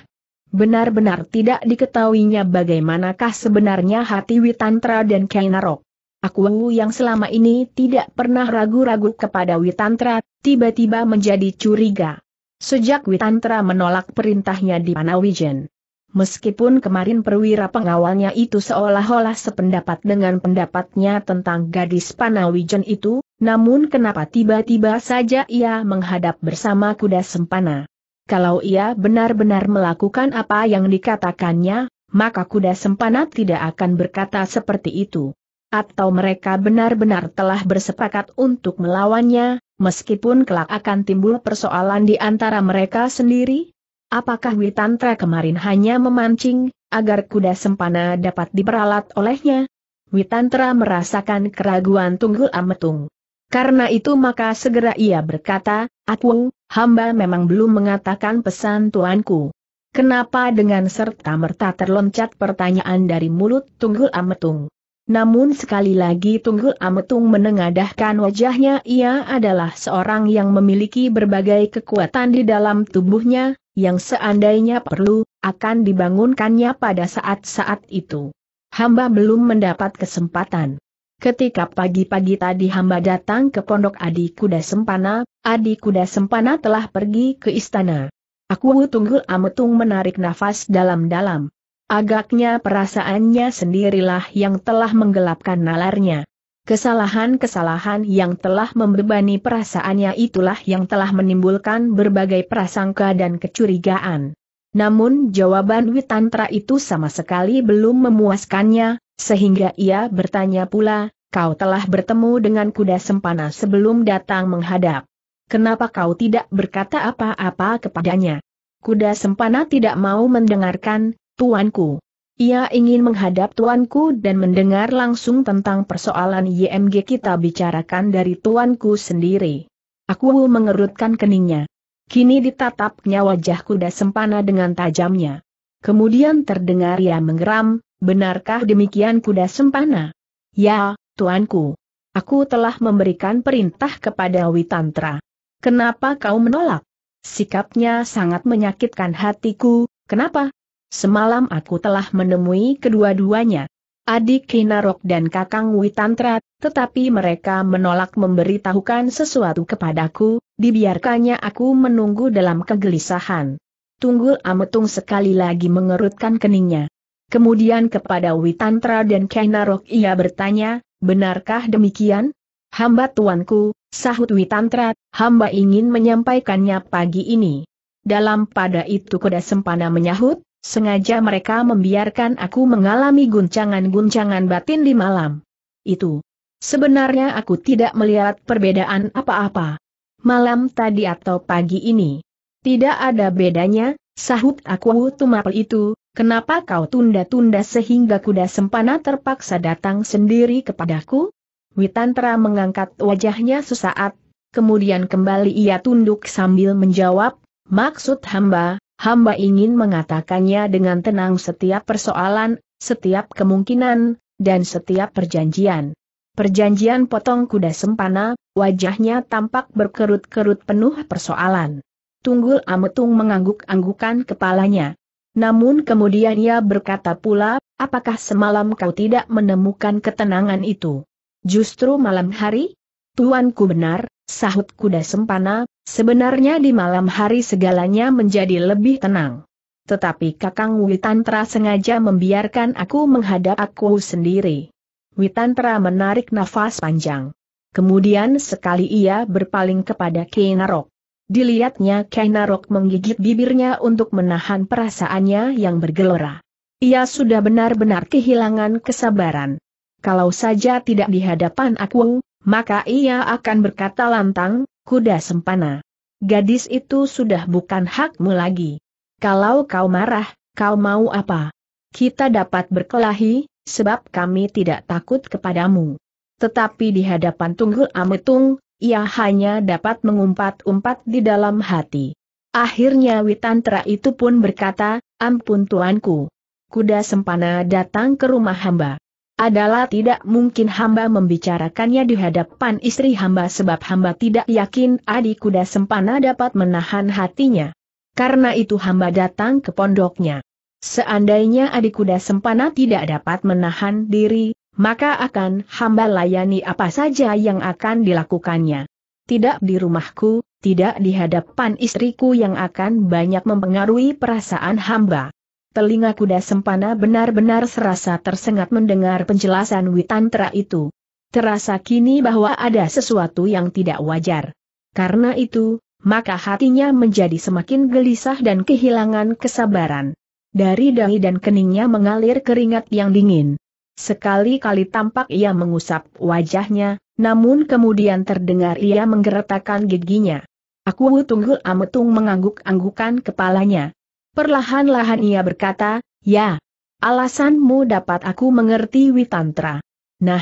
Benar-benar tidak diketahuinya bagaimanakah sebenarnya hati Witantra dan Kainarok. Aku Wengu yang selama ini tidak pernah ragu-ragu kepada Witantra, tiba-tiba menjadi curiga. Sejak Witantra menolak perintahnya di Panawijen. Meskipun kemarin perwira pengawalnya itu seolah-olah sependapat dengan pendapatnya tentang gadis Panawijen itu, namun kenapa tiba-tiba saja ia menghadap bersama kuda sempana. Kalau ia benar-benar melakukan apa yang dikatakannya, maka kuda sempana tidak akan berkata seperti itu atau mereka benar-benar telah bersepakat untuk melawannya, meskipun kelak akan timbul persoalan di antara mereka sendiri? Apakah Witantra kemarin hanya memancing, agar kuda sempana dapat diperalat olehnya? Witantra merasakan keraguan tunggul ametung. Karena itu maka segera ia berkata, Aku, hamba memang belum mengatakan pesan tuanku. Kenapa dengan serta-merta terloncat pertanyaan dari mulut Tunggul Ametung? Namun sekali lagi Tunggul Ametung menengadahkan wajahnya ia adalah seorang yang memiliki berbagai kekuatan di dalam tubuhnya, yang seandainya perlu, akan dibangunkannya pada saat-saat itu. Hamba belum mendapat kesempatan. Ketika pagi-pagi tadi hamba datang ke pondok Adi Kuda Sempana, Adi Kuda Sempana telah pergi ke istana. Aku Tunggul Ametung menarik nafas dalam-dalam. Agaknya perasaannya sendirilah yang telah menggelapkan nalarnya. Kesalahan-kesalahan yang telah membebani perasaannya itulah yang telah menimbulkan berbagai prasangka dan kecurigaan. Namun jawaban Witantra itu sama sekali belum memuaskannya, sehingga ia bertanya pula, kau telah bertemu dengan kuda sempana sebelum datang menghadap. Kenapa kau tidak berkata apa-apa kepadanya? Kuda sempana tidak mau mendengarkan, Tuanku. Ia ingin menghadap tuanku dan mendengar langsung tentang persoalan YMG kita bicarakan dari tuanku sendiri. Aku mengerutkan keningnya. Kini ditatapnya wajah kuda sempana dengan tajamnya. Kemudian terdengar ia menggeram, benarkah demikian kuda sempana? Ya, tuanku. Aku telah memberikan perintah kepada Witantra. Kenapa kau menolak? Sikapnya sangat menyakitkan hatiku, kenapa? Semalam aku telah menemui kedua-duanya, adik Kinarok dan kakang Witantra, tetapi mereka menolak memberitahukan sesuatu kepadaku, dibiarkannya aku menunggu dalam kegelisahan. Tunggul Ametung sekali lagi mengerutkan keningnya. Kemudian kepada Witantra dan Kinarok ia bertanya, benarkah demikian? Hamba tuanku, sahut Witantra, hamba ingin menyampaikannya pagi ini. Dalam pada itu kuda sempana menyahut, Sengaja mereka membiarkan aku mengalami guncangan-guncangan batin di malam. Itu. Sebenarnya aku tidak melihat perbedaan apa-apa. Malam tadi atau pagi ini. Tidak ada bedanya, sahut aku tumapel itu, kenapa kau tunda-tunda sehingga kuda sempana terpaksa datang sendiri kepadaku? Witantra mengangkat wajahnya sesaat, kemudian kembali ia tunduk sambil menjawab, maksud hamba, hamba ingin mengatakannya dengan tenang setiap persoalan, setiap kemungkinan, dan setiap perjanjian. Perjanjian potong kuda sempana, wajahnya tampak berkerut-kerut penuh persoalan. Tunggul Ametung mengangguk-anggukan kepalanya. Namun kemudian ia berkata pula, apakah semalam kau tidak menemukan ketenangan itu? Justru malam hari? Tuanku benar, Sahut kuda sempana, sebenarnya di malam hari segalanya menjadi lebih tenang. Tetapi Kakang Witantra sengaja membiarkan aku menghadap aku sendiri. Witantra menarik nafas panjang. Kemudian sekali ia berpaling kepada Kainarok. Dilihatnya Kainarok menggigit bibirnya untuk menahan perasaannya yang bergelora. Ia sudah benar-benar kehilangan kesabaran. Kalau saja tidak di hadapan aku, maka ia akan berkata lantang, kuda sempana. Gadis itu sudah bukan hakmu lagi. Kalau kau marah, kau mau apa? Kita dapat berkelahi, sebab kami tidak takut kepadamu. Tetapi di hadapan Tunggul Ametung, ia hanya dapat mengumpat-umpat di dalam hati. Akhirnya Witantra itu pun berkata, ampun tuanku. Kuda sempana datang ke rumah hamba. Adalah tidak mungkin hamba membicarakannya di hadapan istri hamba sebab hamba tidak yakin adi kuda sempana dapat menahan hatinya. Karena itu hamba datang ke pondoknya. Seandainya adi kuda sempana tidak dapat menahan diri, maka akan hamba layani apa saja yang akan dilakukannya. Tidak di rumahku, tidak di hadapan istriku yang akan banyak mempengaruhi perasaan hamba telinga kuda sempana benar-benar serasa tersengat mendengar penjelasan Witantra itu. Terasa kini bahwa ada sesuatu yang tidak wajar. Karena itu, maka hatinya menjadi semakin gelisah dan kehilangan kesabaran. Dari dahi dan keningnya mengalir keringat yang dingin. Sekali-kali tampak ia mengusap wajahnya, namun kemudian terdengar ia menggeretakkan giginya. Aku tunggu ametung mengangguk-anggukan kepalanya. Perlahan-lahan ia berkata, ya, alasanmu dapat aku mengerti Witantra. Nah,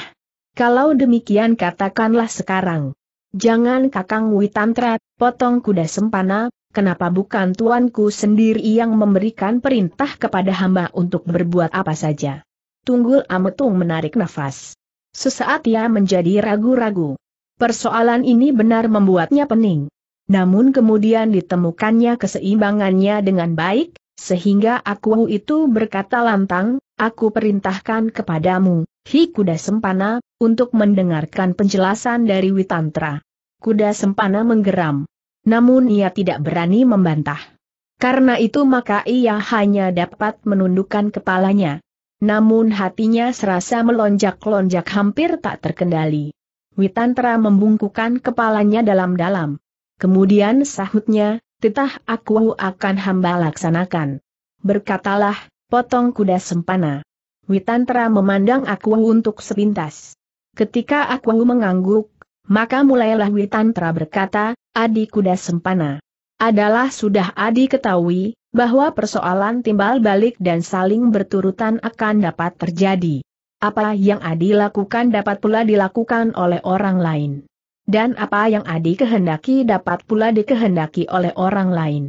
kalau demikian katakanlah sekarang. Jangan kakang Witantra, potong kuda sempana, kenapa bukan tuanku sendiri yang memberikan perintah kepada hamba untuk berbuat apa saja. Tunggul Ametung menarik nafas. Sesaat ia menjadi ragu-ragu. Persoalan ini benar membuatnya pening namun kemudian ditemukannya keseimbangannya dengan baik, sehingga aku itu berkata lantang, aku perintahkan kepadamu, hi kuda sempana, untuk mendengarkan penjelasan dari Witantra. Kuda sempana menggeram. Namun ia tidak berani membantah. Karena itu maka ia hanya dapat menundukkan kepalanya. Namun hatinya serasa melonjak-lonjak hampir tak terkendali. Witantra membungkukan kepalanya dalam-dalam. Kemudian sahutnya, titah aku akan hamba laksanakan. Berkatalah, potong kuda sempana. Witantra memandang aku untuk sepintas. Ketika aku mengangguk, maka mulailah Witantra berkata, adik kuda sempana. Adalah sudah Adi ketahui, bahwa persoalan timbal balik dan saling berturutan akan dapat terjadi. Apa yang Adi lakukan dapat pula dilakukan oleh orang lain dan apa yang Adi kehendaki dapat pula dikehendaki oleh orang lain.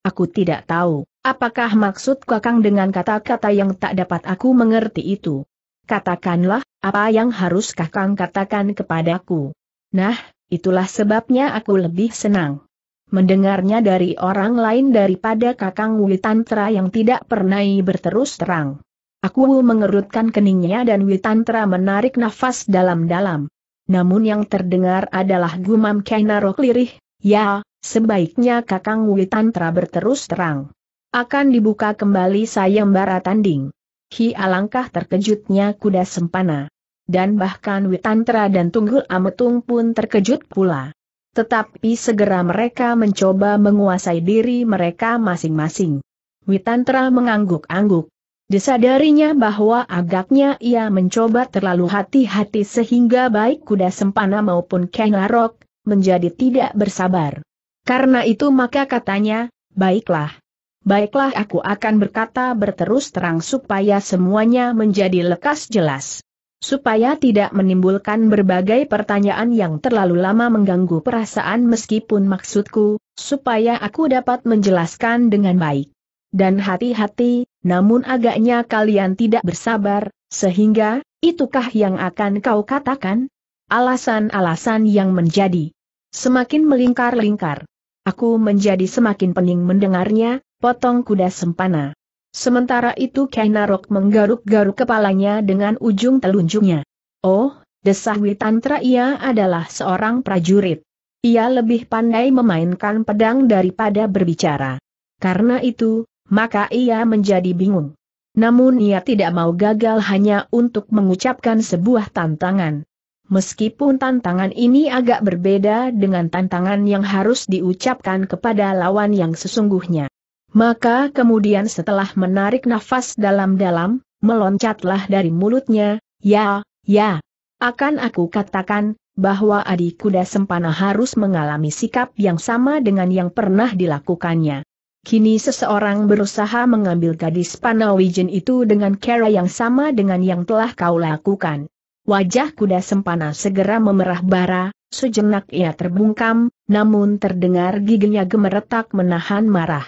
Aku tidak tahu, apakah maksud Kakang dengan kata-kata yang tak dapat aku mengerti itu. Katakanlah, apa yang harus Kakang katakan kepadaku. Nah, itulah sebabnya aku lebih senang. Mendengarnya dari orang lain daripada Kakang Witantra yang tidak pernah berterus terang. Aku mengerutkan keningnya dan Witantra menarik nafas dalam-dalam namun yang terdengar adalah gumam Kainarok lirih, ya, sebaiknya Kakang Witantra berterus terang. Akan dibuka kembali sayembara tanding. Hi alangkah terkejutnya kuda sempana. Dan bahkan Witantra dan Tunggul Ametung pun terkejut pula. Tetapi segera mereka mencoba menguasai diri mereka masing-masing. Witantra mengangguk-angguk, Disadarinya bahwa agaknya ia mencoba terlalu hati-hati sehingga baik kuda sempana maupun kengarok, menjadi tidak bersabar. Karena itu maka katanya, baiklah. Baiklah aku akan berkata berterus terang supaya semuanya menjadi lekas jelas. Supaya tidak menimbulkan berbagai pertanyaan yang terlalu lama mengganggu perasaan meskipun maksudku, supaya aku dapat menjelaskan dengan baik dan hati-hati, namun agaknya kalian tidak bersabar, sehingga, itukah yang akan kau katakan? Alasan-alasan yang menjadi semakin melingkar-lingkar. Aku menjadi semakin pening mendengarnya, potong kuda sempana. Sementara itu Kainarok menggaruk-garuk kepalanya dengan ujung telunjuknya. Oh, desah Witantra ia adalah seorang prajurit. Ia lebih pandai memainkan pedang daripada berbicara. Karena itu, maka ia menjadi bingung. Namun ia tidak mau gagal hanya untuk mengucapkan sebuah tantangan. Meskipun tantangan ini agak berbeda dengan tantangan yang harus diucapkan kepada lawan yang sesungguhnya. Maka kemudian setelah menarik nafas dalam-dalam, meloncatlah dari mulutnya, ya, ya. Akan aku katakan, bahwa adik kuda sempana harus mengalami sikap yang sama dengan yang pernah dilakukannya. Kini seseorang berusaha mengambil gadis Panawijen itu dengan cara yang sama dengan yang telah kau lakukan. Wajah kuda sempana segera memerah bara, sejenak ia terbungkam, namun terdengar giginya gemeretak menahan marah.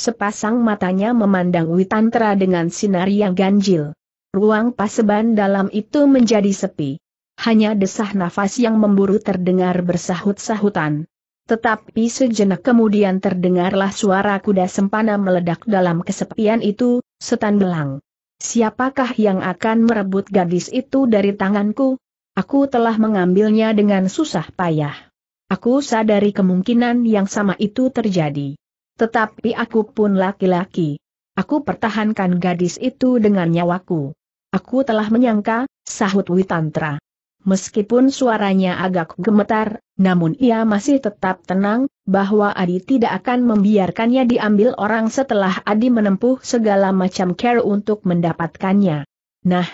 Sepasang matanya memandang Witantra dengan sinar yang ganjil. Ruang paseban dalam itu menjadi sepi. Hanya desah nafas yang memburu terdengar bersahut-sahutan. Tetapi sejenak kemudian terdengarlah suara kuda sempana meledak dalam kesepian itu, setan belang. Siapakah yang akan merebut gadis itu dari tanganku? Aku telah mengambilnya dengan susah payah. Aku sadari kemungkinan yang sama itu terjadi. Tetapi aku pun laki-laki. Aku pertahankan gadis itu dengan nyawaku. Aku telah menyangka, sahut Witantra. Meskipun suaranya agak gemetar, namun ia masih tetap tenang, bahwa Adi tidak akan membiarkannya diambil orang setelah Adi menempuh segala macam care untuk mendapatkannya. Nah,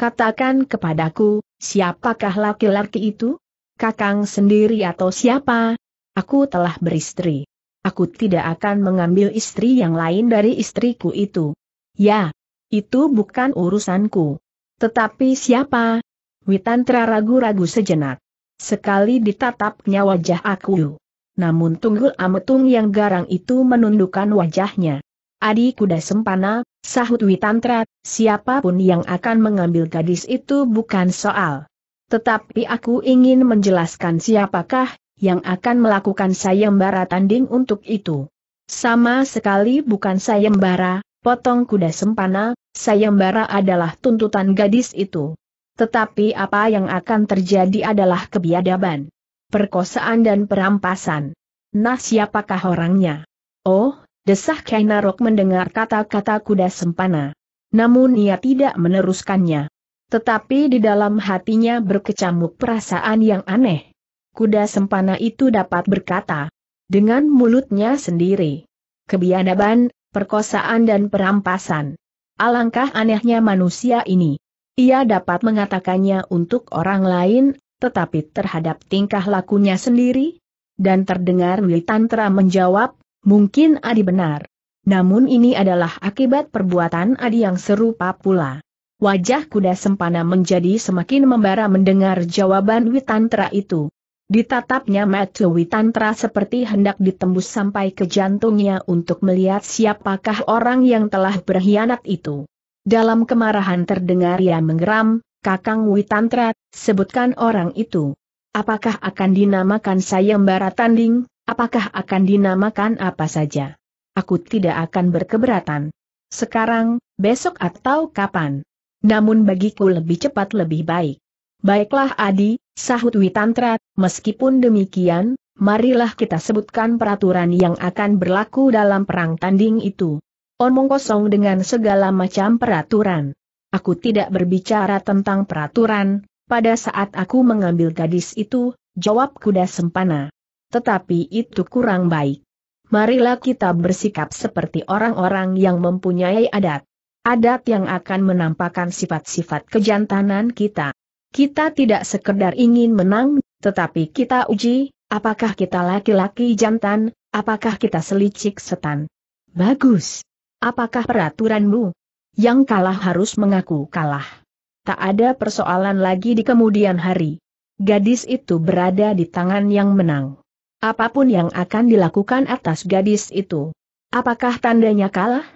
katakan kepadaku, siapakah laki-laki itu? Kakang sendiri atau siapa? Aku telah beristri. Aku tidak akan mengambil istri yang lain dari istriku itu. Ya, itu bukan urusanku. Tetapi siapa, Witantra ragu-ragu sejenak. Sekali ditatapnya wajah aku. Namun tunggul ametung yang garang itu menundukkan wajahnya. Adi kuda sempana, sahut Witantra, siapapun yang akan mengambil gadis itu bukan soal. Tetapi aku ingin menjelaskan siapakah yang akan melakukan sayembara tanding untuk itu. Sama sekali bukan sayembara, potong kuda sempana, sayembara adalah tuntutan gadis itu. Tetapi apa yang akan terjadi adalah kebiadaban, perkosaan dan perampasan. Nah siapakah orangnya? Oh, desah Kainarok mendengar kata-kata kuda sempana. Namun ia tidak meneruskannya. Tetapi di dalam hatinya berkecamuk perasaan yang aneh. Kuda sempana itu dapat berkata dengan mulutnya sendiri. Kebiadaban, perkosaan dan perampasan. Alangkah anehnya manusia ini. Ia dapat mengatakannya untuk orang lain, tetapi terhadap tingkah lakunya sendiri? Dan terdengar Tantra menjawab, mungkin Adi benar. Namun ini adalah akibat perbuatan Adi yang serupa pula. Wajah kuda sempana menjadi semakin membara mendengar jawaban Witantra itu. Ditatapnya Matthew Witantra seperti hendak ditembus sampai ke jantungnya untuk melihat siapakah orang yang telah berkhianat itu. Dalam kemarahan terdengar ia menggeram, Kakang Witantra, sebutkan orang itu. Apakah akan dinamakan sayembara tanding, apakah akan dinamakan apa saja? Aku tidak akan berkeberatan. Sekarang, besok atau kapan. Namun bagiku lebih cepat lebih baik. Baiklah Adi, sahut Witantra, meskipun demikian, marilah kita sebutkan peraturan yang akan berlaku dalam perang tanding itu omong kosong dengan segala macam peraturan. Aku tidak berbicara tentang peraturan, pada saat aku mengambil gadis itu, jawab kuda sempana. Tetapi itu kurang baik. Marilah kita bersikap seperti orang-orang yang mempunyai adat. Adat yang akan menampakkan sifat-sifat kejantanan kita. Kita tidak sekedar ingin menang, tetapi kita uji, apakah kita laki-laki jantan, apakah kita selicik setan. Bagus. Apakah peraturanmu? Yang kalah harus mengaku kalah. Tak ada persoalan lagi di kemudian hari. Gadis itu berada di tangan yang menang. Apapun yang akan dilakukan atas gadis itu. Apakah tandanya kalah?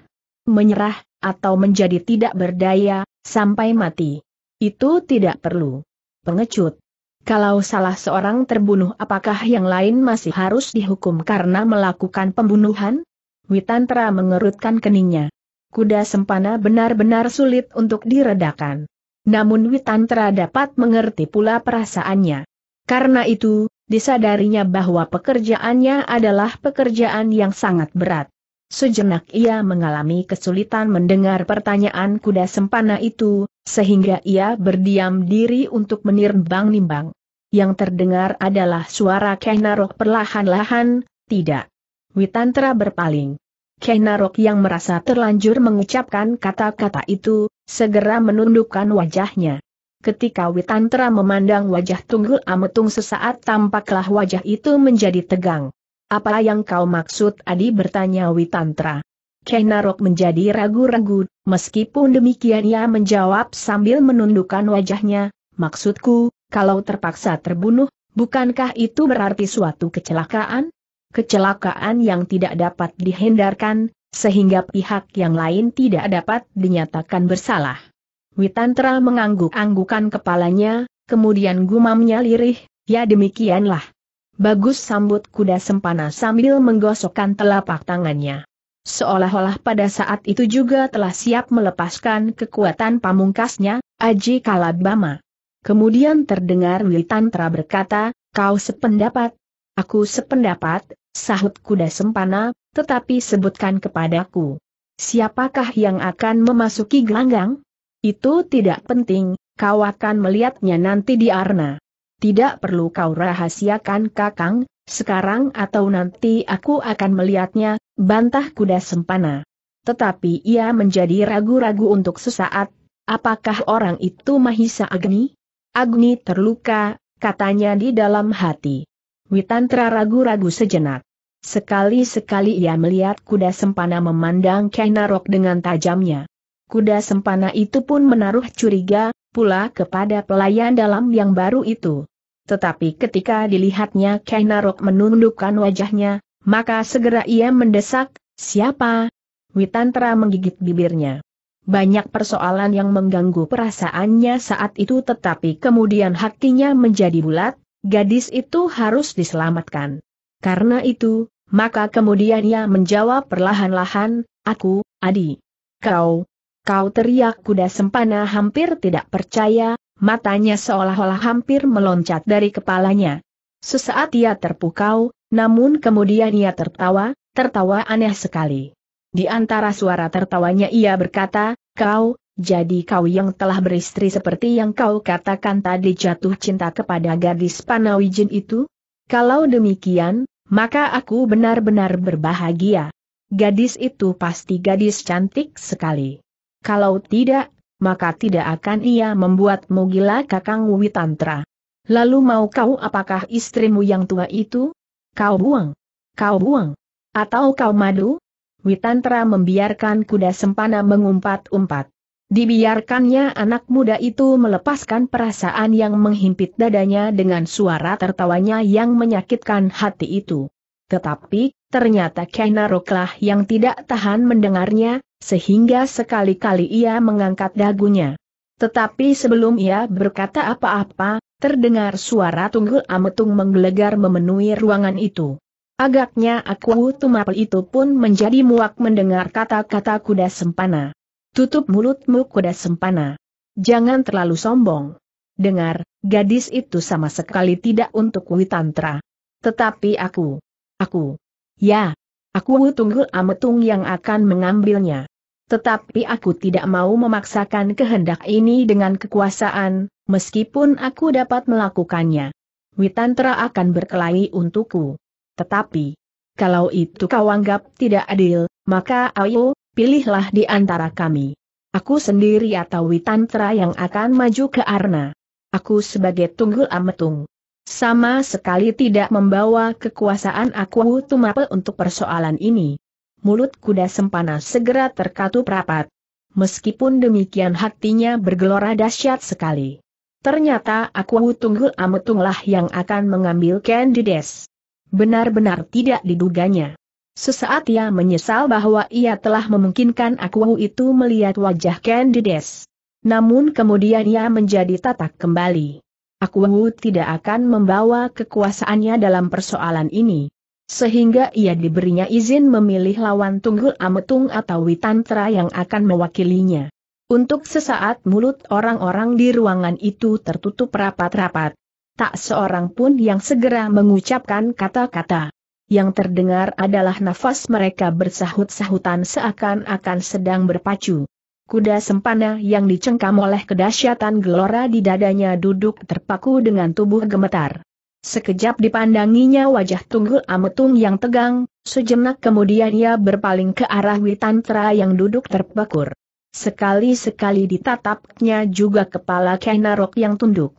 Menyerah, atau menjadi tidak berdaya, sampai mati. Itu tidak perlu. Pengecut. Kalau salah seorang terbunuh apakah yang lain masih harus dihukum karena melakukan pembunuhan? Witantra mengerutkan keningnya. Kuda sempana benar-benar sulit untuk diredakan. Namun Witantra dapat mengerti pula perasaannya. Karena itu, disadarinya bahwa pekerjaannya adalah pekerjaan yang sangat berat. Sejenak ia mengalami kesulitan mendengar pertanyaan kuda sempana itu, sehingga ia berdiam diri untuk menimbang-nimbang. Yang terdengar adalah suara Kenarok perlahan-lahan, tidak Witantra berpaling. Kenarok yang merasa terlanjur mengucapkan kata-kata itu, segera menundukkan wajahnya. Ketika Witantra memandang wajah Tunggul Ametung sesaat tampaklah wajah itu menjadi tegang. Apa yang kau maksud Adi bertanya Witantra. Kenarok menjadi ragu-ragu, meskipun demikian ia menjawab sambil menundukkan wajahnya, maksudku, kalau terpaksa terbunuh, bukankah itu berarti suatu kecelakaan? kecelakaan yang tidak dapat dihindarkan, sehingga pihak yang lain tidak dapat dinyatakan bersalah. Witantra mengangguk-anggukan kepalanya, kemudian gumamnya lirih, ya demikianlah. Bagus sambut kuda sempana sambil menggosokkan telapak tangannya. Seolah-olah pada saat itu juga telah siap melepaskan kekuatan pamungkasnya, Aji Kalabama. Kemudian terdengar Witantra berkata, kau sependapat, aku sependapat, sahut kuda sempana, tetapi sebutkan kepadaku. Siapakah yang akan memasuki gelanggang? Itu tidak penting, kau akan melihatnya nanti di Arna. Tidak perlu kau rahasiakan kakang, sekarang atau nanti aku akan melihatnya, bantah kuda sempana. Tetapi ia menjadi ragu-ragu untuk sesaat, apakah orang itu Mahisa Agni? Agni terluka, katanya di dalam hati. Witantra ragu-ragu sejenak. Sekali-sekali ia melihat kuda sempana memandang Kainarok dengan tajamnya. Kuda sempana itu pun menaruh curiga, pula kepada pelayan dalam yang baru itu. Tetapi ketika dilihatnya Kainarok menundukkan wajahnya, maka segera ia mendesak, siapa? Witantra menggigit bibirnya. Banyak persoalan yang mengganggu perasaannya saat itu tetapi kemudian hatinya menjadi bulat, Gadis itu harus diselamatkan. Karena itu, maka kemudian ia menjawab perlahan-lahan, aku, Adi. Kau, kau teriak kuda sempana hampir tidak percaya, matanya seolah-olah hampir meloncat dari kepalanya. Sesaat ia terpukau, namun kemudian ia tertawa, tertawa aneh sekali. Di antara suara tertawanya ia berkata, kau, jadi kau yang telah beristri seperti yang kau katakan tadi jatuh cinta kepada gadis Panawijin itu? Kalau demikian, maka aku benar-benar berbahagia. Gadis itu pasti gadis cantik sekali. Kalau tidak, maka tidak akan ia membuatmu gila kakang Witantra. Lalu mau kau apakah istrimu yang tua itu? Kau buang. Kau buang. Atau kau madu? Witantra membiarkan kuda sempana mengumpat-umpat. Dibiarkannya anak muda itu melepaskan perasaan yang menghimpit dadanya dengan suara tertawanya yang menyakitkan hati itu. Tetapi, ternyata Kenaroklah yang tidak tahan mendengarnya, sehingga sekali-kali ia mengangkat dagunya. Tetapi sebelum ia berkata apa-apa, terdengar suara tunggul ametung menggelegar memenuhi ruangan itu. Agaknya aku tumapel itu pun menjadi muak mendengar kata-kata kuda sempana. Tutup mulutmu kuda sempana. Jangan terlalu sombong. Dengar, gadis itu sama sekali tidak untuk Witantra. Tetapi aku. Aku. Ya. Aku tunggu ametung yang akan mengambilnya. Tetapi aku tidak mau memaksakan kehendak ini dengan kekuasaan, meskipun aku dapat melakukannya. Witantra akan berkelahi untukku. Tetapi, kalau itu kau anggap tidak adil, maka ayo, pilihlah di antara kami. Aku sendiri atau Witantra yang akan maju ke Arna. Aku sebagai tunggul ametung. Sama sekali tidak membawa kekuasaan aku tumape untuk persoalan ini. Mulut kuda sempana segera terkatup rapat. Meskipun demikian hatinya bergelora dahsyat sekali. Ternyata aku tunggul ametunglah yang akan mengambil Candides. Benar-benar tidak diduganya. Sesaat ia menyesal bahwa ia telah memungkinkan aku itu melihat wajah Candides. Namun kemudian ia menjadi tatak kembali. Aku tidak akan membawa kekuasaannya dalam persoalan ini. Sehingga ia diberinya izin memilih lawan Tunggul Ametung atau Witantra yang akan mewakilinya. Untuk sesaat mulut orang-orang di ruangan itu tertutup rapat-rapat. Tak seorang pun yang segera mengucapkan kata-kata yang terdengar adalah nafas mereka bersahut-sahutan seakan-akan sedang berpacu. Kuda sempana yang dicengkam oleh kedahsyatan gelora di dadanya duduk terpaku dengan tubuh gemetar. Sekejap dipandanginya wajah Tunggul Ametung yang tegang, sejenak kemudian ia berpaling ke arah Witantra yang duduk terpekur. Sekali-sekali ditatapnya juga kepala Kainarok yang tunduk.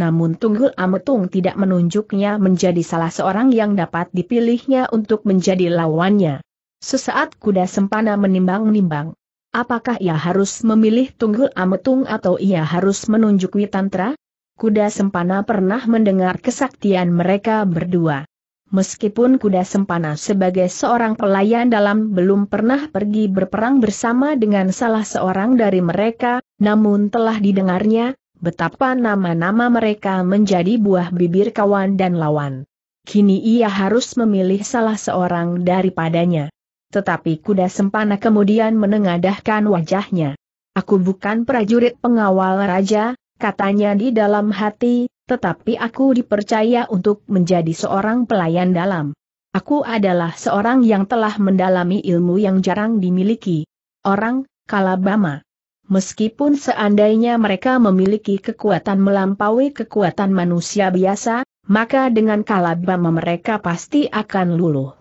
Namun Tunggul Ametung tidak menunjuknya menjadi salah seorang yang dapat dipilihnya untuk menjadi lawannya. Sesaat kuda sempana menimbang-nimbang. Apakah ia harus memilih Tunggul Ametung atau ia harus menunjuk Witantra? Kuda Sempana pernah mendengar kesaktian mereka berdua. Meskipun Kuda Sempana sebagai seorang pelayan dalam belum pernah pergi berperang bersama dengan salah seorang dari mereka, namun telah didengarnya, betapa nama-nama mereka menjadi buah bibir kawan dan lawan. Kini ia harus memilih salah seorang daripadanya. Tetapi kuda sempana kemudian menengadahkan wajahnya. Aku bukan prajurit pengawal raja, katanya di dalam hati, tetapi aku dipercaya untuk menjadi seorang pelayan dalam. Aku adalah seorang yang telah mendalami ilmu yang jarang dimiliki. Orang, Kalabama meskipun seandainya mereka memiliki kekuatan melampaui kekuatan manusia biasa, maka dengan kalabama mereka pasti akan luluh.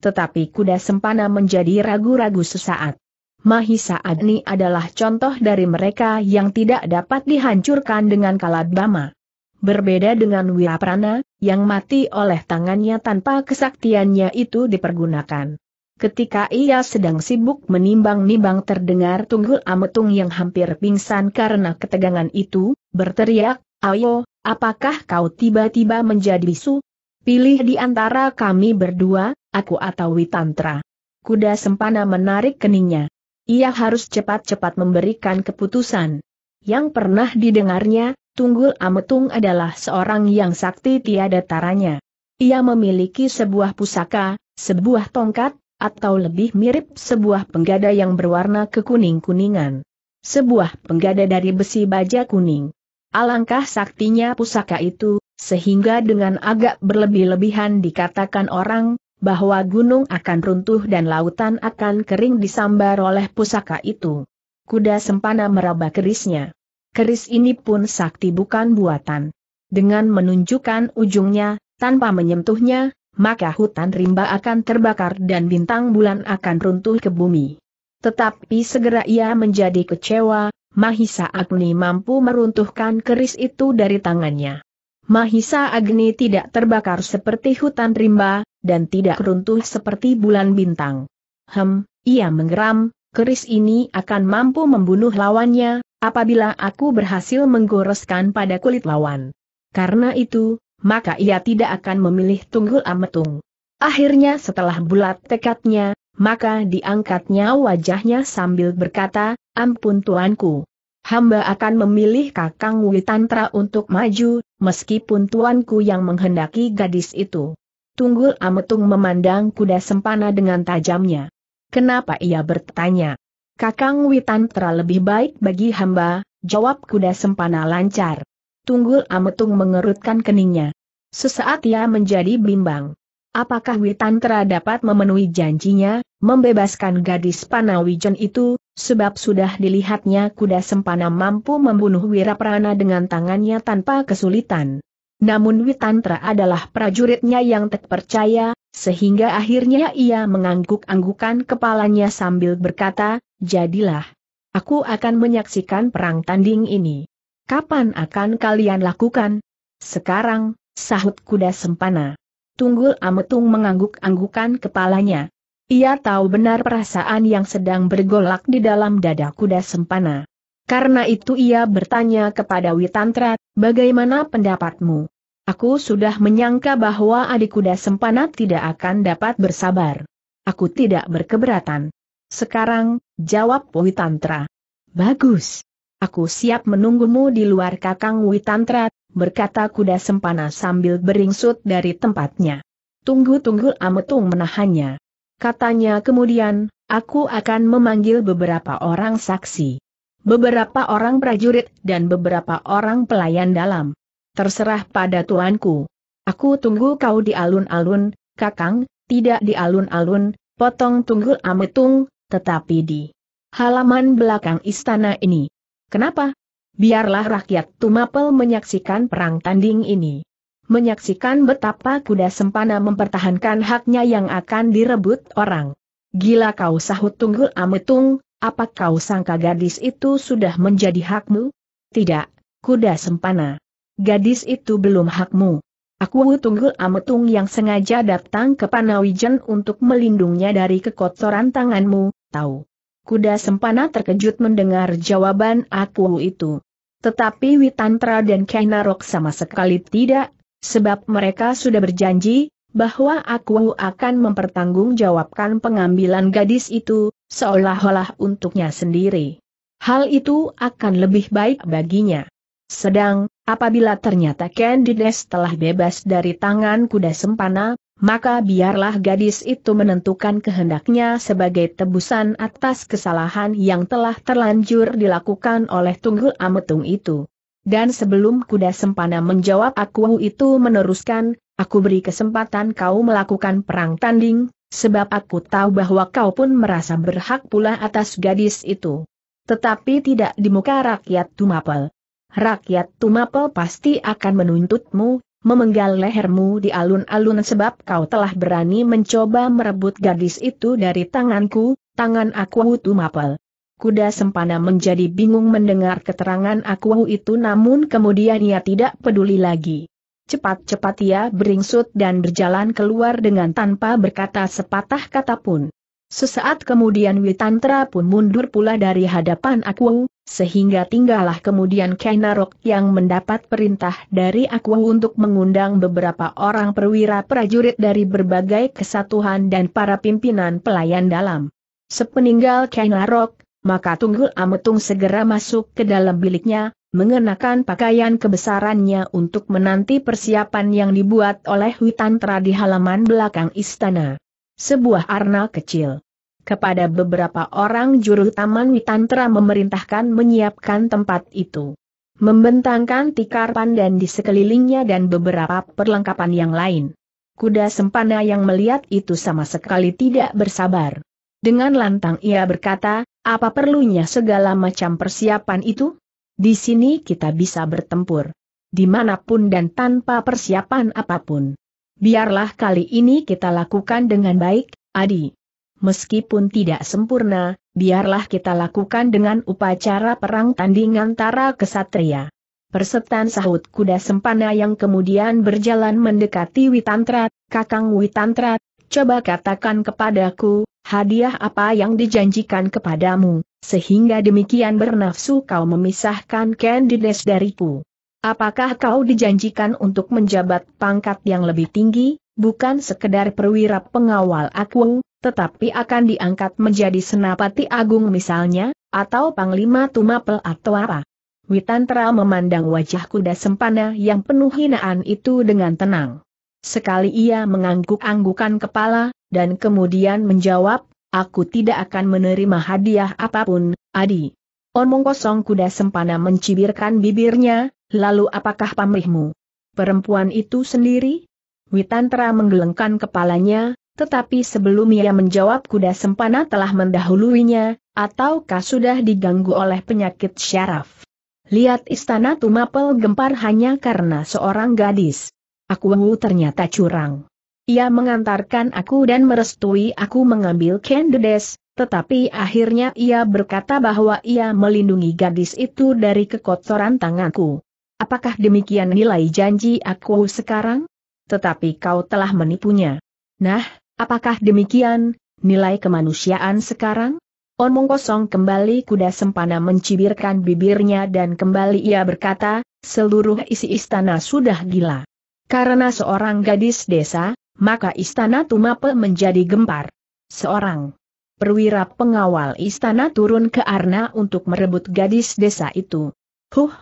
Tetapi kuda sempana menjadi ragu-ragu sesaat. Mahisa Agni adalah contoh dari mereka yang tidak dapat dihancurkan dengan kalabama. Berbeda dengan Wiraprana, yang mati oleh tangannya tanpa kesaktiannya itu dipergunakan. Ketika ia sedang sibuk menimbang-nimbang terdengar Tunggul Ametung yang hampir pingsan karena ketegangan itu, berteriak, Ayo, apakah kau tiba-tiba menjadi bisu? Pilih di antara kami berdua, aku atau Witantra. Kuda sempana menarik keningnya. Ia harus cepat-cepat memberikan keputusan. Yang pernah didengarnya, Tunggul Ametung adalah seorang yang sakti tiada taranya. Ia memiliki sebuah pusaka, sebuah tongkat, atau lebih mirip sebuah penggada yang berwarna kekuning-kuningan. Sebuah penggada dari besi baja kuning. Alangkah saktinya pusaka itu, sehingga dengan agak berlebih-lebihan dikatakan orang, bahwa gunung akan runtuh dan lautan akan kering disambar oleh pusaka itu. Kuda sempana meraba kerisnya. Keris ini pun sakti bukan buatan. Dengan menunjukkan ujungnya, tanpa menyentuhnya, maka hutan rimba akan terbakar dan bintang bulan akan runtuh ke bumi. Tetapi segera ia menjadi kecewa, Mahisa Agni mampu meruntuhkan keris itu dari tangannya. Mahisa Agni tidak terbakar seperti hutan rimba, dan tidak runtuh seperti bulan bintang. Hem, ia menggeram, keris ini akan mampu membunuh lawannya, apabila aku berhasil menggoreskan pada kulit lawan. Karena itu, maka ia tidak akan memilih Tunggul Ametung. Akhirnya setelah bulat tekadnya, maka diangkatnya wajahnya sambil berkata, ampun tuanku. Hamba akan memilih Kakang Witantra untuk maju, meskipun tuanku yang menghendaki gadis itu. Tunggul Ametung memandang kuda sempana dengan tajamnya. Kenapa ia bertanya? Kakang Witantra lebih baik bagi hamba, jawab kuda sempana lancar. Tunggul Ametung mengerutkan keningnya. Sesaat ia menjadi bimbang. Apakah Witantra dapat memenuhi janjinya, membebaskan gadis Panawijen itu, sebab sudah dilihatnya kuda sempana mampu membunuh Wiraprana dengan tangannya tanpa kesulitan. Namun Witantra adalah prajuritnya yang terpercaya, sehingga akhirnya ia mengangguk-anggukan kepalanya sambil berkata, jadilah. Aku akan menyaksikan perang tanding ini. Kapan akan kalian lakukan? Sekarang, sahut kuda sempana. Tunggul Ametung mengangguk-anggukan kepalanya. Ia tahu benar perasaan yang sedang bergolak di dalam dada kuda sempana. Karena itu ia bertanya kepada Witantra, bagaimana pendapatmu? Aku sudah menyangka bahwa adik kuda sempana tidak akan dapat bersabar. Aku tidak berkeberatan. Sekarang, jawab Witantra. Bagus. Aku siap menunggumu di luar kakang Witantra, berkata kuda sempana sambil beringsut dari tempatnya. Tunggu-tunggu Ametung menahannya. Katanya kemudian, aku akan memanggil beberapa orang saksi. Beberapa orang prajurit dan beberapa orang pelayan dalam. Terserah pada tuanku. Aku tunggu kau di alun-alun, kakang, tidak di alun-alun, potong tunggu ametung, tetapi di halaman belakang istana ini. Kenapa? Biarlah rakyat Tumapel menyaksikan perang tanding ini. Menyaksikan betapa kuda sempana mempertahankan haknya yang akan direbut orang. Gila kau sahut tunggul ametung, apa kau sangka gadis itu sudah menjadi hakmu? Tidak, kuda sempana. Gadis itu belum hakmu. Aku Tunggul Ametung yang sengaja datang ke Panawijen untuk melindungnya dari kekotoran tanganmu, tahu. Kuda Sempana terkejut mendengar jawaban aku itu. Tetapi Witantra dan Kainarok sama sekali tidak, sebab mereka sudah berjanji, bahwa aku akan mempertanggungjawabkan pengambilan gadis itu, seolah-olah untuknya sendiri. Hal itu akan lebih baik baginya. Sedang, apabila ternyata Candides telah bebas dari tangan kuda sempana, maka biarlah gadis itu menentukan kehendaknya sebagai tebusan atas kesalahan yang telah terlanjur dilakukan oleh Tunggul Ametung itu. Dan sebelum kuda sempana menjawab aku itu meneruskan, aku beri kesempatan kau melakukan perang tanding, sebab aku tahu bahwa kau pun merasa berhak pula atas gadis itu. Tetapi tidak di muka rakyat Tumapel. Rakyat Tumapel pasti akan menuntutmu, memenggal lehermu di alun-alun sebab kau telah berani mencoba merebut gadis itu dari tanganku, tangan aku itu mapel. Kuda Sempana menjadi bingung mendengar keterangan aku itu namun kemudian ia tidak peduli lagi. Cepat-cepat ia beringsut dan berjalan keluar dengan tanpa berkata sepatah kata pun. Sesaat kemudian Witantra pun mundur pula dari hadapan aku, sehingga tinggallah kemudian Kainarok yang mendapat perintah dari aku untuk mengundang beberapa orang perwira prajurit dari berbagai kesatuan dan para pimpinan pelayan dalam. Sepeninggal Kainarok, maka Tunggul Ametung segera masuk ke dalam biliknya, mengenakan pakaian kebesarannya untuk menanti persiapan yang dibuat oleh Witantra di halaman belakang istana sebuah arna kecil. Kepada beberapa orang juru taman Witantra memerintahkan menyiapkan tempat itu. Membentangkan tikar pandan di sekelilingnya dan beberapa perlengkapan yang lain. Kuda sempana yang melihat itu sama sekali tidak bersabar. Dengan lantang ia berkata, apa perlunya segala macam persiapan itu? Di sini kita bisa bertempur. Dimanapun dan tanpa persiapan apapun. Biarlah kali ini kita lakukan dengan baik, Adi. Meskipun tidak sempurna, biarlah kita lakukan dengan upacara perang tanding antara kesatria. Persetan sahut kuda sempana yang kemudian berjalan mendekati Witantra, Kakang Witantra, coba katakan kepadaku, hadiah apa yang dijanjikan kepadamu, sehingga demikian bernafsu kau memisahkan Candides dariku. Apakah kau dijanjikan untuk menjabat pangkat yang lebih tinggi, bukan sekedar perwira pengawal akung, tetapi akan diangkat menjadi senapati agung misalnya, atau panglima tumapel atau apa? Witantra memandang wajah kuda sempana yang penuh hinaan itu dengan tenang. Sekali ia mengangguk-anggukan kepala, dan kemudian menjawab, aku tidak akan menerima hadiah apapun, Adi. Omong kosong kuda sempana mencibirkan bibirnya, Lalu apakah pamrihmu? Perempuan itu sendiri? Witantara menggelengkan kepalanya, tetapi sebelum ia menjawab kuda sempana telah mendahuluinya, ataukah sudah diganggu oleh penyakit syaraf. Lihat istana Tumapel gempar hanya karena seorang gadis. Aku ternyata curang. Ia mengantarkan aku dan merestui aku mengambil kendedes, tetapi akhirnya ia berkata bahwa ia melindungi gadis itu dari kekotoran tanganku. Apakah demikian nilai janji aku sekarang? Tetapi kau telah menipunya. Nah, apakah demikian nilai kemanusiaan sekarang? Omong kosong kembali kuda sempana mencibirkan bibirnya dan kembali ia berkata, seluruh isi istana sudah gila. Karena seorang gadis desa, maka istana Tumape menjadi gempar. Seorang perwira pengawal istana turun ke Arna untuk merebut gadis desa itu. Huh,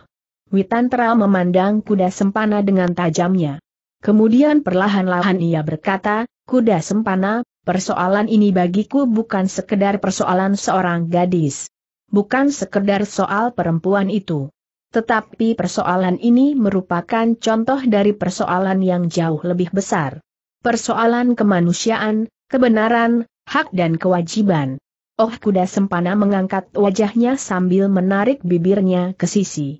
Witantra memandang kuda sempana dengan tajamnya. Kemudian perlahan-lahan ia berkata, kuda sempana, persoalan ini bagiku bukan sekedar persoalan seorang gadis. Bukan sekedar soal perempuan itu. Tetapi persoalan ini merupakan contoh dari persoalan yang jauh lebih besar. Persoalan kemanusiaan, kebenaran, hak dan kewajiban. Oh kuda sempana mengangkat wajahnya sambil menarik bibirnya ke sisi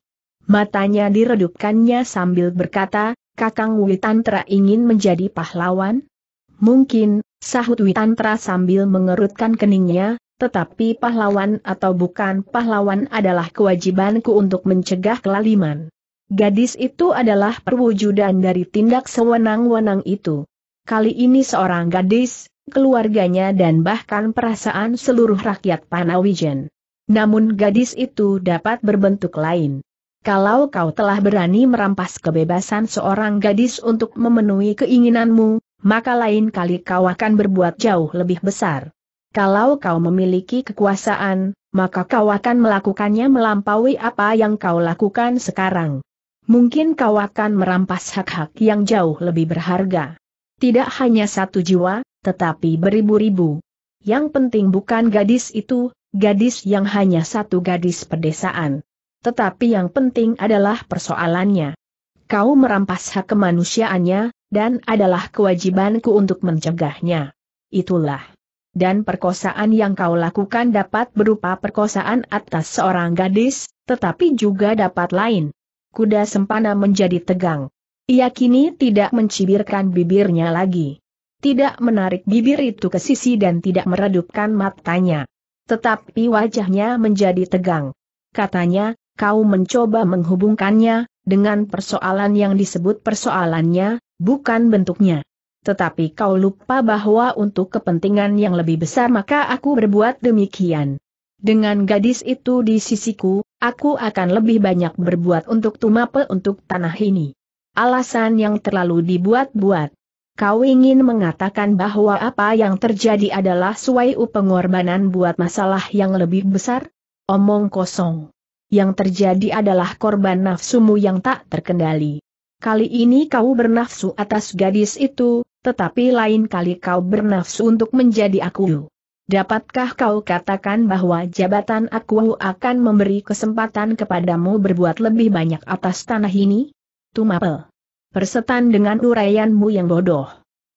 matanya diredupkannya sambil berkata, Kakang Witantra ingin menjadi pahlawan? Mungkin, sahut Witantra sambil mengerutkan keningnya, tetapi pahlawan atau bukan pahlawan adalah kewajibanku untuk mencegah kelaliman. Gadis itu adalah perwujudan dari tindak sewenang-wenang itu. Kali ini seorang gadis, keluarganya dan bahkan perasaan seluruh rakyat Panawijen. Namun gadis itu dapat berbentuk lain. Kalau kau telah berani merampas kebebasan seorang gadis untuk memenuhi keinginanmu, maka lain kali kau akan berbuat jauh lebih besar. Kalau kau memiliki kekuasaan, maka kau akan melakukannya melampaui apa yang kau lakukan sekarang. Mungkin kau akan merampas hak-hak yang jauh lebih berharga. Tidak hanya satu jiwa, tetapi beribu-ribu. Yang penting bukan gadis itu, gadis yang hanya satu gadis pedesaan. Tetapi yang penting adalah persoalannya. Kau merampas hak kemanusiaannya, dan adalah kewajibanku untuk mencegahnya. Itulah. Dan perkosaan yang kau lakukan dapat berupa perkosaan atas seorang gadis, tetapi juga dapat lain. Kuda Sempana menjadi tegang. Ia kini tidak mencibirkan bibirnya lagi. Tidak menarik bibir itu ke sisi dan tidak meredupkan matanya. Tetapi wajahnya menjadi tegang. Katanya, kau mencoba menghubungkannya, dengan persoalan yang disebut persoalannya, bukan bentuknya. Tetapi kau lupa bahwa untuk kepentingan yang lebih besar maka aku berbuat demikian. Dengan gadis itu di sisiku, aku akan lebih banyak berbuat untuk Tumapel untuk tanah ini. Alasan yang terlalu dibuat-buat. Kau ingin mengatakan bahwa apa yang terjadi adalah suai pengorbanan buat masalah yang lebih besar? Omong kosong yang terjadi adalah korban nafsumu yang tak terkendali. Kali ini kau bernafsu atas gadis itu, tetapi lain kali kau bernafsu untuk menjadi aku. Dapatkah kau katakan bahwa jabatan aku akan memberi kesempatan kepadamu berbuat lebih banyak atas tanah ini? Tumapel. Persetan dengan uraianmu yang bodoh.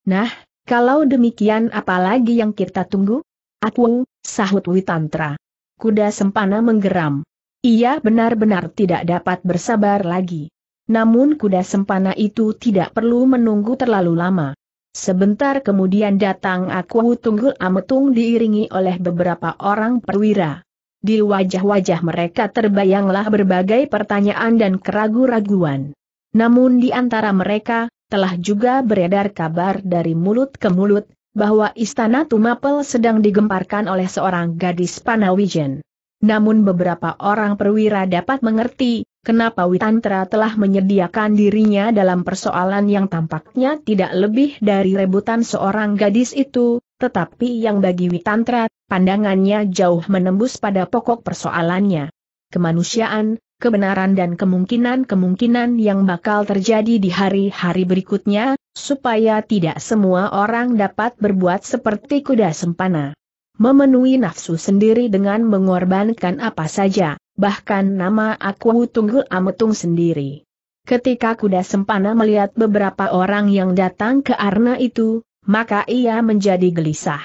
Nah, kalau demikian apalagi yang kita tunggu? Aku, sahut Witantra. Kuda sempana menggeram. Ia benar-benar tidak dapat bersabar lagi. Namun kuda sempana itu tidak perlu menunggu terlalu lama. Sebentar kemudian datang aku Tunggul Ametung diiringi oleh beberapa orang perwira. Di wajah-wajah mereka terbayanglah berbagai pertanyaan dan keragu Namun di antara mereka, telah juga beredar kabar dari mulut ke mulut, bahwa istana Tumapel sedang digemparkan oleh seorang gadis Panawijen. Namun beberapa orang perwira dapat mengerti, kenapa Witantra telah menyediakan dirinya dalam persoalan yang tampaknya tidak lebih dari rebutan seorang gadis itu, tetapi yang bagi Witantra, pandangannya jauh menembus pada pokok persoalannya. Kemanusiaan, kebenaran dan kemungkinan-kemungkinan yang bakal terjadi di hari-hari berikutnya, supaya tidak semua orang dapat berbuat seperti kuda sempana memenuhi nafsu sendiri dengan mengorbankan apa saja, bahkan nama aku Tunggul Ametung sendiri. Ketika kuda sempana melihat beberapa orang yang datang ke arna itu, maka ia menjadi gelisah.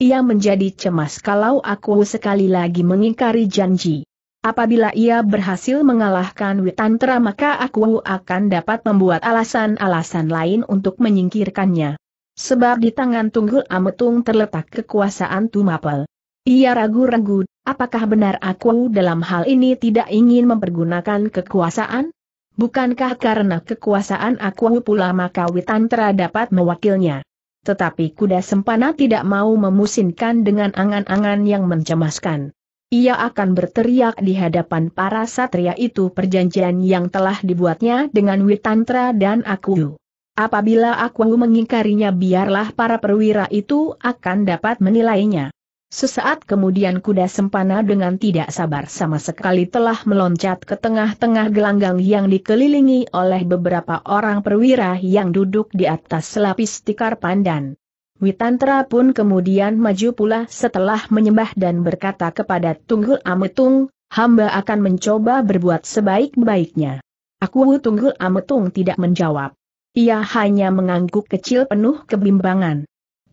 Ia menjadi cemas kalau aku sekali lagi mengingkari janji. Apabila ia berhasil mengalahkan Witantra maka aku akan dapat membuat alasan-alasan lain untuk menyingkirkannya. Sebab di tangan Tunggul Ametung terletak kekuasaan Tumapel. Ia ragu-ragu, apakah benar aku dalam hal ini tidak ingin mempergunakan kekuasaan? Bukankah karena kekuasaan aku pula maka witantra dapat mewakilnya? Tetapi kuda sempana tidak mau memusinkan dengan angan-angan yang mencemaskan. Ia akan berteriak di hadapan para satria itu perjanjian yang telah dibuatnya dengan Witantra dan akuyu. Apabila aku mengingkarinya biarlah para perwira itu akan dapat menilainya. Sesaat kemudian kuda sempana dengan tidak sabar sama sekali telah meloncat ke tengah-tengah gelanggang yang dikelilingi oleh beberapa orang perwira yang duduk di atas lapis tikar pandan. Witantra pun kemudian maju pula setelah menyembah dan berkata kepada Tunggul Ametung, hamba akan mencoba berbuat sebaik-baiknya. Aku Tunggul Ametung tidak menjawab. Ia hanya mengangguk kecil penuh kebimbangan.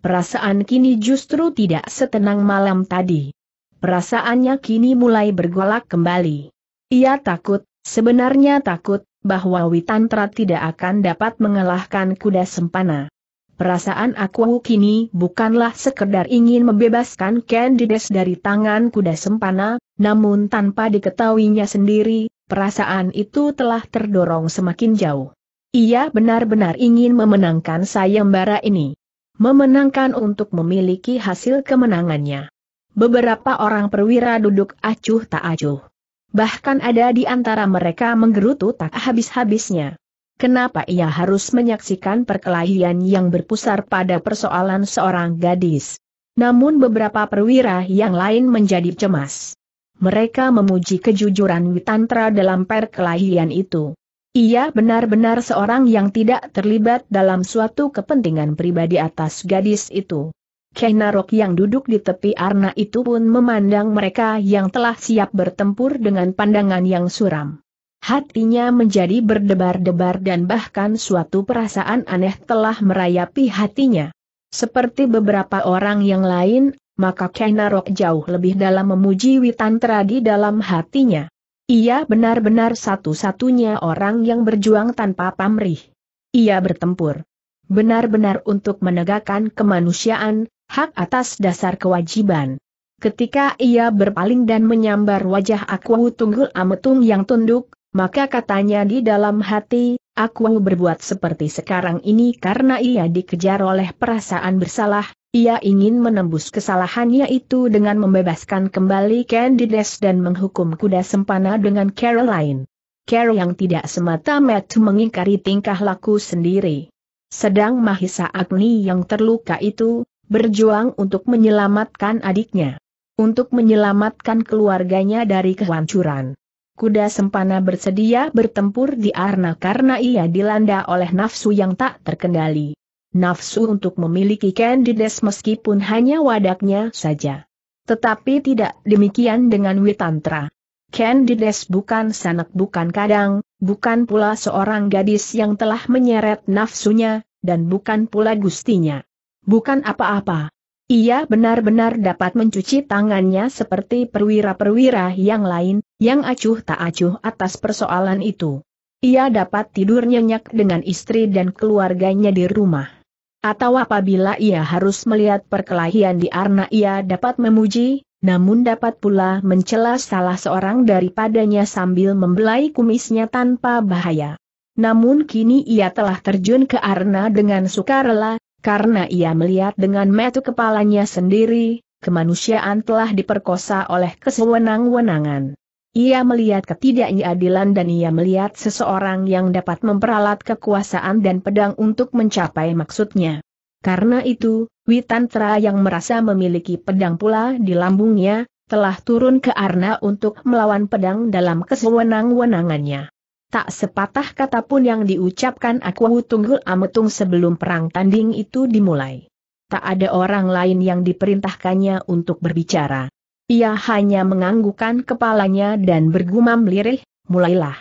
Perasaan kini justru tidak setenang malam tadi. Perasaannya kini mulai bergolak kembali. Ia takut, sebenarnya takut, bahwa Witantra tidak akan dapat mengalahkan kuda sempana. Perasaan aku kini bukanlah sekedar ingin membebaskan Candides dari tangan kuda sempana, namun tanpa diketahuinya sendiri, perasaan itu telah terdorong semakin jauh. Ia benar-benar ingin memenangkan sayembara ini. Memenangkan untuk memiliki hasil kemenangannya. Beberapa orang perwira duduk acuh tak acuh. Bahkan ada di antara mereka menggerutu tak habis-habisnya. Kenapa ia harus menyaksikan perkelahian yang berpusar pada persoalan seorang gadis? Namun beberapa perwira yang lain menjadi cemas. Mereka memuji kejujuran Witantra dalam perkelahian itu. Ia benar-benar seorang yang tidak terlibat dalam suatu kepentingan pribadi atas gadis itu. Kenarok yang duduk di tepi arna itu pun memandang mereka yang telah siap bertempur dengan pandangan yang suram. Hatinya menjadi berdebar-debar dan bahkan suatu perasaan aneh telah merayapi hatinya. Seperti beberapa orang yang lain, maka Kenarok jauh lebih dalam memuji Witantra di dalam hatinya. Ia benar-benar satu-satunya orang yang berjuang tanpa pamrih. Ia bertempur. Benar-benar untuk menegakkan kemanusiaan, hak atas dasar kewajiban. Ketika ia berpaling dan menyambar wajah Aku Tunggul Ametung yang tunduk, maka katanya di dalam hati, Aku berbuat seperti sekarang ini karena ia dikejar oleh perasaan bersalah, ia ingin menembus kesalahannya itu dengan membebaskan kembali Candides dan menghukum kuda sempana dengan Caroline. Carol yang tidak semata-mata mengingkari tingkah laku sendiri. Sedang Mahisa Agni yang terluka itu, berjuang untuk menyelamatkan adiknya. Untuk menyelamatkan keluarganya dari kehancuran. Kuda sempana bersedia bertempur di Arna karena ia dilanda oleh nafsu yang tak terkendali nafsu untuk memiliki Candides meskipun hanya wadaknya saja. Tetapi tidak demikian dengan Witantra. Candides bukan sanak bukan kadang, bukan pula seorang gadis yang telah menyeret nafsunya, dan bukan pula gustinya. Bukan apa-apa. Ia benar-benar dapat mencuci tangannya seperti perwira-perwira yang lain, yang acuh tak acuh atas persoalan itu. Ia dapat tidur nyenyak dengan istri dan keluarganya di rumah. Atau apabila ia harus melihat perkelahian di Arna ia dapat memuji, namun dapat pula mencela salah seorang daripadanya sambil membelai kumisnya tanpa bahaya. Namun kini ia telah terjun ke Arna dengan sukarela, karena ia melihat dengan metu kepalanya sendiri, kemanusiaan telah diperkosa oleh kesewenang-wenangan. Ia melihat ketidakadilan dan ia melihat seseorang yang dapat memperalat kekuasaan dan pedang untuk mencapai maksudnya. Karena itu, Witantra yang merasa memiliki pedang pula di lambungnya, telah turun ke Arna untuk melawan pedang dalam kesewenang-wenangannya. Tak sepatah kata pun yang diucapkan Aku Tunggul Ametung sebelum perang tanding itu dimulai. Tak ada orang lain yang diperintahkannya untuk berbicara. Ia hanya menganggukkan kepalanya dan bergumam lirih, mulailah.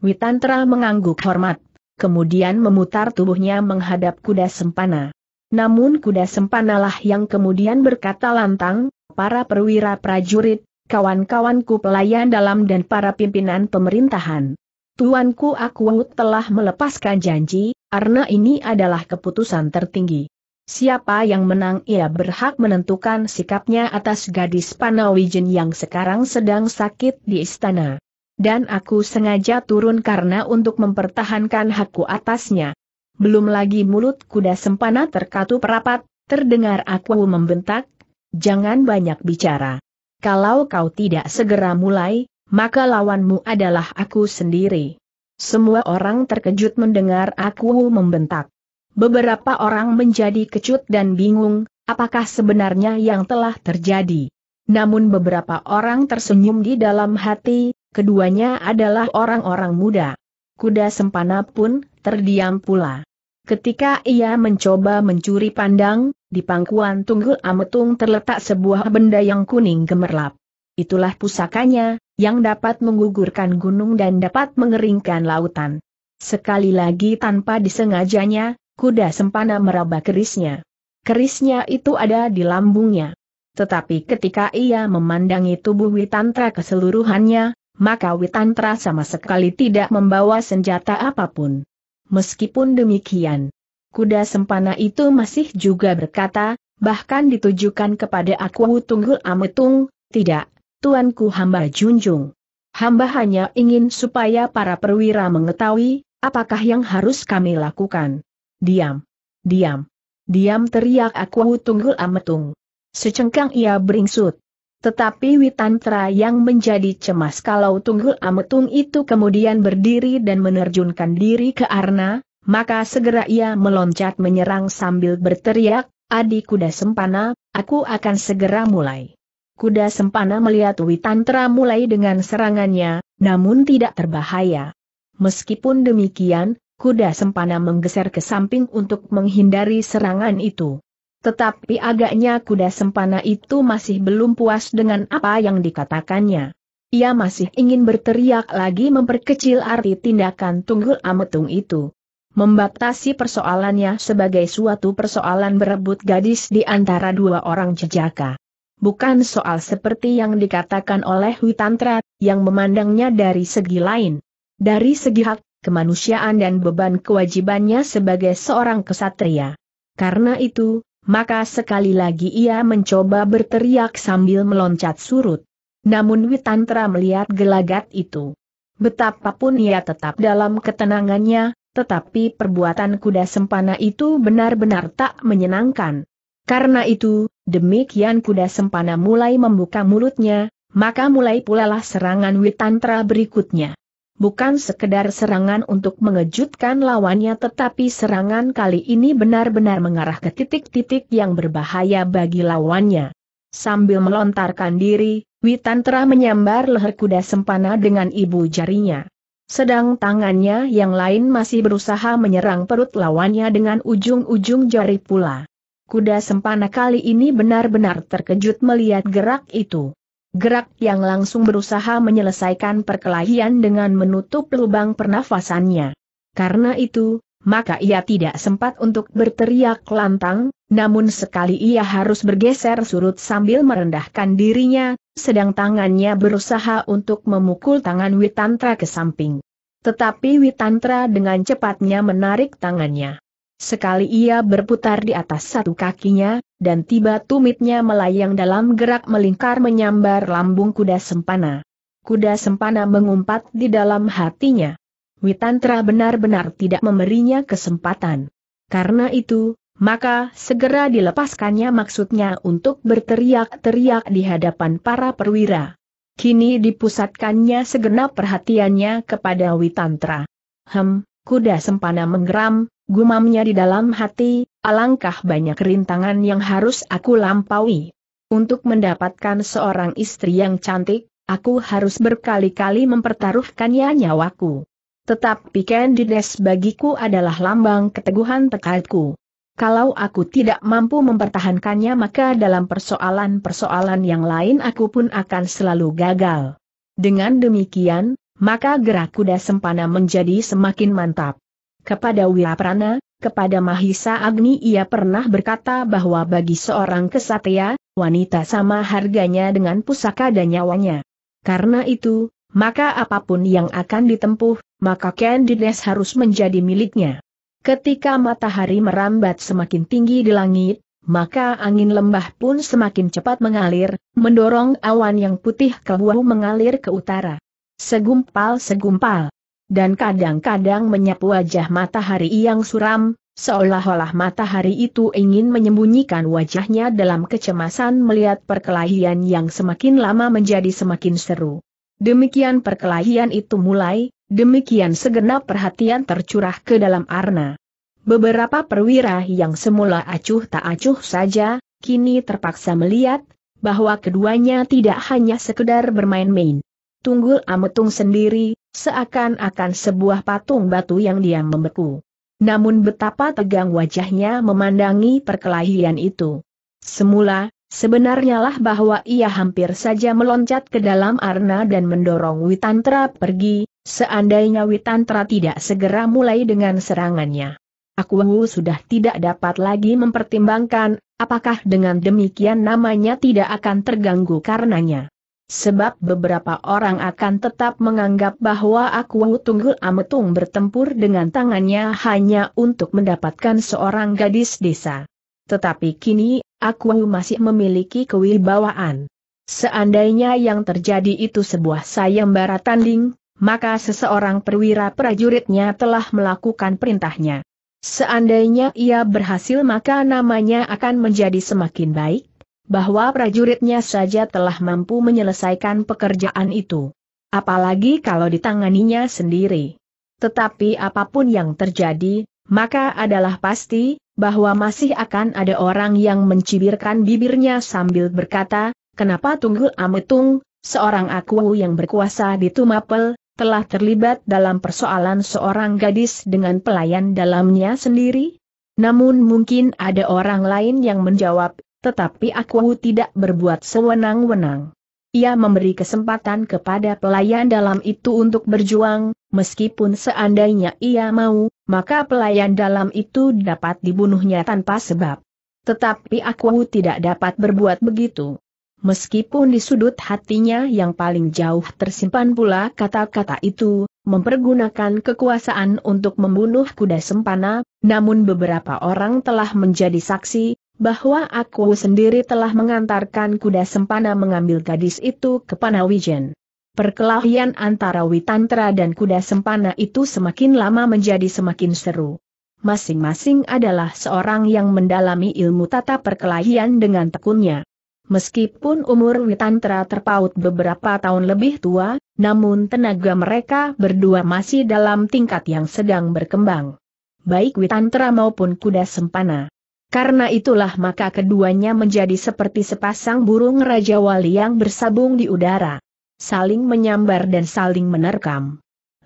Witantra mengangguk hormat, kemudian memutar tubuhnya menghadap kuda sempana. Namun kuda sempanalah yang kemudian berkata lantang, para perwira prajurit, kawan-kawanku pelayan dalam dan para pimpinan pemerintahan. Tuanku aku telah melepaskan janji, karena ini adalah keputusan tertinggi. Siapa yang menang ia berhak menentukan sikapnya atas gadis Panawijen yang sekarang sedang sakit di istana. Dan aku sengaja turun karena untuk mempertahankan hakku atasnya. Belum lagi mulut kuda sempana terkatup rapat, terdengar aku membentak, jangan banyak bicara. Kalau kau tidak segera mulai, maka lawanmu adalah aku sendiri. Semua orang terkejut mendengar aku membentak. Beberapa orang menjadi kecut dan bingung, apakah sebenarnya yang telah terjadi. Namun beberapa orang tersenyum di dalam hati, keduanya adalah orang-orang muda. Kuda sempana pun terdiam pula. Ketika ia mencoba mencuri pandang, di pangkuan Tunggul Ametung terletak sebuah benda yang kuning gemerlap. Itulah pusakanya, yang dapat menggugurkan gunung dan dapat mengeringkan lautan. Sekali lagi tanpa disengajanya, kuda sempana meraba kerisnya. Kerisnya itu ada di lambungnya. Tetapi ketika ia memandangi tubuh Witantra keseluruhannya, maka Witantra sama sekali tidak membawa senjata apapun. Meskipun demikian, kuda sempana itu masih juga berkata, bahkan ditujukan kepada aku tunggul ametung, tidak, tuanku hamba junjung. Hamba hanya ingin supaya para perwira mengetahui, apakah yang harus kami lakukan. Diam. Diam. Diam teriak aku tunggul ametung. Secengkang ia beringsut. Tetapi Witantra yang menjadi cemas kalau Tunggul Ametung itu kemudian berdiri dan menerjunkan diri ke Arna, maka segera ia meloncat menyerang sambil berteriak, Adik kuda sempana, aku akan segera mulai. Kuda sempana melihat Witantra mulai dengan serangannya, namun tidak terbahaya. Meskipun demikian, kuda sempana menggeser ke samping untuk menghindari serangan itu. Tetapi agaknya kuda sempana itu masih belum puas dengan apa yang dikatakannya. Ia masih ingin berteriak lagi memperkecil arti tindakan tunggul ametung itu. Membatasi persoalannya sebagai suatu persoalan berebut gadis di antara dua orang jejaka. Bukan soal seperti yang dikatakan oleh Witantra, yang memandangnya dari segi lain. Dari segi hak, kemanusiaan dan beban kewajibannya sebagai seorang kesatria. Karena itu, maka sekali lagi ia mencoba berteriak sambil meloncat surut. Namun Witantra melihat gelagat itu. Betapapun ia tetap dalam ketenangannya, tetapi perbuatan kuda sempana itu benar-benar tak menyenangkan. Karena itu, demikian kuda sempana mulai membuka mulutnya, maka mulai pulalah serangan Witantra berikutnya bukan sekedar serangan untuk mengejutkan lawannya tetapi serangan kali ini benar-benar mengarah ke titik-titik yang berbahaya bagi lawannya. Sambil melontarkan diri, Witantra menyambar leher kuda sempana dengan ibu jarinya. Sedang tangannya yang lain masih berusaha menyerang perut lawannya dengan ujung-ujung jari pula. Kuda sempana kali ini benar-benar terkejut melihat gerak itu. Gerak yang langsung berusaha menyelesaikan perkelahian dengan menutup lubang pernafasannya. Karena itu, maka ia tidak sempat untuk berteriak lantang, namun sekali ia harus bergeser surut sambil merendahkan dirinya, sedang tangannya berusaha untuk memukul tangan Witantra ke samping. Tetapi Witantra dengan cepatnya menarik tangannya. Sekali ia berputar di atas satu kakinya, dan tiba tumitnya melayang dalam gerak melingkar menyambar lambung kuda sempana. Kuda sempana mengumpat di dalam hatinya. Witantra benar-benar tidak memberinya kesempatan. Karena itu, maka segera dilepaskannya maksudnya untuk berteriak-teriak di hadapan para perwira. Kini dipusatkannya segenap perhatiannya kepada Witantra. Hem, kuda sempana menggeram, gumamnya di dalam hati, alangkah banyak rintangan yang harus aku lampaui. Untuk mendapatkan seorang istri yang cantik, aku harus berkali-kali mempertaruhkannya nyawaku. Tetapi Candides bagiku adalah lambang keteguhan tekadku. Kalau aku tidak mampu mempertahankannya maka dalam persoalan-persoalan yang lain aku pun akan selalu gagal. Dengan demikian, maka gerak kuda sempana menjadi semakin mantap. Kepada Wiraprana, kepada Mahisa Agni ia pernah berkata bahwa bagi seorang kesatria, wanita sama harganya dengan pusaka dan nyawanya. Karena itu, maka apapun yang akan ditempuh, maka Candides harus menjadi miliknya. Ketika matahari merambat semakin tinggi di langit, maka angin lembah pun semakin cepat mengalir, mendorong awan yang putih keluar mengalir ke utara segumpal-segumpal. Dan kadang-kadang menyapu wajah matahari yang suram, seolah-olah matahari itu ingin menyembunyikan wajahnya dalam kecemasan melihat perkelahian yang semakin lama menjadi semakin seru. Demikian perkelahian itu mulai, demikian segenap perhatian tercurah ke dalam arna. Beberapa perwira yang semula acuh tak acuh saja, kini terpaksa melihat, bahwa keduanya tidak hanya sekedar bermain-main. Tunggul Ametung sendiri, seakan-akan sebuah patung batu yang diam membeku. Namun betapa tegang wajahnya memandangi perkelahian itu. Semula, sebenarnya lah bahwa ia hampir saja meloncat ke dalam arna dan mendorong Witantra pergi, seandainya Witantra tidak segera mulai dengan serangannya. Aku sudah tidak dapat lagi mempertimbangkan, apakah dengan demikian namanya tidak akan terganggu karenanya. Sebab beberapa orang akan tetap menganggap bahwa aku Tunggu Ametung bertempur dengan tangannya hanya untuk mendapatkan seorang gadis desa. Tetapi kini, aku masih memiliki kewibawaan. Seandainya yang terjadi itu sebuah sayembara tanding, maka seseorang perwira prajuritnya telah melakukan perintahnya. Seandainya ia berhasil maka namanya akan menjadi semakin baik, bahwa prajuritnya saja telah mampu menyelesaikan pekerjaan itu. Apalagi kalau ditanganinya sendiri. Tetapi apapun yang terjadi, maka adalah pasti, bahwa masih akan ada orang yang mencibirkan bibirnya sambil berkata, kenapa Tunggul Ametung, seorang aku yang berkuasa di Tumapel, telah terlibat dalam persoalan seorang gadis dengan pelayan dalamnya sendiri? Namun mungkin ada orang lain yang menjawab, tetapi aku tidak berbuat sewenang-wenang. Ia memberi kesempatan kepada pelayan dalam itu untuk berjuang, meskipun seandainya ia mau, maka pelayan dalam itu dapat dibunuhnya tanpa sebab. Tetapi aku tidak dapat berbuat begitu. Meskipun di sudut hatinya yang paling jauh tersimpan pula kata-kata itu, mempergunakan kekuasaan untuk membunuh kuda sempana, namun beberapa orang telah menjadi saksi, bahwa aku sendiri telah mengantarkan kuda sempana mengambil gadis itu ke Panawijen. Perkelahian antara Witantra dan kuda sempana itu semakin lama menjadi semakin seru. Masing-masing adalah seorang yang mendalami ilmu tata perkelahian dengan tekunnya. Meskipun umur Witantra terpaut beberapa tahun lebih tua, namun tenaga mereka berdua masih dalam tingkat yang sedang berkembang. Baik Witantra maupun kuda sempana karena itulah maka keduanya menjadi seperti sepasang burung Raja Wali yang bersabung di udara. Saling menyambar dan saling menerkam.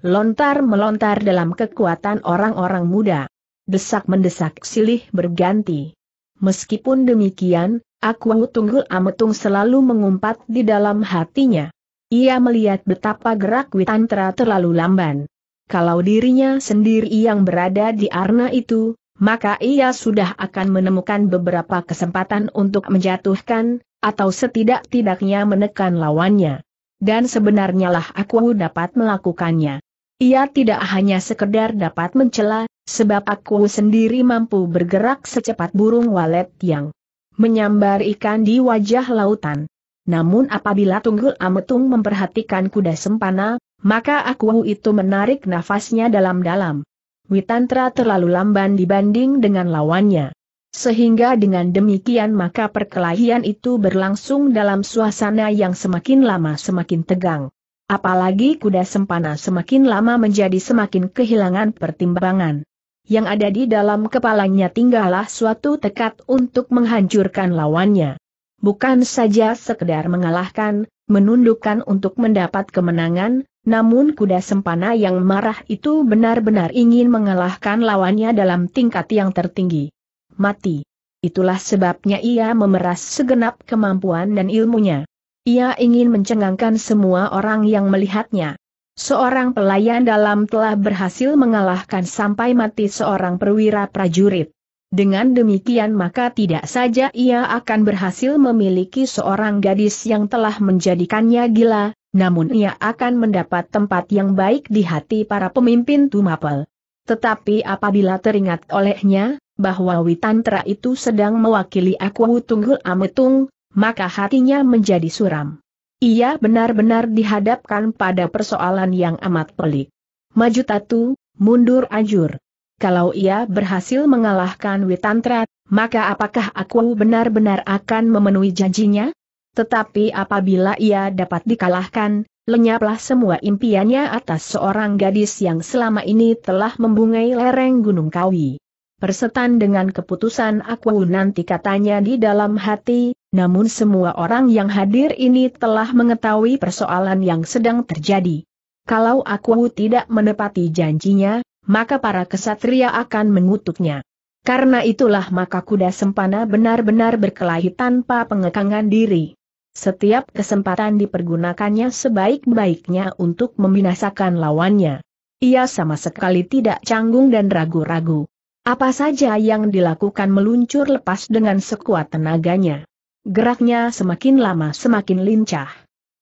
Lontar-melontar dalam kekuatan orang-orang muda. Desak-mendesak silih berganti. Meskipun demikian, Aku Tunggul Ametung selalu mengumpat di dalam hatinya. Ia melihat betapa gerak Witantra terlalu lamban. Kalau dirinya sendiri yang berada di arna itu, maka ia sudah akan menemukan beberapa kesempatan untuk menjatuhkan, atau setidak-tidaknya menekan lawannya. Dan sebenarnya lah aku dapat melakukannya. Ia tidak hanya sekedar dapat mencela, sebab aku sendiri mampu bergerak secepat burung walet yang menyambar ikan di wajah lautan. Namun apabila Tunggul Ametung memperhatikan kuda sempana, maka aku itu menarik nafasnya dalam-dalam. Witantra terlalu lamban dibanding dengan lawannya. Sehingga dengan demikian maka perkelahian itu berlangsung dalam suasana yang semakin lama semakin tegang. Apalagi kuda sempana semakin lama menjadi semakin kehilangan pertimbangan. Yang ada di dalam kepalanya tinggallah suatu tekad untuk menghancurkan lawannya. Bukan saja sekedar mengalahkan, menundukkan untuk mendapat kemenangan, namun kuda sempana yang marah itu benar-benar ingin mengalahkan lawannya dalam tingkat yang tertinggi. Mati. Itulah sebabnya ia memeras segenap kemampuan dan ilmunya. Ia ingin mencengangkan semua orang yang melihatnya. Seorang pelayan dalam telah berhasil mengalahkan sampai mati seorang perwira prajurit. Dengan demikian maka tidak saja ia akan berhasil memiliki seorang gadis yang telah menjadikannya gila, namun ia akan mendapat tempat yang baik di hati para pemimpin Tumapel. Tetapi apabila teringat olehnya, bahwa Witantra itu sedang mewakili aku Tunggul Ametung, maka hatinya menjadi suram. Ia benar-benar dihadapkan pada persoalan yang amat pelik. Maju tatu, mundur ajur kalau ia berhasil mengalahkan Witantra, maka apakah aku benar-benar akan memenuhi janjinya? Tetapi apabila ia dapat dikalahkan, lenyaplah semua impiannya atas seorang gadis yang selama ini telah membungai lereng Gunung Kawi. Persetan dengan keputusan aku nanti katanya di dalam hati, namun semua orang yang hadir ini telah mengetahui persoalan yang sedang terjadi. Kalau aku tidak menepati janjinya, maka para kesatria akan mengutuknya. Karena itulah maka kuda sempana benar-benar berkelahi tanpa pengekangan diri. Setiap kesempatan dipergunakannya sebaik-baiknya untuk membinasakan lawannya. Ia sama sekali tidak canggung dan ragu-ragu. Apa saja yang dilakukan meluncur lepas dengan sekuat tenaganya. Geraknya semakin lama semakin lincah.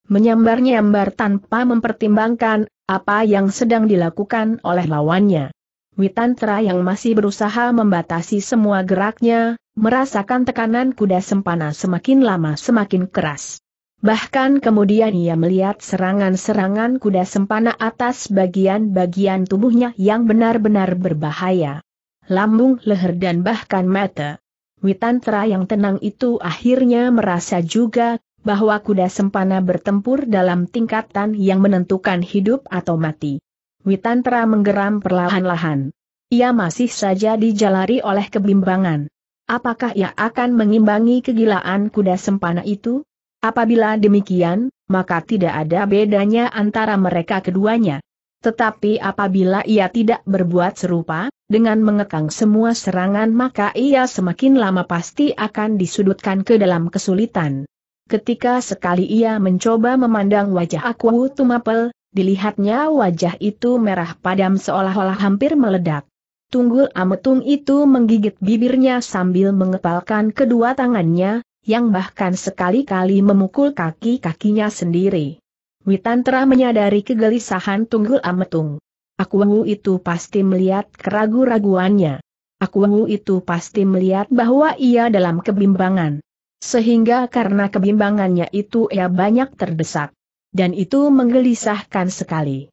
Menyambar-nyambar tanpa mempertimbangkan apa yang sedang dilakukan oleh lawannya. Witantra yang masih berusaha membatasi semua geraknya, merasakan tekanan kuda sempana semakin lama semakin keras. Bahkan kemudian ia melihat serangan-serangan kuda sempana atas bagian-bagian tubuhnya yang benar-benar berbahaya. Lambung, leher dan bahkan mata. Witantra yang tenang itu akhirnya merasa juga bahwa kuda sempana bertempur dalam tingkatan yang menentukan hidup atau mati. Witantra menggeram perlahan-lahan. Ia masih saja dijalari oleh kebimbangan. Apakah ia akan mengimbangi kegilaan kuda sempana itu? Apabila demikian, maka tidak ada bedanya antara mereka keduanya. Tetapi apabila ia tidak berbuat serupa, dengan mengekang semua serangan maka ia semakin lama pasti akan disudutkan ke dalam kesulitan. Ketika sekali ia mencoba memandang wajah Aku Tumapel, dilihatnya wajah itu merah padam seolah-olah hampir meledak. Tunggul Ametung itu menggigit bibirnya sambil mengepalkan kedua tangannya, yang bahkan sekali-kali memukul kaki-kakinya sendiri. Witantra menyadari kegelisahan Tunggul Ametung. Akuwu itu pasti melihat keragu-raguannya. Akuwu itu pasti melihat bahwa ia dalam kebimbangan. Sehingga karena kebimbangannya itu ia banyak terdesak. Dan itu menggelisahkan sekali.